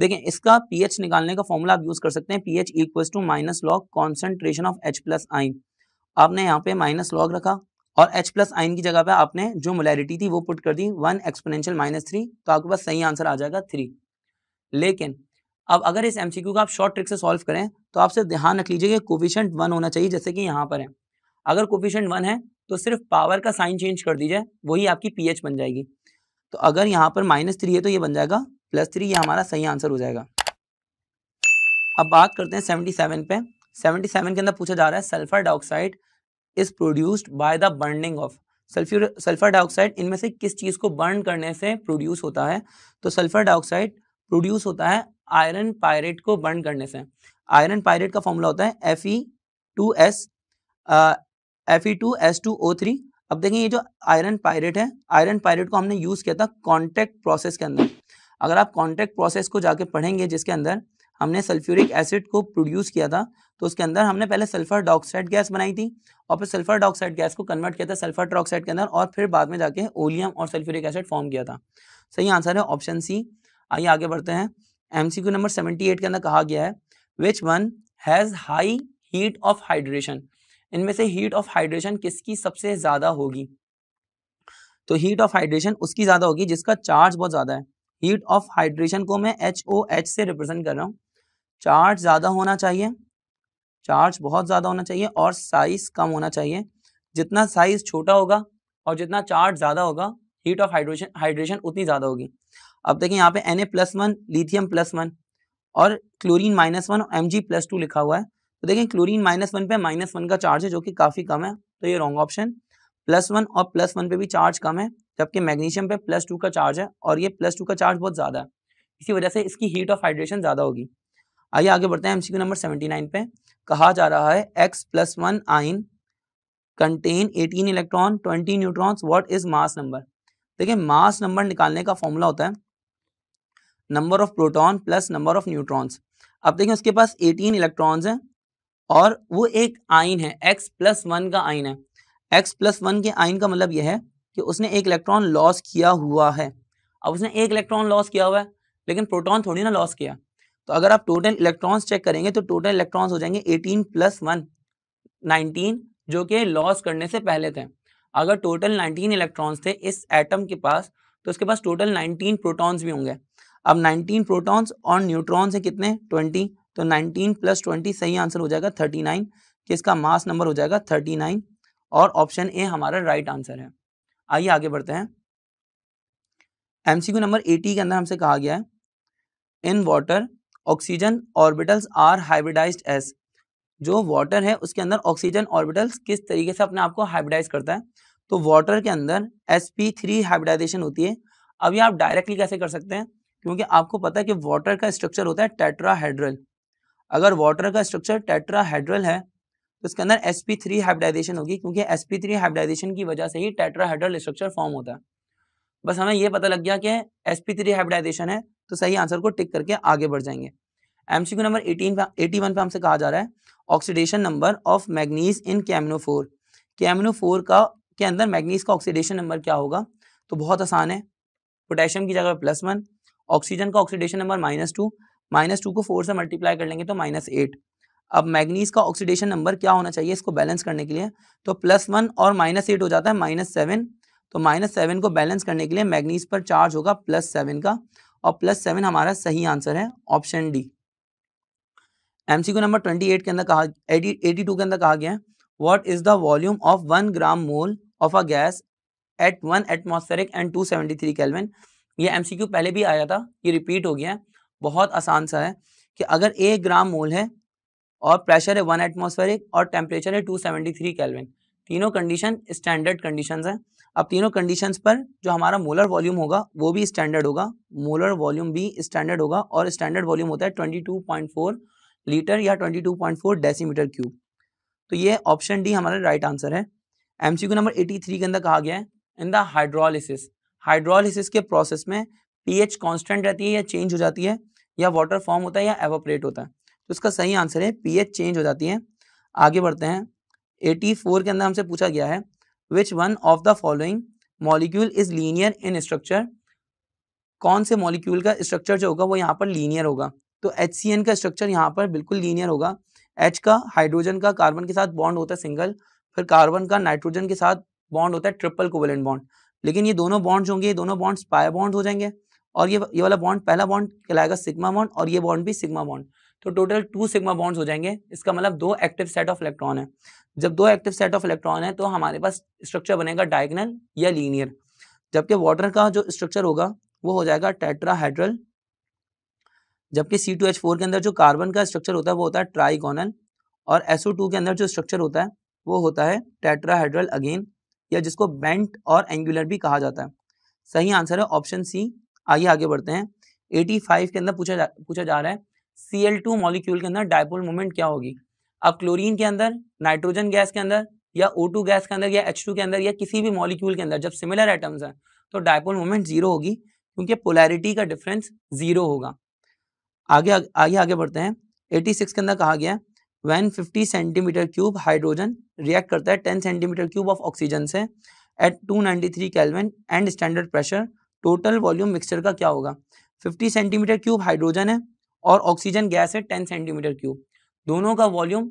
[SPEAKER 1] देखें इसका पीएच निकालने का फॉर्मूला आप यूज कर सकते हैं P H equals to minus log concentration of H plus ion आपने यहाँ पे माइनस लॉग रखा और एच प्लस आइन की जगह पे आपने जो मोलैरिटी थी वो पुट कर दी वन एक्सपोनेंशियल माइनस थ्री तो आपके पास सही आंसर आ जाएगा थ्री लेकिन अब अगर इस एमसीक्यू का आप शॉर्ट ट्रिक से सॉल्व करें तो आपसे ध्यान रख लीजिए कि कोफिशेंट वन होना चाहिए जैसे कि यहाँ पर है अगर कोफिशेंट वन है तो सिर्फ पावर का साइन चेंज कर दीजिए वही आपकी पीएच बन जाएगी तो अगर यहाँ पर माइनस थ्री है तो ये बन जाएगा प्लस थ्री ये हमारा सही आंसर हो जाएगा अब बात करते हैं सेवेंटी सेवन पे सेवेंटी सेवन के अंदर पूछा जा रहा है sulphur dioxide is produced by the burning of सल्फ्यू सल्फर डाइऑक्साइड इनमें से किस चीज़ को बर्न करने से प्रोड्यूस होता है तो सल्फर डाइऑक्साइड प्रोड्यूस होता है आयरन पायरेट को बर्न करने से आयरन पायरेट का फॉर्मूला होता है F E two S F E two S two O three अब देखें ये जो आयरन पायरेट है आयरन पायरेट को हमने यूज़ किया था कॉन्टेक्ट प्रोसेस के अंदर अगर आप कॉन्टैक्ट प्रोसेस को जाके पढ़ेंगे जिसके अंदर हमने सल्फ्यूरिक एसिड को प्रोड्यूस किया था तो उसके अंदर हमने पहले सल्फर डाइऑक्साइड गैस बनाई थी और फिर सल्फर डाइऑक्साइड गैस को कन्वर्ट किया था सल्फर ट्रॉक्साइड के अंदर और फिर बाद में जाके ओलियम और सल्फ्यूरिक एसिड फॉर्म किया था सही आंसर है ऑप्शन सी आइए आगे बढ़ते हैं एमसीक्यू नंबर 78 के अंदर कहा गया है which one has high heat of hydration इनमें से हीट ऑफ हाइड्रेशन किसकी सबसे ज्यादा होगी तो हीट ऑफ हाइड्रेशन उसकी ज्यादा होगी जिसका चार्ज बहुत ज्यादा है हीट ऑफ हाइड्रेशन को मैं एच ओ एच से रिप्रेजेंट कर रहा हूँ चार्ज ज्यादा होना चाहिए चार्ज बहुत ज्यादा होना चाहिए और साइज कम होना चाहिए जितना साइज छोटा होगा और जितना चार्ज ज्यादा होगा हीट ऑफ हाइड्रेशन हाइड्रेशन उतनी ज्यादा होगी अब देखें यहाँ पे N A plus one lithium plus one और क्लोरीन माइनस वन और एम जी प्लस टू लिखा हुआ है तो देखें क्लोरीन माइनस वन पे माइनस वन का चार्ज है जो कि काफ़ी कम है तो ये रॉन्ग ऑप्शन प्लस वन और प्लस वन पे भी चार्ज कम है जबकि मैग्नीशियम पे प्लस टू का चार्ज है और ये प्लस टू का चार्ज बहुत ज़्यादा है इसी वजह से इसकी हीट ऑफ हाइड्रेशन ज़्यादा होगी आइए आगे बढ़ते हैं एमसीक्यू नंबर सेवेंटी नाइन पे कहा जा रहा है X plus one ion contain eighteen electron twenty neutrons what is mass number देखिए मास नंबर निकालने का फॉर्मूला होता है number of proton plus number of neutrons अब देखें उसके पास 18 इलेक्ट्रॉन्स हैं और वो एक आइन है x प्लस वन का आइन है x प्लस वन के आइन का मतलब यह है कि उसने एक इलेक्ट्रॉन लॉस किया हुआ है अब उसने एक इलेक्ट्रॉन लॉस किया हुआ है लेकिन प्रोटॉन थोड़ी ना लॉस किया तो अगर आप टोटल इलेक्ट्रॉन्स चेक करेंगे तो टोटल इलेक्ट्रॉन्स हो जाएंगे 18 प्लस वन नाइनटीन जो कि लॉस करने से पहले थे अगर टोटल 19 इलेक्ट्रॉन्स थे इस एटम के पास तो उसके पास टोटल 19 प्रोटॉन्स भी होंगे अब 19 प्रोटॉन्स और न्यूट्रॉन्स हैं कितने 20 तो 19 प्लस 20 सही आंसर हो जाएगा 39 किसका मास नंबर हो जाएगा 39 और ऑप्शन ए हमारा राइट आंसर है आइए आगे बढ़ते हैं एमसीक्यू नंबर 80 के अंदर हमसे कहा गया है in water oxygen orbitals are hybridised जो वाटर है उसके अंदर ऑक्सीजन ऑर्बिटल्स किस तरीके से अपने आप को हाइब्रिडाइज करता है तो वाटर के अंदर एस पी थ्री होती है अभी आप डायरेक्टली कैसे कर सकते हैं क्योंकि आपको पता है कि वाटर का स्ट्रक्चर होता है टेट्राहेड्रल अगर वाटर का स्ट्रक्चर टेट्राहेड्रल है तो इसके अंदर एस पी थ्री हाइब्रिडाइजेशन होगी क्योंकि एस पी थ्री हाइब्रिडाइजेशन की वजह से ही टेट्राहेड्रल स्ट्रक्चर फॉर्म होता है बस हमें यह पता लग गया कि एस पी थ्री हाइब्रिडाइजेशन है तो सही आंसर को टिक करके आगे बढ़ जाएंगे एमसीक्यू नंबर 18 पे 81 पे हमसे कहा जा रहा है oxidation number of manganese in कैमिनोफोर कैमिनोफोर का के अंदर मैग्नीज का ऑक्सीडेशन नंबर क्या होगा तो बहुत आसान है पोटेशियम की जगह प्लस वन ऑक्सीजन का oxidation number minus two minus two को फोर से मल्टीप्लाई कर लेंगे तो माइनस एट अब मैग्नीज का ऑक्सीडेशन नंबर क्या होना चाहिए इसको बैलेंस करने के लिए तो प्लस वन और माइनस एट हो जाता है माइनस सेवन तो माइनस सेवन को बैलेंस करने के लिए मैग्नीज पर चार्ज होगा प्लस सेवन का और प्लस सेवन हमारा सही आंसर है option D MCQ number twenty eight के अंदर कहा एटी टू के अंदर कहा गया है what is the volume of one gram mole of a gas at one atmospheric and two seventy three kelvin ये एमसीक्यू पहले भी आया था ये रिपीट हो गया है बहुत आसान सा है कि अगर एक ग्राम मोल है और प्रेशर है वन एटमोसफेरिक और टेम्परेचर है टू सेवेंटी थ्री कैलविन तीनों कंडीशन स्टैंडर्ड कंडीशन हैं अब तीनों कंडीशन पर जो हमारा मोलर वॉल्यूम होगा वो भी स्टैंडर्ड होगा मोलर वॉल्यूम भी स्टैंडर्ड होगा और स्टैंडर्ड वॉल्यूम होता है twenty two point four litre या twenty two point four decimetre cube तो ये ऑप्शन डी हमारा राइट आंसर है एमसीक्यू नंबर एटी थ्री के अंदर कहा गया है इन द हाइड्रोलिसिस हाइड्रोलिसिस के प्रोसेस में पीएच कांस्टेंट रहती है या चेंज हो जाती है या वाटर फॉर्म होता है या एवोपरेट होता है तो इसका सही आंसर है पीएच चेंज हो जाती है आगे बढ़ते हैं 84 के अंदर हमसे पूछा गया है which one of the following molecule is linear in structure कौन से मॉलिक्यूल का स्ट्रक्चर जो होगा वो यहाँ पर लीनियर होगा तो एच का स्ट्रक्चर यहाँ पर बिल्कुल लीनियर होगा एच का हाइड्रोजन का कार्बन के साथ बॉन्ड होता है सिंगल फिर कार्बन का नाइट्रोजन के साथ बॉन्ड होता है ट्रिपल कोवेलेंट बॉन्ड लेकिन ये दोनों बॉन्ड्स होंगे ये दोनों बॉन्ड्स पाया बॉन्ड हो जाएंगे और ये ये वाला बॉन्ड पहला बॉन्ड कहलाएगा सिग्मा बॉन्ड और ये बॉन्ड भी सिग्मा बॉन्ड तो टोटल टू सिग्मा बॉन्ड्स हो जाएंगे इसका मतलब दो एक्टिव सेट ऑफ इलेक्ट्रॉन है जब दो एक्टिव सेट ऑफ इलेक्ट्रॉन है तो हमारे पास स्ट्रक्चर बनेगा डायगनल या लीनियर जबकि वाटर का जो स्ट्रक्चर होगा वो हो जाएगा टेट्राहाइड्रल जबकि सी टू एच फोर के अंदर जो कार्बन का स्ट्रक्चर होता है वो होता है ट्राइगोनल और एसओ टू के अंदर जो स्ट्रक्चर होता है वो होता है टेट्राहाइड्रल अगेन या जिसको बेंट और एंगुलर भी कहा जाता है सही आंसर है ऑप्शन सी आइए आगे बढ़ते हैं 85 के अंदर पूछा जा पूछा जा रहा है सी एल टू मॉलिक्यूल के अंदर डायपोल मोमेंट क्या होगी अब क्लोरीन के अंदर नाइट्रोजन गैस के अंदर या ओ टू गैस के अंदर या एच टू के अंदर या किसी भी मॉलिक्यूल के अंदर जब सिमिलर आइटम्स हैं तो डायपोल मोमेंट जीरो होगी क्योंकि पोलैरिटी का डिफरेंस जीरो होगा आगे आगे आगे बढ़ते हैं 86 के अंदर कहा गया when 50 centimetre cube hydrogen react करता है 10 सेंटीमीटर क्यूब ऑफ ऑक्सीजन से at 293 kelvin and standard pressure total volume mixture का क्या होगा 50 सेंटीमीटर क्यूब हाइड्रोजन है और ऑक्सीजन गैस है 10 सेंटीमीटर क्यूब दोनों का वॉल्यूम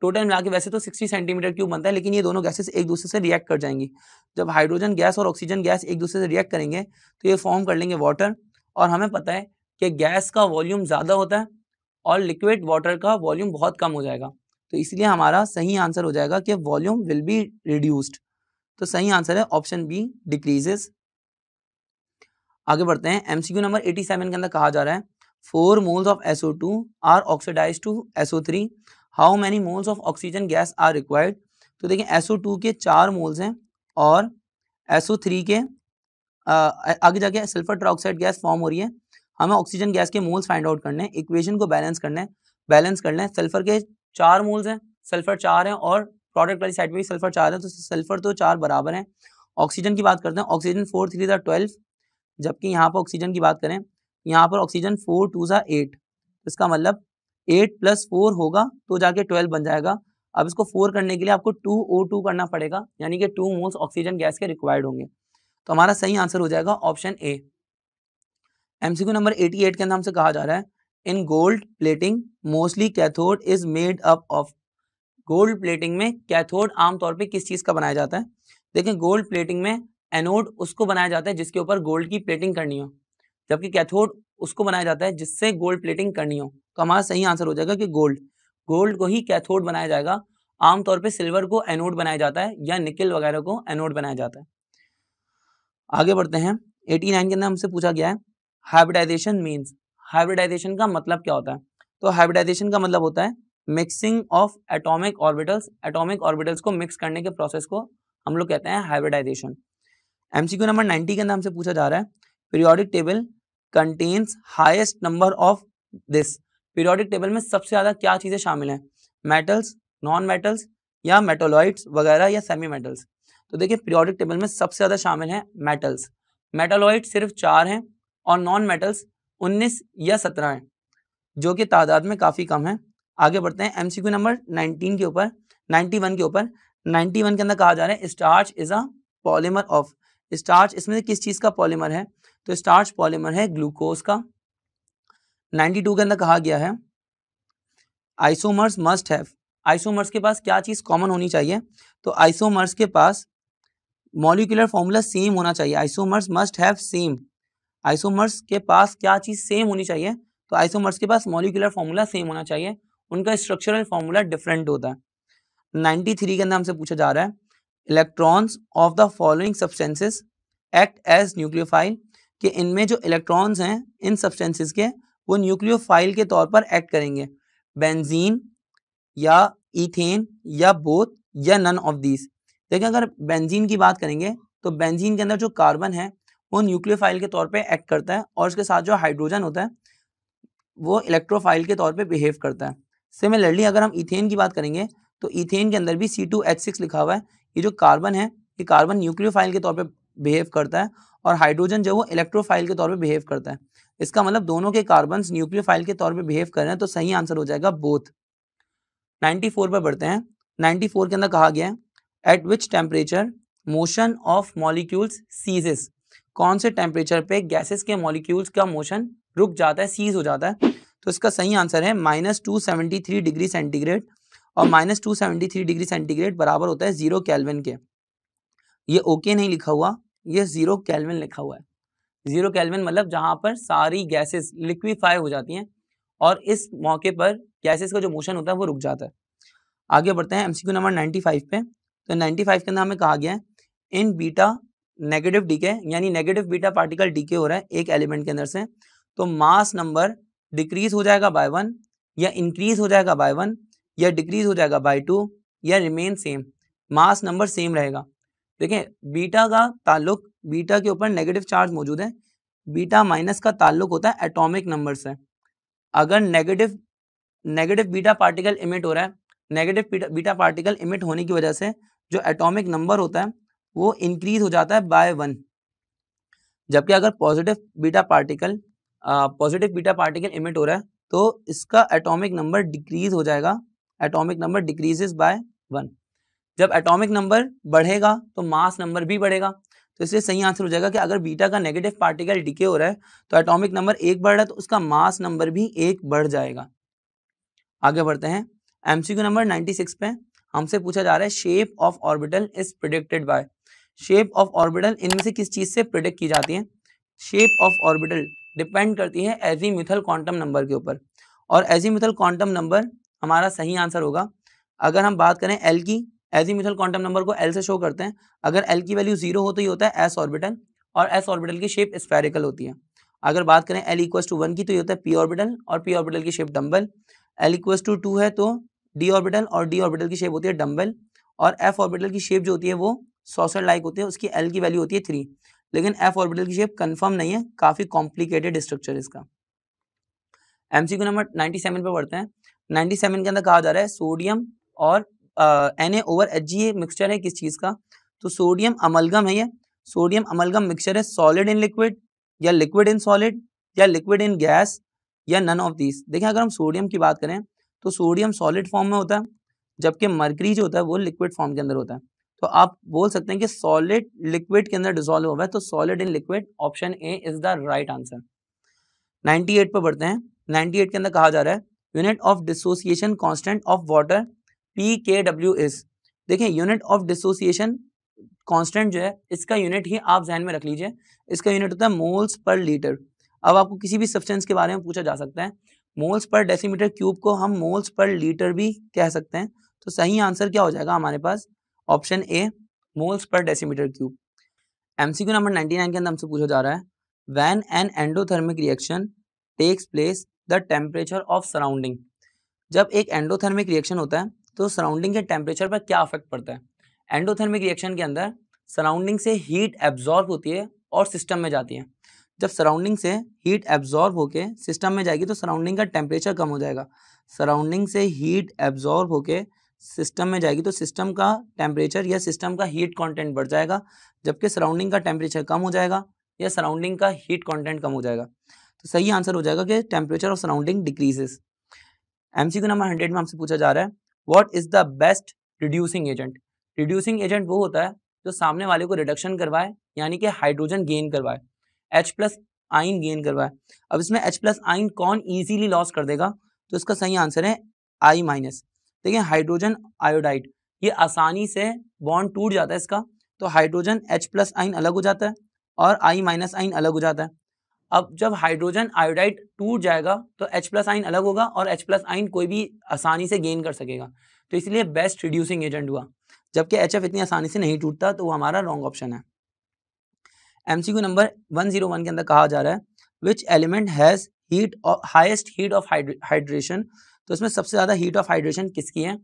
[SPEAKER 1] टोटल मिला के वैसे तो 60 सेंटीमीटर क्यूब बनता है लेकिन ये दोनों गैसेस एक दूसरे से रिएक्ट कर जाएंगी जब हाइड्रोजन गैस और ऑक्सीजन गैस एक दूसरे से रिएक्ट करेंगे तो ये फॉर्म कर लेंगे वाटर और हमें पता है कि गैस का वॉल्यूम ज़्यादा होता है और लिक्विड वाटर का वॉल्यूम बहुत कम हो जाएगा तो इसलिए हमारा सही आंसर हो जाएगा कि वॉल्यूम विल बी रिड्यूस्ड तो सही आंसर है ऑप्शन बी डिक्रीजेस आगे बढ़ते हैं एमसीक्यू नंबर 87 के अंदर कहा जा रहा है four moles of two are oxidise to SO three how many moles of oxygen gas are required तो देखिए टू के चार मोल्स हैं और एसओ थ्री के आ, आगे जाके सल्फर ट्राइऑक्साइड गैस फॉर्म हो रही है हमें ऑक्सीजन गैस के मोल्स फाइंड आउट करने हैं इक्वेशन को बैलेंस करना है बैलेंस करना है सल्फर के चार मोल्स हैं सल्फर चार हैं और प्रोडक्ट वाली साइड पे भी सल्फर चार हैं तो सल्फर तो चार बराबर हैं ऑक्सीजन की बात करते हैं ऑक्सीजन फोर थ्री था ट्वेल्व जबकि यहाँ पर ऑक्सीजन की बात करें यहाँ पर ऑक्सीजन फोर टू सा एट इसका मतलब एट प्लस फोर होगा तो जाके ट्वेल्व बन जाएगा अब इसको फोर करने के लिए आपको टू ओ टू करना पड़ेगा यानी कि टू मोल्स ऑक्सीजन गैस के रिक्वायर्ड होंगे तो हमारा सही आंसर हो जाएगा ऑप्शन ए एमसीक्यू नंबर 88 के नाम से कहा जा रहा है in gold plating mostly cathode is made up of gold plating में कैथोड आमतौर पे किस चीज़ का बनाया जाता है देखिए गोल्ड प्लेटिंग में एनोड उसको बनाया जाता है जिसके ऊपर गोल्ड की प्लेटिंग करनी हो जबकि कैथोड उसको बनाया जाता है जिससे गोल्ड प्लेटिंग करनी हो तो हमारा सही आंसर हो जाएगा कि गोल्ड गोल्ड को ही कैथोड बनाया जाएगा आमतौर पे सिल्वर को एनोड बनाया जाता है या निकल वगैरह को एनोड बनाया जाता है आगे बढ़ते हैं 89 के अंदर हमसे पूछा गया है हाइब्रिडाइजेशन मीन्स हाइब्रिडाइजेशन का मतलब क्या होता है तो हाइब्रिडाइजेशन का मतलब होता है mixing of atomic orbitals atomic orbitals को मिक्स करने के प्रोसेस को हम लोग कहते हैं हाइब्रिडाइजेशन एमसीक्यू नंबर 90 के अंदर हमसे पूछा जा रहा है periodic table contains highest number of this periodic table में सबसे ज़्यादा क्या चीज़ें शामिल हैं मेटल्स नॉन मेटल्स या मेटोलॉइड्स वगैरह या सेमी मेटल्स तो देखिए पीरियोडिक टेबल में सबसे ज़्यादा शामिल है मेटल्स मेटोलॉइड सिर्फ चार हैं और नॉन मेटल्स 19 या 17 हैं जो कि तादाद में काफ़ी कम है आगे बढ़ते हैं एमसीक्यू नंबर 19 के ऊपर 91 के ऊपर 91 के अंदर कहा जा रहा है starch is a polymer of starch इसमें किस चीज़ का पॉलीमर है तो स्टार्च पॉलीमर है ग्लूकोज का 92 के अंदर कहा गया है आइसोमर्स मस्ट हैव आइसोमर्स के पास क्या चीज़ कॉमन होनी चाहिए तो आइसोमर्स के पास मॉलिकुलर फॉर्मूला सेम होना चाहिए isomers must have same isomers के पास क्या चीज़ सेम होनी चाहिए तो आइसोमर्स के पास मॉलिकुलर फॉर्मूला सेम होना चाहिए उनका स्ट्रक्चरल फॉर्मूला डिफरेंट होता है थ्री के अंदर हमसे पूछा जा रहा है electrons of the following substances act as nucleophile कि इनमें जो इलेक्ट्रॉन्स हैं इन सब्सटेंसेस के वो न्यूक्लियोफाइल के तौर पर एक्ट करेंगे बेंजीन या इथेन या बोथ या नन ऑफ दीज देखिए अगर बेंजीन की बात करेंगे तो बेंजीन के अंदर जो कार्बन है वो न्यूक्लियोफाइल के तौर पे एक्ट करता है और उसके साथ जो हाइड्रोजन होता है वो इलेक्ट्रोफाइल के तौर पे बिहेव करता है सिमिलरली अगर हम इथेन की बात करेंगे तो इथेन के अंदर भी सी टू एच सिक्स लिखा हुआ है ये जो कार्बन है ये कार्बन न्यूक्लियोफाइल के तौर पर बिहेव करता है और हाइड्रोजन जो वो इलेक्ट्रोफाइल के तौर पर बिहेव करता है इसका मतलब दोनों के कार्बन न्यूक्लियोफाइल के तौर पर बिहेव कर रहे हैं तो सही आंसर हो जाएगा बोथ 94 पर बढ़ते हैं 94 के अंदर कहा गया है at which temperature motion of molecules ceases कौन से टेम्परेचर पे गैसेस के मॉलिक्यूल्स का मोशन रुक जाता है सीज हो जाता है तो इसका सही आंसर है minus two seventy three degree centigrade और minus two seventy three degree centigrade बराबर होता है जीरो कैलविन के ये ओके okay नहीं लिखा हुआ ये जीरो कैलविन लिखा हुआ है जीरो कैलविन मतलब जहाँ पर सारी गैसेस लिक्विफाई हो जाती हैं और इस मौके पर गैसेस का जो मोशन होता है वो रुक जाता है आगे बढ़ते हैं एमसीक्यू नंबर 95 पे तो 95 के अंदर हमें कहा गया है इन बीटा नेगेटिव डीके यानी नेगेटिव बीटा पार्टिकल डीके हो रहा है एक एलिमेंट के अंदर से तो मास नंबर डिक्रीज हो जाएगा बाय वन या इंक्रीज हो जाएगा बाय वन या डिक्रीज हो जाएगा बाय टू या remain same mass number same रहेगा देखें बीटा का ताल्लुक बीटा के ऊपर नेगेटिव चार्ज मौजूद है बीटा माइनस का ताल्लुक होता है एटॉमिक नंबर से अगर negative negative beta particle emit हो रहा है नेगेटिव बीटा पार्टिकल इमिट होने की वजह से जो एटॉमिक नंबर होता है वो इंक्रीज हो जाता है बाय वन जबकि अगर positive beta particle positive beta particle emit हो रहा है तो इसका एटॉमिक नंबर डिक्रीज हो जाएगा atomic number decreases by one जब एटॉमिक नंबर बढ़ेगा तो मास नंबर भी बढ़ेगा तो इसलिए सही आंसर हो जाएगा कि अगर बीटा का नेगेटिव पार्टिकल डिके हो रहा है तो एटॉमिक नंबर एक बढ़ रहा है तो उसका मास नंबर भी एक बढ़ जाएगा आगे बढ़ते हैं एमसीक्यू नंबर 96 पे हमसे पूछा जा रहा है shape of orbital is predicted by shape of orbital इनमें से किस चीज़ से प्रिडिक्ट की जाती है शेप ऑफ ऑर्बिटल डिपेंड करती है एजी मिथल क्वांटम नंबर के ऊपर और एजी मिथल क्वांटम नंबर हमारा सही आंसर होगा अगर हम बात करें एल की एजी मिथल क्वांटम नंबर को एल से शो करते हैं अगर एल की वैल्यू जीरो हो तो ये होता है एस ऑर्बिटल और एस ऑर्बिटल की शेप स्पेरिकल होती है अगर बात करें एल इक्वस टू वन की तो ये होता है पी ऑर्बिटल और पी ऑर्बिटल की shape dumbbell L equals two two है तो डी ऑर्बिटल और डी ऑर्बिटल की शेप होती है डम्बल और एफ ऑर्बिटल की शेप जो होती है वो सॉसेड लाइक होते हैं उसकी एल की वैल्यू होती है थ्री लेकिन एफ ऑर्बिटल की शेप कंफर्म नहीं है काफ़ी कॉम्प्लिकेटेड स्ट्रक्चर इसका एमसीक्यू नंबर 97 पे पढ़ते हैं 97 के अंदर कहा जा रहा है सोडियम और N A over H G A mixture है किस चीज़ का तो सोडियम अमलगम है ये सोडियम अमलगम मिक्सचर है सॉलिड इन लिक्विड या लिक्विड इन सॉलिड या लिक्विड इन गैस या नन ऑफ दीज देखें अगर हम सोडियम की बात करें तो सोडियम सॉलिड फॉर्म में होता है जबकि मरकरी जो होता है वो लिक्विड फॉर्म के अंदर होता है तो आप बोल सकते हैं कि सॉलिड लिक्विड के अंदर डिजोल्व हुआ है तो solid in liquid option A is the right answer 98 पर बढ़ते हैं 98 के अंदर कहा जा रहा है unit of dissociation constant of water P K W is देखिए यूनिट ऑफ डिसोसिएशन कांस्टेंट जो है इसका यूनिट ही आप जहन में रख लीजिए इसका यूनिट होता है मोल्स पर लीटर अब आपको किसी भी सब्सटेंस के बारे में पूछा जा सकता है मोल्स पर डेसीमीटर क्यूब को हम मोल्स पर लीटर भी कह सकते हैं तो सही आंसर क्या हो जाएगा हमारे पास ऑप्शन ए मोल्स पर डेसीमीटर क्यूब एमसीक्यू नंबर 99 के अंदर हमसे पूछा जा रहा है when an endothermic reaction takes place the temperature of surrounding जब एक एंडोथर्मिक रिएक्शन होता है तो सराउंडिंग के टेम्परेचर पर क्या अफेक्ट पड़ता है एंडोथर्मिक रिएक्शन के अंदर सराउंडिंग से हीट एब्जॉर्ब होती है और सिस्टम में जाती है जब सराउंडिंग से हीट एब्जॉर्ब होके सिस्टम में जाएगी तो सराउंडिंग का टेम्परेचर कम हो जाएगा सराउंडिंग से हीट एब्जॉर्ब होके सिस्टम में जाएगी तो सिस्टम का टेम्परेचर या सिस्टम का हीट कंटेंट बढ़ जाएगा जबकि सराउंडिंग का टेम्परेचर कम हो जाएगा या सराउंडिंग का हीट कंटेंट कम हो जाएगा तो सही आंसर हो जाएगा कि temperature of surrounding decreases MCQ number hundred में हमसे पूछा जा रहा है what is the best reducing agent reducing agent वो होता है जो सामने वाले को रिडक्शन करवाए यानी कि हाइड्रोजन गेन करवाए एच प्लस आइन गेन करवाए अब इसमें एच प्लस आइन कौन ईजीली लॉस कर देगा तो इसका सही आंसर है आई माइनस देखिए हाइड्रोजन आयोडाइड ये आसानी से बॉन्ड टूट जाता है इसका तो हाइड्रोजन H प्लस आइन अलग हो जाता है और I माइनस आइन अलग हो जाता है अब जब हाइड्रोजन आयोडाइड टूट जाएगा तो H प्लस आइन अलग होगा और H प्लस आइन कोई भी आसानी से गेन कर सकेगा तो इसलिए बेस्ट रिड्यूसिंग एजेंट हुआ जबकि एच इतनी आसानी से नहीं टूटता तो वो हमारा रॉन्ग ऑप्शन है एम नंबर वन के अंदर कहा जा रहा है which element has heat highest heat of hydration तो इसमें सबसे ज़्यादा हीट ऑफ हाइड्रेशन किसकी है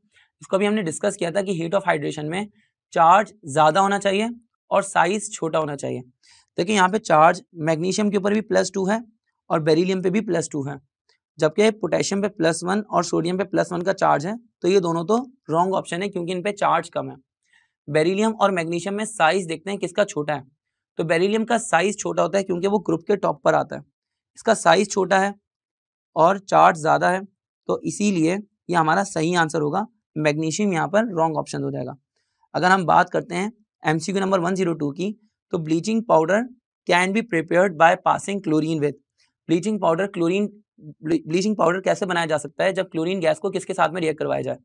[SPEAKER 1] इसको भी हमने डिस्कस किया था कि हीट ऑफ हाइड्रेशन में चार्ज ज़्यादा होना चाहिए और साइज छोटा होना चाहिए देखिए यहाँ पे चार्ज मैग्नीशियम के ऊपर भी प्लस टू है और बेरीलियम पे भी प्लस टू है जबकि पोटेशियम पे प्लस वन और सोडियम पे प्लस वन का चार्ज है तो ये दोनों तो रॉन्ग ऑप्शन है क्योंकि इन पे चार्ज कम है बेरीलियम और मैग्नीशियम में साइज देखते हैं किसका छोटा है तो बेरीलियम का साइज छोटा होता है क्योंकि वो ग्रुप के टॉप पर आता है इसका साइज छोटा है और चार्ज ज़्यादा है तो इसीलिए ये हमारा सही आंसर होगा मैग्नीशियम यहाँ पर रॉन्ग ऑप्शन हो जाएगा अगर हम बात करते हैं एमसीक्यू नंबर वन की तो bleaching powder can be prepared by passing chlorine with bleaching powder chlorine bleaching powder कैसे बनाया जा सकता है जब क्लोरीन गैस को किसके साथ में रिएक्ट करवाया जाए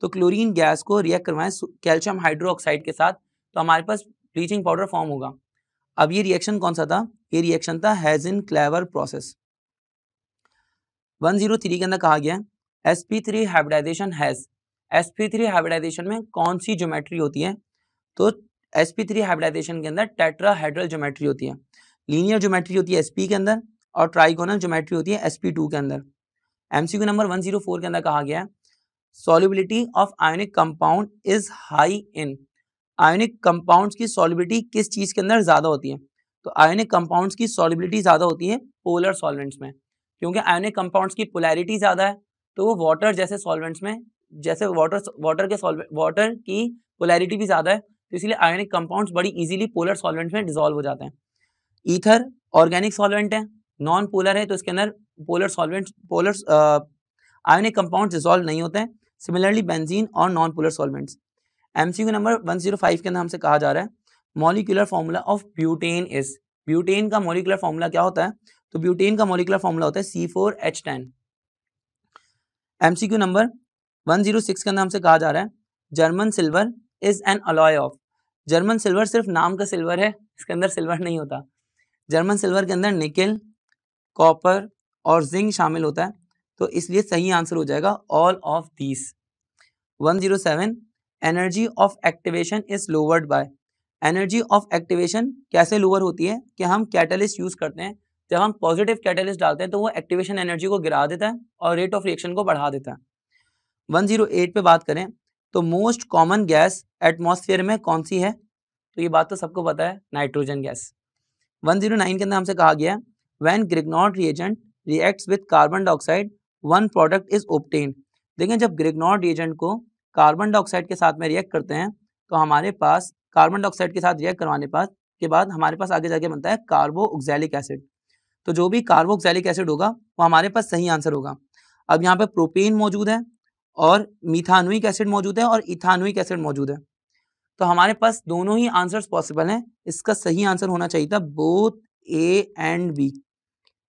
[SPEAKER 1] तो क्लोरीन गैस को रिएक्ट करवाएं कैल्शियम हाइड्रोक्साइड के साथ तो हमारे पास ब्लीचिंग पाउडर फॉर्म होगा अब ये रिएक्शन कौन सा था ये रिएक्शन था हैज इन क्लेवर प्रोसेस 103 के अंदर कहा गया है S P three hybridization has S P three hybridization में कौन सी ज्योमेट्री होती है तो एस पी थ्री हाइब्रिडाइजेशन के अंदर टेट्राहेड्रल ज्योमेट्री होती है लीनियर ज्योमेट्री होती है एस पी के अंदर और ट्राइगोनल ज्योमेट्री होती है एस पी टू के अंदर M C Q number one zero four के अंदर कहा गया है solubility of ionic compound is high in ionic compounds की सॉलिबिलिटी किस चीज़ के अंदर ज़्यादा होती है तो आयोनिक कंपाउंड्स की सॉलिबिलिटी ज़्यादा होती है पोलर सॉल्वेंट्स में क्योंकि आयोनिक कंपाउंड्स की पोलैरिटी ज़्यादा है तो वो वाटर जैसे सॉल्वेंट्स में जैसे वाटर वाटर के सॉल्वेंट वाटर की पोलैरिटी भी ज़्यादा है तो इसलिए आयोनिक कंपाउंड्स बड़ी इजीली पोलर सॉल्वेंट्स में डिजोल्व हो जाते हैं ईथर ऑर्गेनिक सॉल्वेंट है नॉन पोलर है तो इसके अंदर polar solvent polar ionic compound dissolve नहीं होते हैं सिमिलरली बेंजीन और non polar solvents U number five के अंदर हमसे कहा जा रहा है molecular formula of butane is butane का मॉलिकुलर फार्मूला क्या होता है तो ब्यूटेन का मोलिकुलर फॉर्मूला होता है C four H ten MCQ number one zero six के नाम से कहा जा रहा है German silver is an alloy of German silver सिर्फ नाम का सिल्वर है इसके अंदर सिल्वर नहीं होता जर्मन सिल्वर के अंदर निकेल कॉपर और जिंक शामिल होता है तो इसलिए सही आंसर हो जाएगा all of these 107 energy of activation is lowered by energy of activation कैसे लोअर होती है कि हम कैटलिस्ट यूज करते हैं जब हम पॉजिटिव कैटलिस्ट डालते हैं तो वो एक्टिवेशन एनर्जी को गिरा देता है और रेट ऑफ रिएक्शन को बढ़ा देता है 108 पे बात करें तो मोस्ट कॉमन गैस एटमोसफियर में कौन सी है तो ये बात तो सबको पता है नाइट्रोजन गैस 109 के अंदर हमसे कहा गया when Grignard reagent reacts with carbon dioxide one product is obtained देखें जब ग्रिगनॉट रिएजेंट को कार्बन डाइऑक्साइड के साथ में रिएक्ट करते हैं तो हमारे पास कार्बन डाइऑक्साइड के साथ रिएक्ट करवाने पास के बाद हमारे पास आगे जाके बनता है कार्बो ऑक्सैलिक एसिड तो जो भी कार्बोक्सैलिक एसिड होगा वो हमारे पास सही आंसर होगा अब यहाँ पे प्रोपेन मौजूद है और मिथानुक एसिड मौजूद है और इथानुक एसिड मौजूद है तो हमारे पास दोनों ही आंसर्स पॉसिबल हैं इसका सही आंसर होना चाहिए था both A and B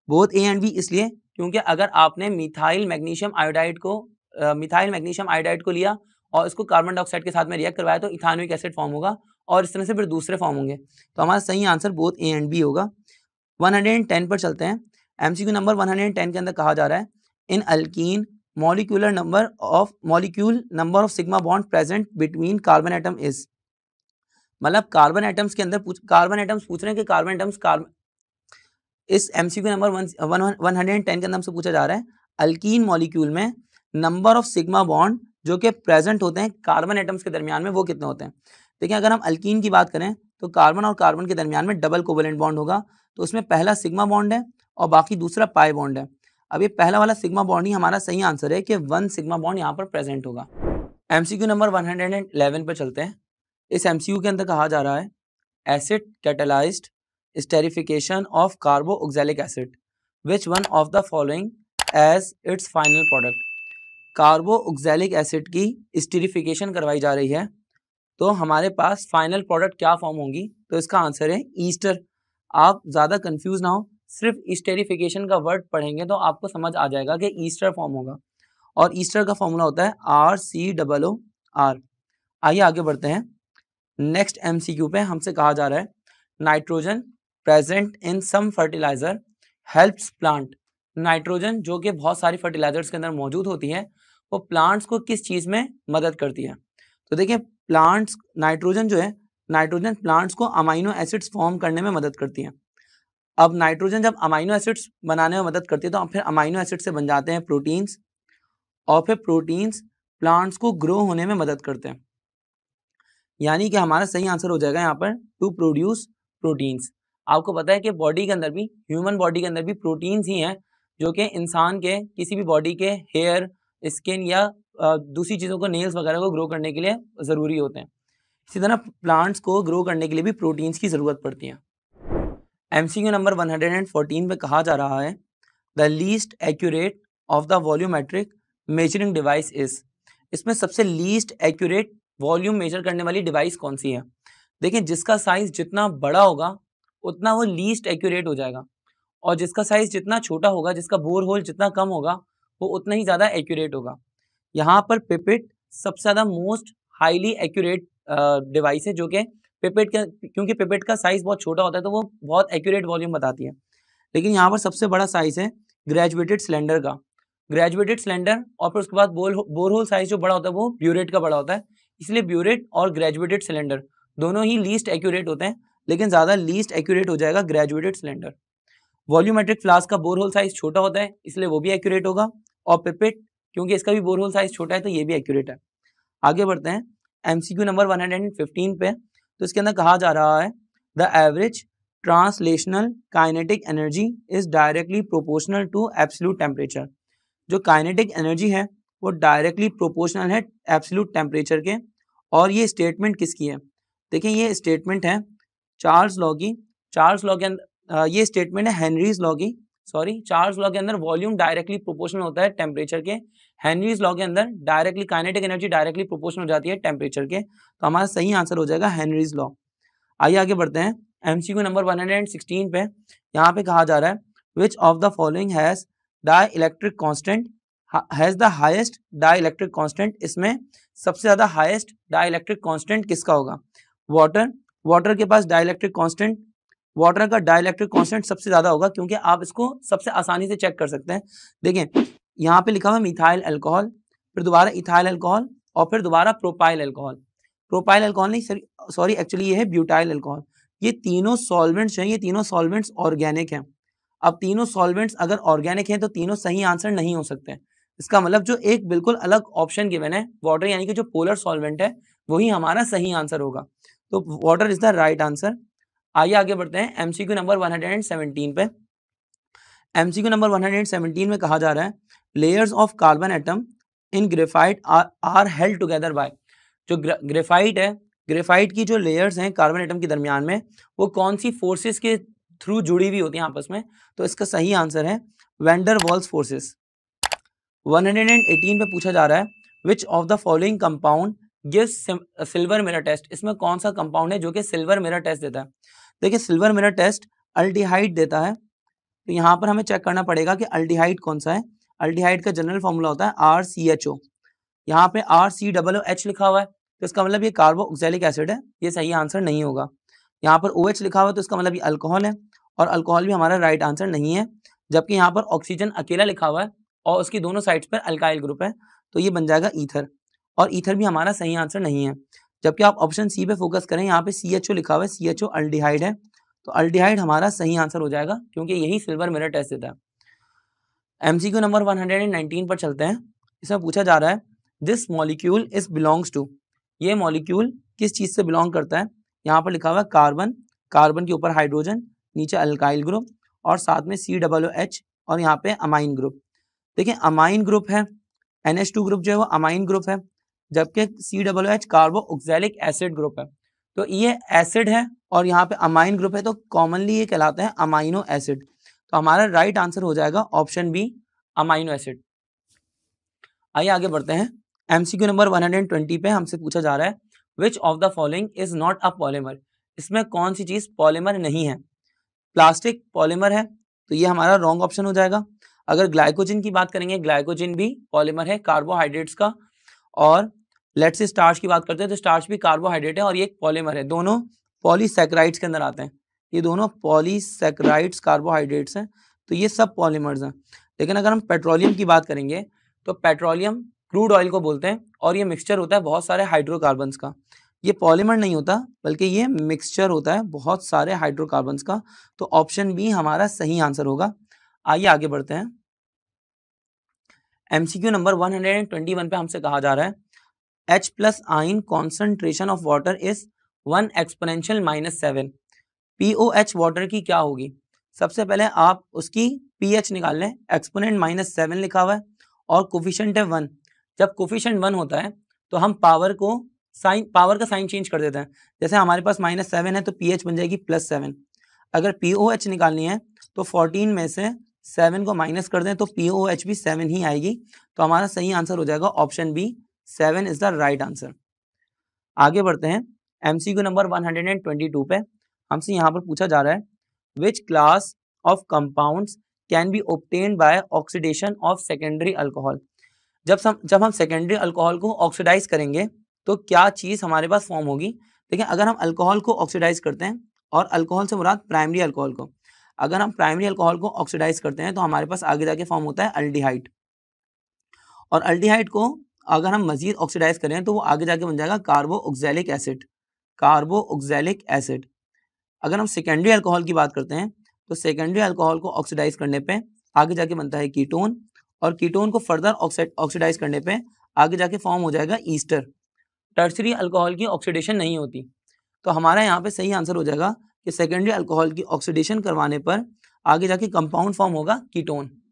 [SPEAKER 1] both A and B इसलिए क्योंकि अगर आपने मिथाइल मैग्नीशियम आयोडाइड को मिथाइल मैग्नीशियम आयोडाइड को लिया और इसको कार्बन डाइऑक्साइड के साथ में रिएक्ट करवाया तो इथानुक एसिड फॉर्म होगा और इस तरह से फिर दूसरे फॉर्म होंगे तो हमारा सही answer both A and B होगा 110 पर चलते हैं एमसीक्यू नंबर 110 के अंदर कहा जा रहा है in alkene molecular number of molecule number of sigma bond present between carbon atom is मतलब कार्बन एटम्स के अंदर पूछ कार्बन एटम्स पूछ रहे हैं कि कार्बन एटम्स कार्बन इस M C Q number one hundred and ten के अंदर हमसे पूछा जा रहा है अल्कीन मॉलिक्यूल में नंबर ऑफ सिग्मा बॉन्ड जो कि प्रेजेंट होते हैं कार्बन एटम्स के दरमियान में वो कितने होते हैं देखिए अगर हम अल्कीन की बात करें तो कार्बन और कार्बन के दरमियान में डबल कोवलेंट बॉन्ड होगा तो उसमें पहला सिग्मा बॉन्ड है और बाकी दूसरा पाए बॉन्ड है अब ये पहला वाला सिग्मा बॉन्ड ही हमारा सही आंसर है कि वन सिग्मा बॉन्ड यहाँ पर प्रेजेंट होगा M number one hundred and पर चलते हैं इस एम के अंदर कहा जा रहा है acid catalyse esterification of carboxylic acid which one of the following as its final product carboxylic acid की स्टेरिफिकेशन करवाई जा रही है तो हमारे पास फाइनल प्रोडक्ट क्या फॉर्म होंगी तो इसका आंसर है ईस्टर आप ज़्यादा कंफ्यूज ना हो सिर्फ ईस्टेरिफिकेशन का वर्ड पढ़ेंगे तो आपको समझ आ जाएगा कि ईस्टर फॉर्म होगा और ईस्टर का फॉर्मूला होता है R C double O R आइए आगे बढ़ते हैं नेक्स्ट एम सी क्यू पे हमसे कहा जा रहा है nitrogen present in some fertilizer helps plant nitrogen जो कि बहुत सारी फर्टिलाइजर्स के अंदर मौजूद होती है वो प्लांट्स को किस चीज़ में मदद करती है तो देखिए प्लांट्स नाइट्रोजन जो है नाइट्रोजन प्लांट्स को अमाइनो एसिड्स फॉर्म करने में मदद करती हैं अब नाइट्रोजन जब अमाइनो एसिड्स बनाने में मदद करती है तो फिर अमाइनो एसिड से बन जाते हैं प्रोटीन्स और फिर प्रोटीन्स प्लांट्स को ग्रो होने में मदद करते हैं यानी कि हमारा सही आंसर हो जाएगा यहाँ पर टू प्रोड्यूस प्रोटीन्स आपको पता है कि बॉडी के अंदर भी ह्यूमन बॉडी के अंदर भी प्रोटीन्स ही हैं जो कि इंसान के किसी भी बॉडी के हेयर स्किन या दूसरी चीज़ों को नेल्स वगैरह को ग्रो करने के लिए ज़रूरी होते हैं इसी तरह प्लांट्स को ग्रो करने के लिए भी प्रोटीन्स की ज़रूरत पड़ती है M C U number one hundred and fourteen में कहा जा रहा है the least accurate of the volumetric measuring device is इसमें सबसे लीस्ट एक्यूरेट वॉल्यूम मेजर करने वाली डिवाइस कौन सी है देखिए जिसका साइज जितना बड़ा होगा उतना वो लीस्ट एक्यूरेट हो जाएगा और जिसका साइज जितना छोटा होगा जिसका बोर होल जितना कम होगा वो उतना ही ज़्यादा एक्यूरेट होगा यहाँ पर पिपिट सबसे ज़्यादा मोस्ट हाईली एक्यूरेट डिवाइस है जो कि पिपेट का क्योंकि पिपेट का साइज बहुत छोटा होता है तो वो बहुत एक्यूरेट वॉल्यूम बताती है लेकिन यहाँ पर सबसे बड़ा साइज है ग्रेजुएटेड सिलेंडर का ग्रेजुएटेड सिलेंडर और फिर उसके बाद बोल बोरहोल साइज जो बड़ा होता है वो ब्यूरेट का बड़ा होता है इसलिए ब्यूरेट और ग्रेजुएटेड सिलेंडर दोनों ही लीस्ट एक्यूरेट होते हैं लेकिन ज़्यादा लीस्ट एक्यूरेट हो जाएगा ग्रेजुएटेड सिलेंडर वॉल्यूमेट्रिक फ्लास्क का बोरहोल साइज छोटा होता है इसलिए वो भी एक्यूरेट होगा और पिपेट क्योंकि इसका भी बोरहोल साइज छोटा है तो ये भी एक्यूरेट है आगे बढ़ते हैं एमसीक्यू नंबर 115 पे तो इसके अंदर कहा जा रहा है the average translational kinetic energy is directly proportional to absolute temperature जो काइनेटिक एनर्जी है वो डायरेक्टली प्रोपोर्शनल है एब्सोल्यूट टेम्परेचर के और ये स्टेटमेंट किसकी है देखिए ये स्टेटमेंट है चार्ल्स लॉ की चार्ल्स लॉ के अंदर ये स्टेटमेंट है हेनरीज लॉ की सॉरी चार्ल्स लॉ के अंदर वॉल्यूम डायरेक्टली प्रोपोर्शनल होता है टेम्परेचर के हेनरीज लॉ के अंदर directly kinetic energy directly proportion हो जाती है टेम्परेचर के तो हमारा सही आंसर हो जाएगा हेनरीज लॉ आइए आगे बढ़ते हैं एमसीक्यू नंबर 116 पे यहाँ पे कहा जा रहा है which of the following has dielectric constant has the highest dielectric constant इसमें सबसे ज्यादा हाइस्ट डाई इलेक्ट्रिक कॉन्स्टेंट किसका होगा वाटर वाटर के पास डाई इलेक्ट्रिक कॉन्स्टेंट वाटर का डाई इलेक्ट्रिक कॉन्स्टेंट सबसे ज्यादा होगा क्योंकि आप इसको सबसे आसानी से चेक कर सकते हैं देखें यहाँ पे लिखा हुआ मिथाइल अल्कोहल फिर दोबारा इथाइल अल्कोहल और फिर दोबारा प्रोपाइल अल्कोहल प्रोपाइल अल्कोहल नहीं सॉरी एक्चुअली ये है ब्यूटाइल अल्कोहल ये तीनों सॉल्वेंट्स हैं ये तीनों सॉल्वेंट्स ऑर्गेनिक हैं अब तीनों सॉल्वेंट्स अगर ऑर्गेनिक हैं तो तीनों सही आंसर नहीं हो सकते हैं इसका मतलब जो एक बिल्कुल अलग ऑप्शन गिवन है वाटर यानी कि जो पोलर सॉल्वेंट है वही हमारा सही आंसर होगा तो water is the right answer आइए आगे बढ़ते हैं एमसीक्यू नंबर 117 पे एमसीक्यू नंबर 117 में कहा जा रहा है layers of carbon atom in graphite are held together by जो ग्रेफाइट है ग्रेफाइट की जो लेयर्स हैं कार्बन एटम के दरमियान में वो कौन सी फोर्सेस के थ्रू जुड़ी हुई होती हैं आपस में तो इसका सही आंसर है वेंडर वॉल्स फोर्सेस 118 पे पूछा जा रहा है which of the following compound give silver mirror test इसमें कौन सा कंपाउंड है जो कि सिल्वर मेरा टेस्ट देता है देखिए सिल्वर मेरा टेस्ट अल्टीहाइड देता है तो यहाँ पर हमें चेक करना पड़ेगा कि अल्टीहाइड कौन सा है अल्टीहाइड का जनरल फॉर्मूला होता है आर सी एच ओ यहाँ पे आर सी डबल एच लिखा हुआ है तो इसका मतलब ये कार्बो ऑक्सैलिक एसिड है ये सही आंसर नहीं होगा यहाँ पर ओ OH लिखा हुआ है तो इसका मतलब ये अल्कोहल है और अल्कोहल भी हमारा राइट आंसर नहीं है जबकि यहाँ पर ऑक्सीजन अकेला लिखा हुआ है और उसकी दोनों साइड्स पर अल्काइल ग्रुप है तो ये बन जाएगा ईथर और ईथर भी हमारा सही आंसर नहीं है जबकि आप ऑप्शन सी पे फोकस करें यहाँ पे सी एच ओ लिखा हुआ है सी एच ओ अल्डिहाइड है तो अल्डिहाइड हमारा सही आंसर हो जाएगा क्योंकि यही सिल्वर मेरा टेस्ट देता है एमसीक्यू नंबर 119 पर चलते हैं इसमें पूछा जा रहा है this molecule is belongs to ये मॉलिक्यूल किस चीज़ से बिलोंग करता है यहाँ पर लिखा हुआ है कार्बन कार्बन के ऊपर हाइड्रोजन नीचे अल्काइल ग्रुप और साथ में सी ओ एच और यहाँ पे अमाइन ग्रुप देखिए अमाइन ग्रुप है एन एच टू ग्रुप जो है वो अमाइन ग्रुप है जबकि C O H कार्बो oxalic acid group है तो ये एसिड है और यहाँ पे अमाइन ग्रुप है तो कॉमनली ये कहलाते हैं अमाइनो एसिड तो हमारा राइट आंसर हो जाएगा ऑप्शन बी अमाइनो एसिड आइए आगे बढ़ते हैं एमसीक्यू नंबर 120 पे हमसे पूछा जा रहा है which of the following is not a polymer इसमें कौन सी चीज पॉलीमर नहीं है प्लास्टिक पॉलीमर है तो ये हमारा रॉन्ग ऑप्शन हो जाएगा अगर ग्लाइकोजिन की बात करेंगे ग्लाइकोजिन भी पॉलीमर है कार्बोहाइड्रेट्स का और लेट्स स्टार्च की बात करते हैं तो स्टार्च भी कार्बोहाइड्रेट है और ये एक पॉलीमर है दोनों पॉलीसेक्राइड्स के अंदर आते हैं ये दोनों पॉलीसेक्राइड्स कार्बोहाइड्रेट्स हैं तो ये सब पॉलीमर्स हैं लेकिन अगर हम पेट्रोलियम की बात करेंगे तो पेट्रोलियम क्रूड ऑयल को बोलते हैं और ये मिक्सचर होता है बहुत सारे हाइड्रोकार्बन्स का ये पॉलीमर नहीं होता बल्कि ये मिक्सचर होता है बहुत सारे हाइड्रोकार्बन्स का तो ऑप्शन बी हमारा सही आंसर होगा आइए आगे बढ़ते हैं एमसीक्यू नंबर 121 पे हमसे कहा जा रहा है H plus ion concentration of water is one exponential minus seven pOH water की क्या होगी सबसे पहले आप उसकी पीएच निकाल लें एक्सपोनेंट माइनस सेवन लिखा हुआ है और कोफिशेंट है वन जब कोफिशेंट वन होता है तो हम पावर को साइन पावर का साइन चेंज कर देते हैं जैसे हमारे पास माइनस सेवन है तो पीएच बन जाएगी प्लस सेवन अगर पीओएच निकालनी है तो फोर्टीन में से सेवन को माइनस कर दें तो पीओएच भी सेवन ही आएगी तो हमारा सही आंसर हो जाएगा option B seven is the right answer आगे बढ़ते हैं एमसीक्यू नंबर टू पे हमसे यहाँ पर पूछा जा रहा है which class of compound can be ओपटेन by oxidation of secondary alcohol जब हम जब हम सेकेंडरी अल्कोहल को ऑक्सीडाइज करेंगे तो क्या चीज़ हमारे पास फॉर्म होगी देखिए अगर हम अल्कोहल को ऑक्सीडाइज करते हैं और अल्कोहल से मुराद प्राइमरी अल्कोहल को अगर हम प्राइमरी अल्कोहल को ऑक्सीडाइज करते हैं तो हमारे पास आगे जाके फॉर्म होता है अल्डीहाइट और अल्डीहाइट को अगर हम मजीद ऑक्सीडाइज करें तो वो आगे जाके बन जाएगा कार्बो ऑक्सैलिक एसिड कार्बो ऑक्सैलिक एसिड अगर हम सेकेंडरी अल्कोहल की बात करते हैं तो सेकेंडरी अल्कोहल को ऑक्सीडाइज करने पे आगे जाके बनता है कीटोन और कीटोन को फर्दर ऑक्सीडाइज करने पे आगे जाके फॉर्म हो जाएगा ईस्टर टर्सरी अल्कोहल की ऑक्सीडेशन नहीं होती तो हमारा यहाँ पे सही आंसर हो जाएगा कि सेकेंडरी अल्कोहल की ऑक्सीडेशन करवाने पर आगे जाके कंपाउंड फॉर्म होगा कीटोन